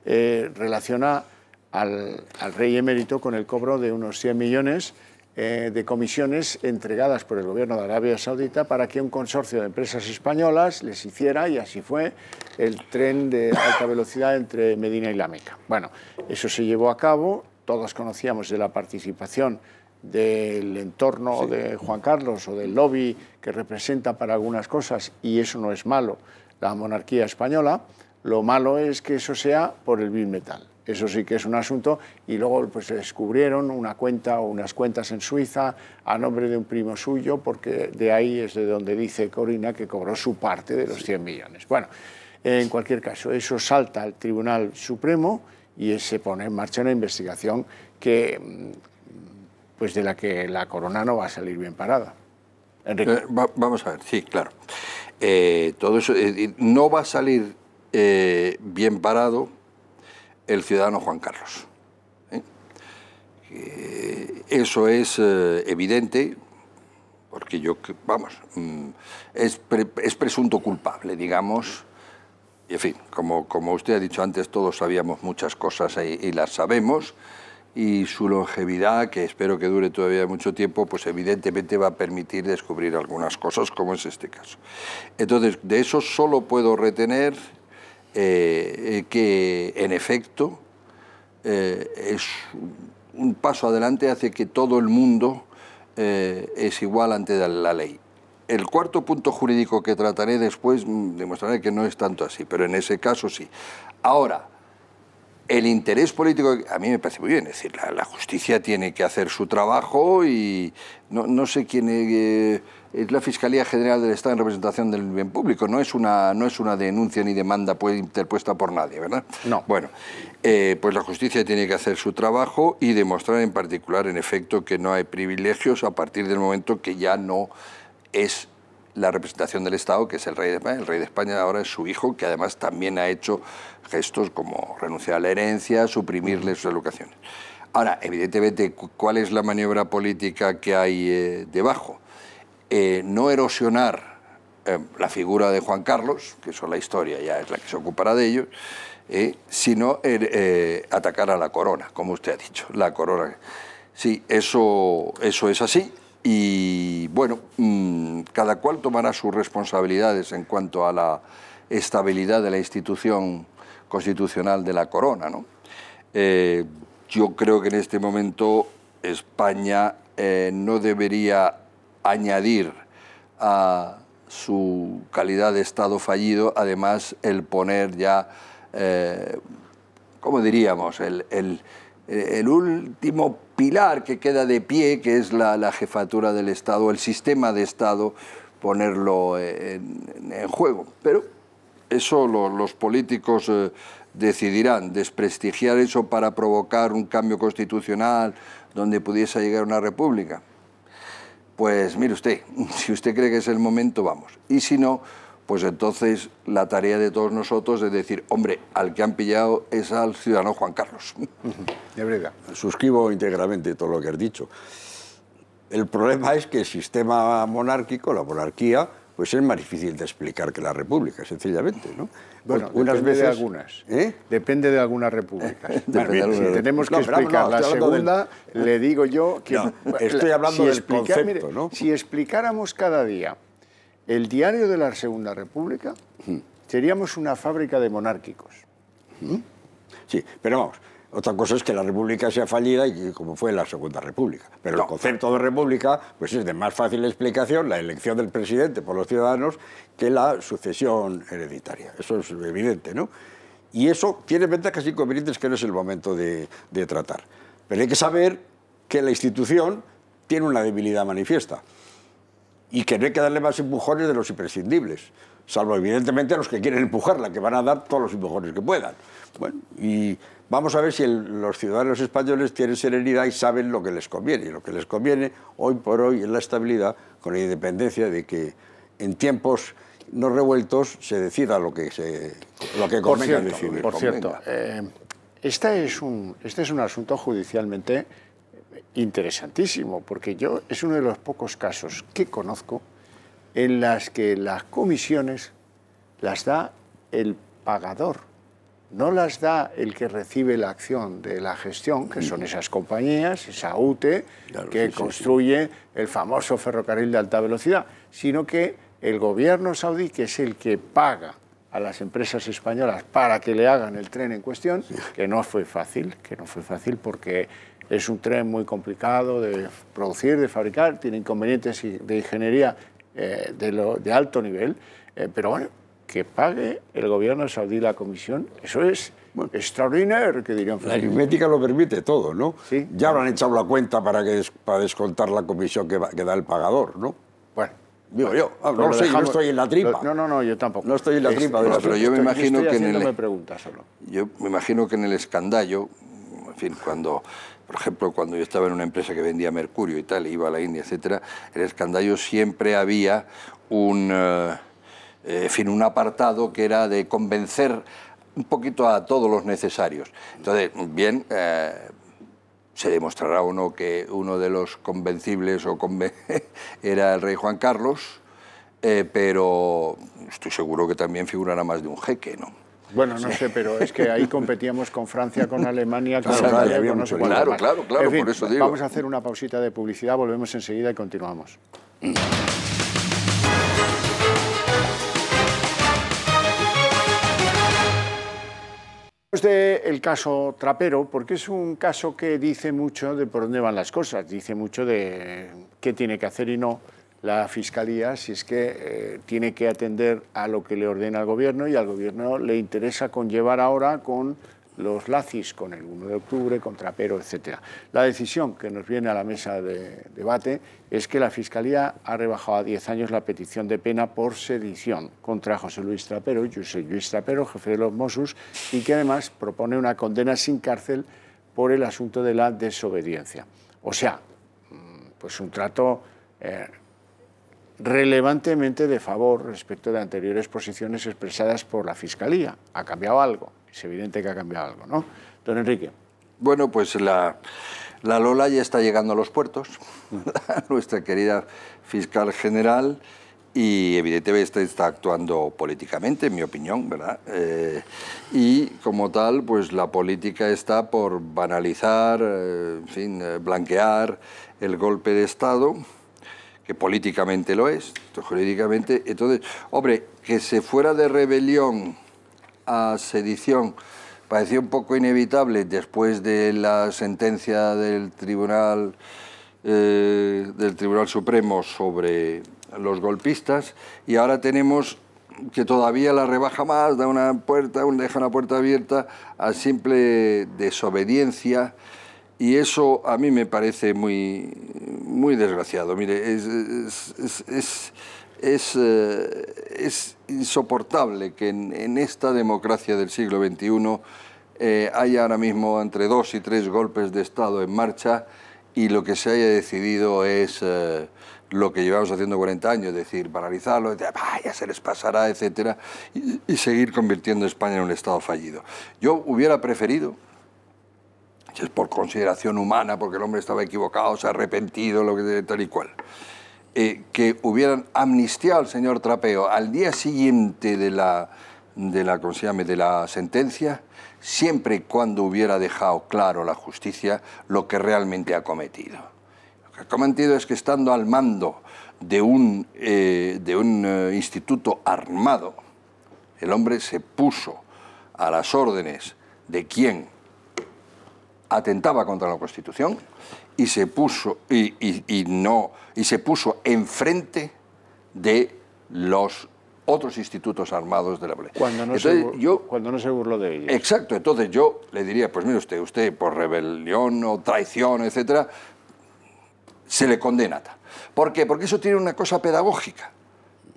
eh, relaciona al, rey emérito con el cobro de unos 100 millones eh, de comisiones entregadas por el gobierno de Arabia Saudita para que un consorcio de empresas españolas les hiciera, y así fue, el tren de alta velocidad entre Medina y La Meca. Bueno, eso se llevó a cabo, todos conocíamos de la participación del entorno de Juan Carlos o del lobby que representa para algunas cosas, y eso no es malo, la monarquía española, lo malo es que eso sea por el Bill Eso sí que es un asunto. Y luego pues, descubrieron una cuenta o unas cuentas en Suiza a nombre de un primo suyo, porque de ahí es de donde dice Corina que cobró su parte de los 100 millones. Bueno, en cualquier caso, eso salta al Tribunal Supremo y se pone en marcha una investigación que mm, pues de la que la corona no va a salir bien parada. Eh, vamos a ver, sí, claro. Eh, todo eso eh, no va a salir bien parado el ciudadano Juan Carlos. eso es evidente, porque yo, vamos, mm, es, presunto culpable, digamos. en fin, como, usted ha dicho antes, todos sabíamos muchas cosas y las sabemos y su longevidad, que espero que dure todavía mucho tiempo, pues evidentemente va a permitir descubrir algunas cosas, como es este caso. Entonces, de eso solo puedo retener eh, eh, que, en efecto, eh, es un paso adelante hace que todo el mundo es igual ante la ley. El cuarto punto jurídico que trataré después mm, demostraré que no es tanto así, pero en ese caso sí. Ahora, el interés político, a mí me parece muy bien, es decir, la, justicia tiene que hacer su trabajo y no, sé quién... Eh, es la Fiscalía General del Estado en representación del bien público, no es una, no es una denuncia ni demanda interpuesta por nadie, ¿verdad? No. Bueno, eh, pues la justicia tiene que hacer su trabajo y demostrar en particular, en efecto, que no hay privilegios a partir del momento que ya no es la representación del Estado, que es el rey de España. El rey de España ahora es su hijo, que además también ha hecho gestos como renunciar a la herencia, suprimirle sus educaciones. Ahora, evidentemente, ¿cuál es la maniobra política que hay eh, debajo? Eh, no erosionar eh, la figura de Juan Carlos, que eso la historia ya es la que se ocupará de ellos, sino er, atacar a la corona, como usted ha dicho, la corona. Sí, eso, eso es así. Y bueno, mm, cada cual tomará sus responsabilidades en cuanto a la estabilidad de la institución constitucional de la corona. ¿no? Eh, yo creo que en este momento España eh, no debería añadir a su calidad de Estado fallido, además el poner ya, eh, ¿cómo diríamos?, el eh, el último pilar que queda de pie, que es la, jefatura del Estado, el sistema de Estado, ponerlo eh, en, juego. Pero eso los políticos eh, decidirán, desprestigiar eso para provocar un cambio constitucional donde pudiese llegar una república. Pues mire usted, *laughs* si usted cree que es el momento, vamos. Y si no, pues entonces la tarea de todos nosotros es decir, hombre, al que han pillado es al ciudadano Juan Carlos. *laughs* De verdad. Suscribo íntegramente todo lo que has dicho. El problema es que el sistema monárquico, la monarquía, pues es más difícil de explicar que la república, sencillamente, Bueno, unas depende veces... de algunas. ¿eh? Depende de algunas repúblicas. *laughs* si tenemos que explicar la segunda, le digo yo que... *laughs* estoy hablando del concepto, Si explicáramos cada día el diario de la Segunda República, hmm. seríamos una fábrica de monárquicos. Hmm. Sí, pero vamos, otra cosa es que la República sea fallida y como fue la Segunda República. Pero el concepto de República pues es de más fácil explicación la elección del presidente por los ciudadanos que la sucesión hereditaria. Eso es evidente, ¿no? Y eso tiene ventajas y inconvenientes que no es el momento de tratar. Pero hay que saber que la institución tiene una debilidad manifiesta y que no hay que darle más empujones de los imprescindibles, salvo evidentemente a los que quieren empujarla, que van a dar todos los empujones que puedan. Bueno, y vamos a ver si los ciudadanos españoles tienen serenidad y saben lo que les conviene. Y lo que les conviene hoy por hoy es la estabilidad con la independencia de que en tiempos no revueltos se decida lo que, se, lo que por cierto, decidir. Por cierto, eh, este es un, este es un asunto judicialmente interesantísimo, porque yo es uno de los pocos casos que conozco en las que las comisiones las da el pagador, no las da el que recibe la acción de la gestión, que son esas compañías, esa UTE, que construye el famoso ferrocarril de alta velocidad, sino que el gobierno saudí, que es el que paga a las empresas españolas para que le hagan el tren en cuestión, que no fue fácil, que no fue fácil porque es un tren muy complicado de producir, de fabricar, tiene inconvenientes de ingeniería eh, de, alto nivel, eh, pero bueno, que pague el gobierno saudí la comisión, eso es extraordinario, que dirían. La aritmética lo permite todo, ¿no? ...ya Ya han echado la cuenta para, que, descontar la comisión que, da el pagador, ¿no? Bueno. Digo yo, ah, no, estoy en la tripa. no, no, no, yo tampoco. No estoy en la tripa. de pero yo me imagino que en el... Yo me imagino que en el escandallo cuando, por ejemplo, cuando yo estaba en una empresa que vendía mercurio y tal, iba a la India, etc., en Escandallo siempre había un, eh, eh, fin, un apartado que era de convencer un poquito a todos los necesarios. Entonces, bien, eh, se demostrará uno que uno de los convencibles o *laughs* era el rey Juan Carlos, pero estoy seguro que también figurará más de un jeque, ¿no? Bueno, no sé, pero es que ahí competíamos con Francia, con Alemania, con claro, no sé Claro, claro, claro, por eso digo. Vamos a hacer una pausita de publicidad, volvemos enseguida y continuamos. de el caso Trapero, porque es un caso que dice mucho de por dónde van las cosas, dice mucho de qué tiene que hacer y no la Fiscalía si es que eh, tiene que atender a lo que le ordena el Gobierno y al Gobierno le interesa conllevar ahora con los lacis, con el 1 de octubre, contra Trapero, etc. La decisión que nos viene a la mesa de debate es que la Fiscalía ha rebajado a 10 años la petición de pena por sedición contra José Luis Trapero, José Luis Trapero, jefe de los Mossos, y que además propone una condena sin cárcel por el asunto de la desobediencia. O sea, mm, pues un trato... Eh, relevantemente de favor respecto de anteriores posiciones expresadas por la Fiscalía. Ha cambiado algo, es evidente que ha cambiado algo, ¿no? Don Enrique. Bueno, pues la, Lola ya está llegando a los puertos, mm. *laughs* nuestra querida fiscal general, y evidentemente está actuando políticamente, en mi opinión, ¿verdad? Eh, y como tal, pues la política está por banalizar, eh, en fin, eh, blanquear el golpe de Estado, políticamente lo es, jurídicamente. Entonces, hombre, que se fuera de rebelión a sedición parecía un poco inevitable después de la sentencia del Tribunal, eh, del Tribunal Supremo sobre los golpistas y ahora tenemos que todavía la rebaja más, da una puerta, deja una puerta abierta a simple desobediencia. Y eso a mí me parece muy, muy desgraciado. Mire, es, eh, insoportable que en, esta democracia del siglo XXI eh, haya ahora mismo entre dos y tres golpes de Estado en marcha y lo que se haya decidido es eh, lo que llevamos haciendo 40 años, es decir, paralizarlo, decir, ya se les pasará, etc. Y, seguir convirtiendo España en un Estado fallido. Yo hubiera preferido es por consideración humana, porque el hombre estaba equivocado, se ha arrepentido, lo que, tal y cual. Eh, que hubieran amnistiado al señor Trapeo al día siguiente de la, de la, de la sentencia, siempre y cuando hubiera dejado claro la justicia lo que realmente ha cometido. Lo que ha cometido es que estando al mando de un, eh, de un eh, instituto armado, el hombre se puso a las órdenes de quién atentaba contra la Constitución y se puso, y, no, y se puso enfrente de los otros institutos armados de la Policía. Cuando no, se, burló de ellos. Exacto, entonces yo le diría, pues mire usted, usted por rebelión o traición, etcétera, se le condena. ¿Por qué? Porque eso tiene una cosa pedagógica.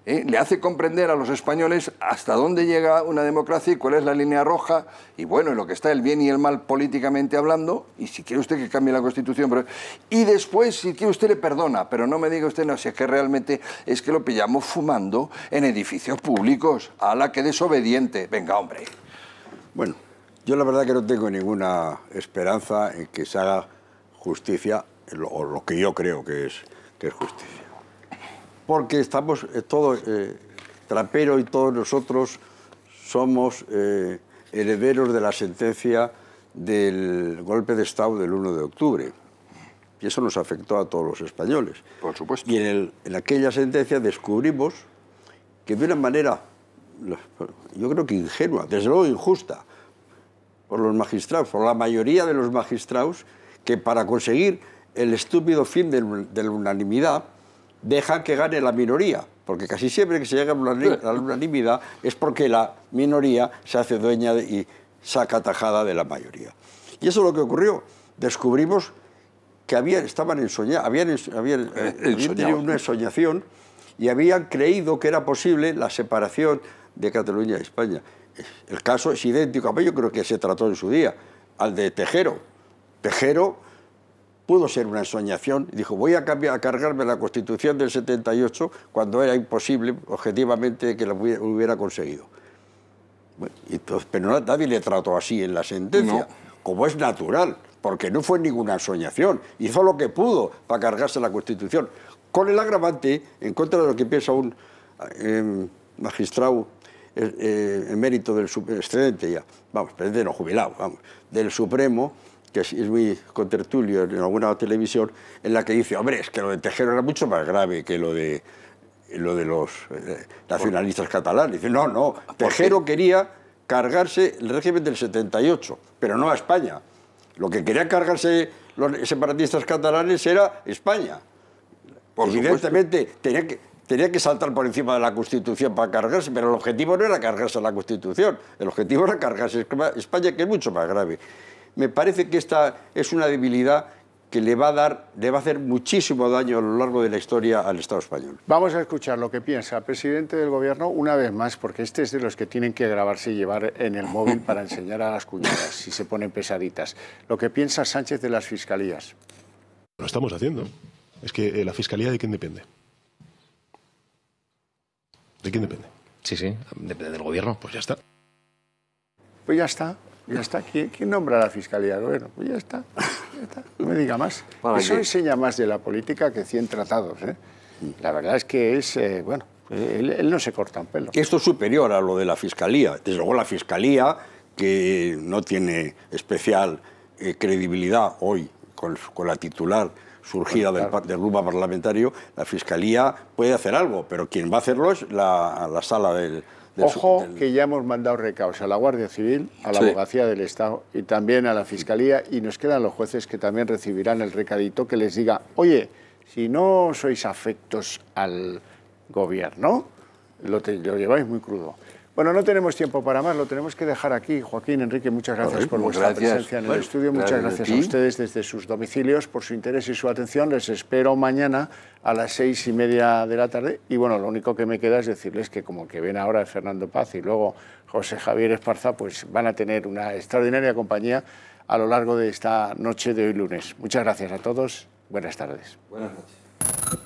¿eh? le hace comprender a los españoles hasta dónde llega una democracia y cuál es la línea roja, y bueno, en lo que está el bien y el mal políticamente hablando, y si quiere usted que cambie la Constitución, pero... y después, si quiere usted, le perdona, pero no me diga usted, no, si es que realmente es que lo pillamos fumando en edificios públicos, a la que desobediente, venga, hombre. Bueno, yo la verdad que no tengo ninguna esperanza en que se haga justicia, o lo que yo creo que es, que es justicia porque estamos eh, todos, eh, Trapero y todos nosotros, somos eh, herederos de la sentencia del golpe de Estado del 1 de octubre. Y eso nos afectó a todos los españoles. Por supuesto. Y en, aquella sentencia descubrimos que de una manera, yo creo que ingenua, desde luego injusta, por los magistrados, por la mayoría de los magistrados, que para conseguir el estúpido fin de, de la unanimidad, Dejan que gane la minoría, porque casi siempre que se llega a la unanimidad es porque la minoría se hace dueña y saca tajada de la mayoría. Y eso es lo que ocurrió. Descubrimos que habían, estaban eh, habían, tenido una ensoñación y habían creído que era posible la separación de Cataluña y España. El caso es idéntico a mí, yo creo que se trató en su día, al de Tejero. Tejero pudo ser una ensoñación, dijo, voy a, cambiar, a cargarme la Constitución del 78 cuando era imposible objetivamente que la hubiera conseguido. pero nadie le trató así en la sentencia, como es natural, porque no fue ninguna ensoñación, hizo lo que pudo para cargarse la Constitución, con el agravante, en contra de lo que piensa un em, magistrado en eh, eh, mérito del excedente ya, vamos, excedente no jubilado, vamos, del Supremo, que es, muy contertulio en alguna televisión, en la que dice, hombre, es que lo de Tejero era mucho más grave que lo de, lo de los eh, nacionalistas catalanes. Dice, no, no, Tejero quería cargarse el régimen del 78, pero no a España. Lo que querían cargarse los separatistas catalanes era España. Por Evidentemente, tenía que, tenía que saltar por encima de la Constitución para cargarse, pero el objetivo no era cargarse la Constitución, el objetivo era cargarse España, que es mucho más grave me parece que esta es una debilidad que le va a dar, le va a hacer muchísimo daño a lo largo de la historia al Estado español. Vamos a escuchar lo que piensa el presidente del Gobierno una vez más, porque este es de los que tienen que grabarse y llevar en el móvil para *laughs* enseñar a las cuñadas si se ponen pesaditas. Lo que piensa Sánchez de las fiscalías. Lo estamos haciendo. Es que eh, la fiscalía de quién depende. ¿De quién depende? Sí, sí, depende del Gobierno. Pues ya está. Pues ya está. Ya está. ¿Quién, nombra a la Fiscalía? gobierno pues ya está. Ya está. No me diga más. Eso enseña más de la política que 100 tratados. ¿eh? La verdad es que es, eh, bueno, él, no se corta un pelo. Esto es superior a lo de la Fiscalía. Desde luego la Fiscalía, que no tiene especial eh, credibilidad hoy con, la titular surgida del, del, parlamentario, la Fiscalía puede hacer algo, pero quien va a hacerlo es la, la sala del Ojo que ya hemos mandado recaos a la Guardia Civil, a la Abogacía del Estado y también a la Fiscalía y nos quedan los jueces que también recibirán el recadito que les diga, oye, si no sois afectos al gobierno, lo, lo lleváis muy crudo. Bueno, no tenemos tiempo para más, lo tenemos que dejar aquí. Joaquín, Enrique, muchas gracias por vuestra presencia en el estudio. Muchas gracias, a, ustedes desde sus domicilios por su interés y su atención. Les espero mañana a las seis y media de la tarde. Y bueno, lo único que me queda es decirles que como que ven ahora Fernando Paz y luego José Javier Esparza, pues van a tener una extraordinaria compañía a lo largo de esta noche de hoy lunes. Muchas gracias a todos. Buenas tardes. Buenas noches.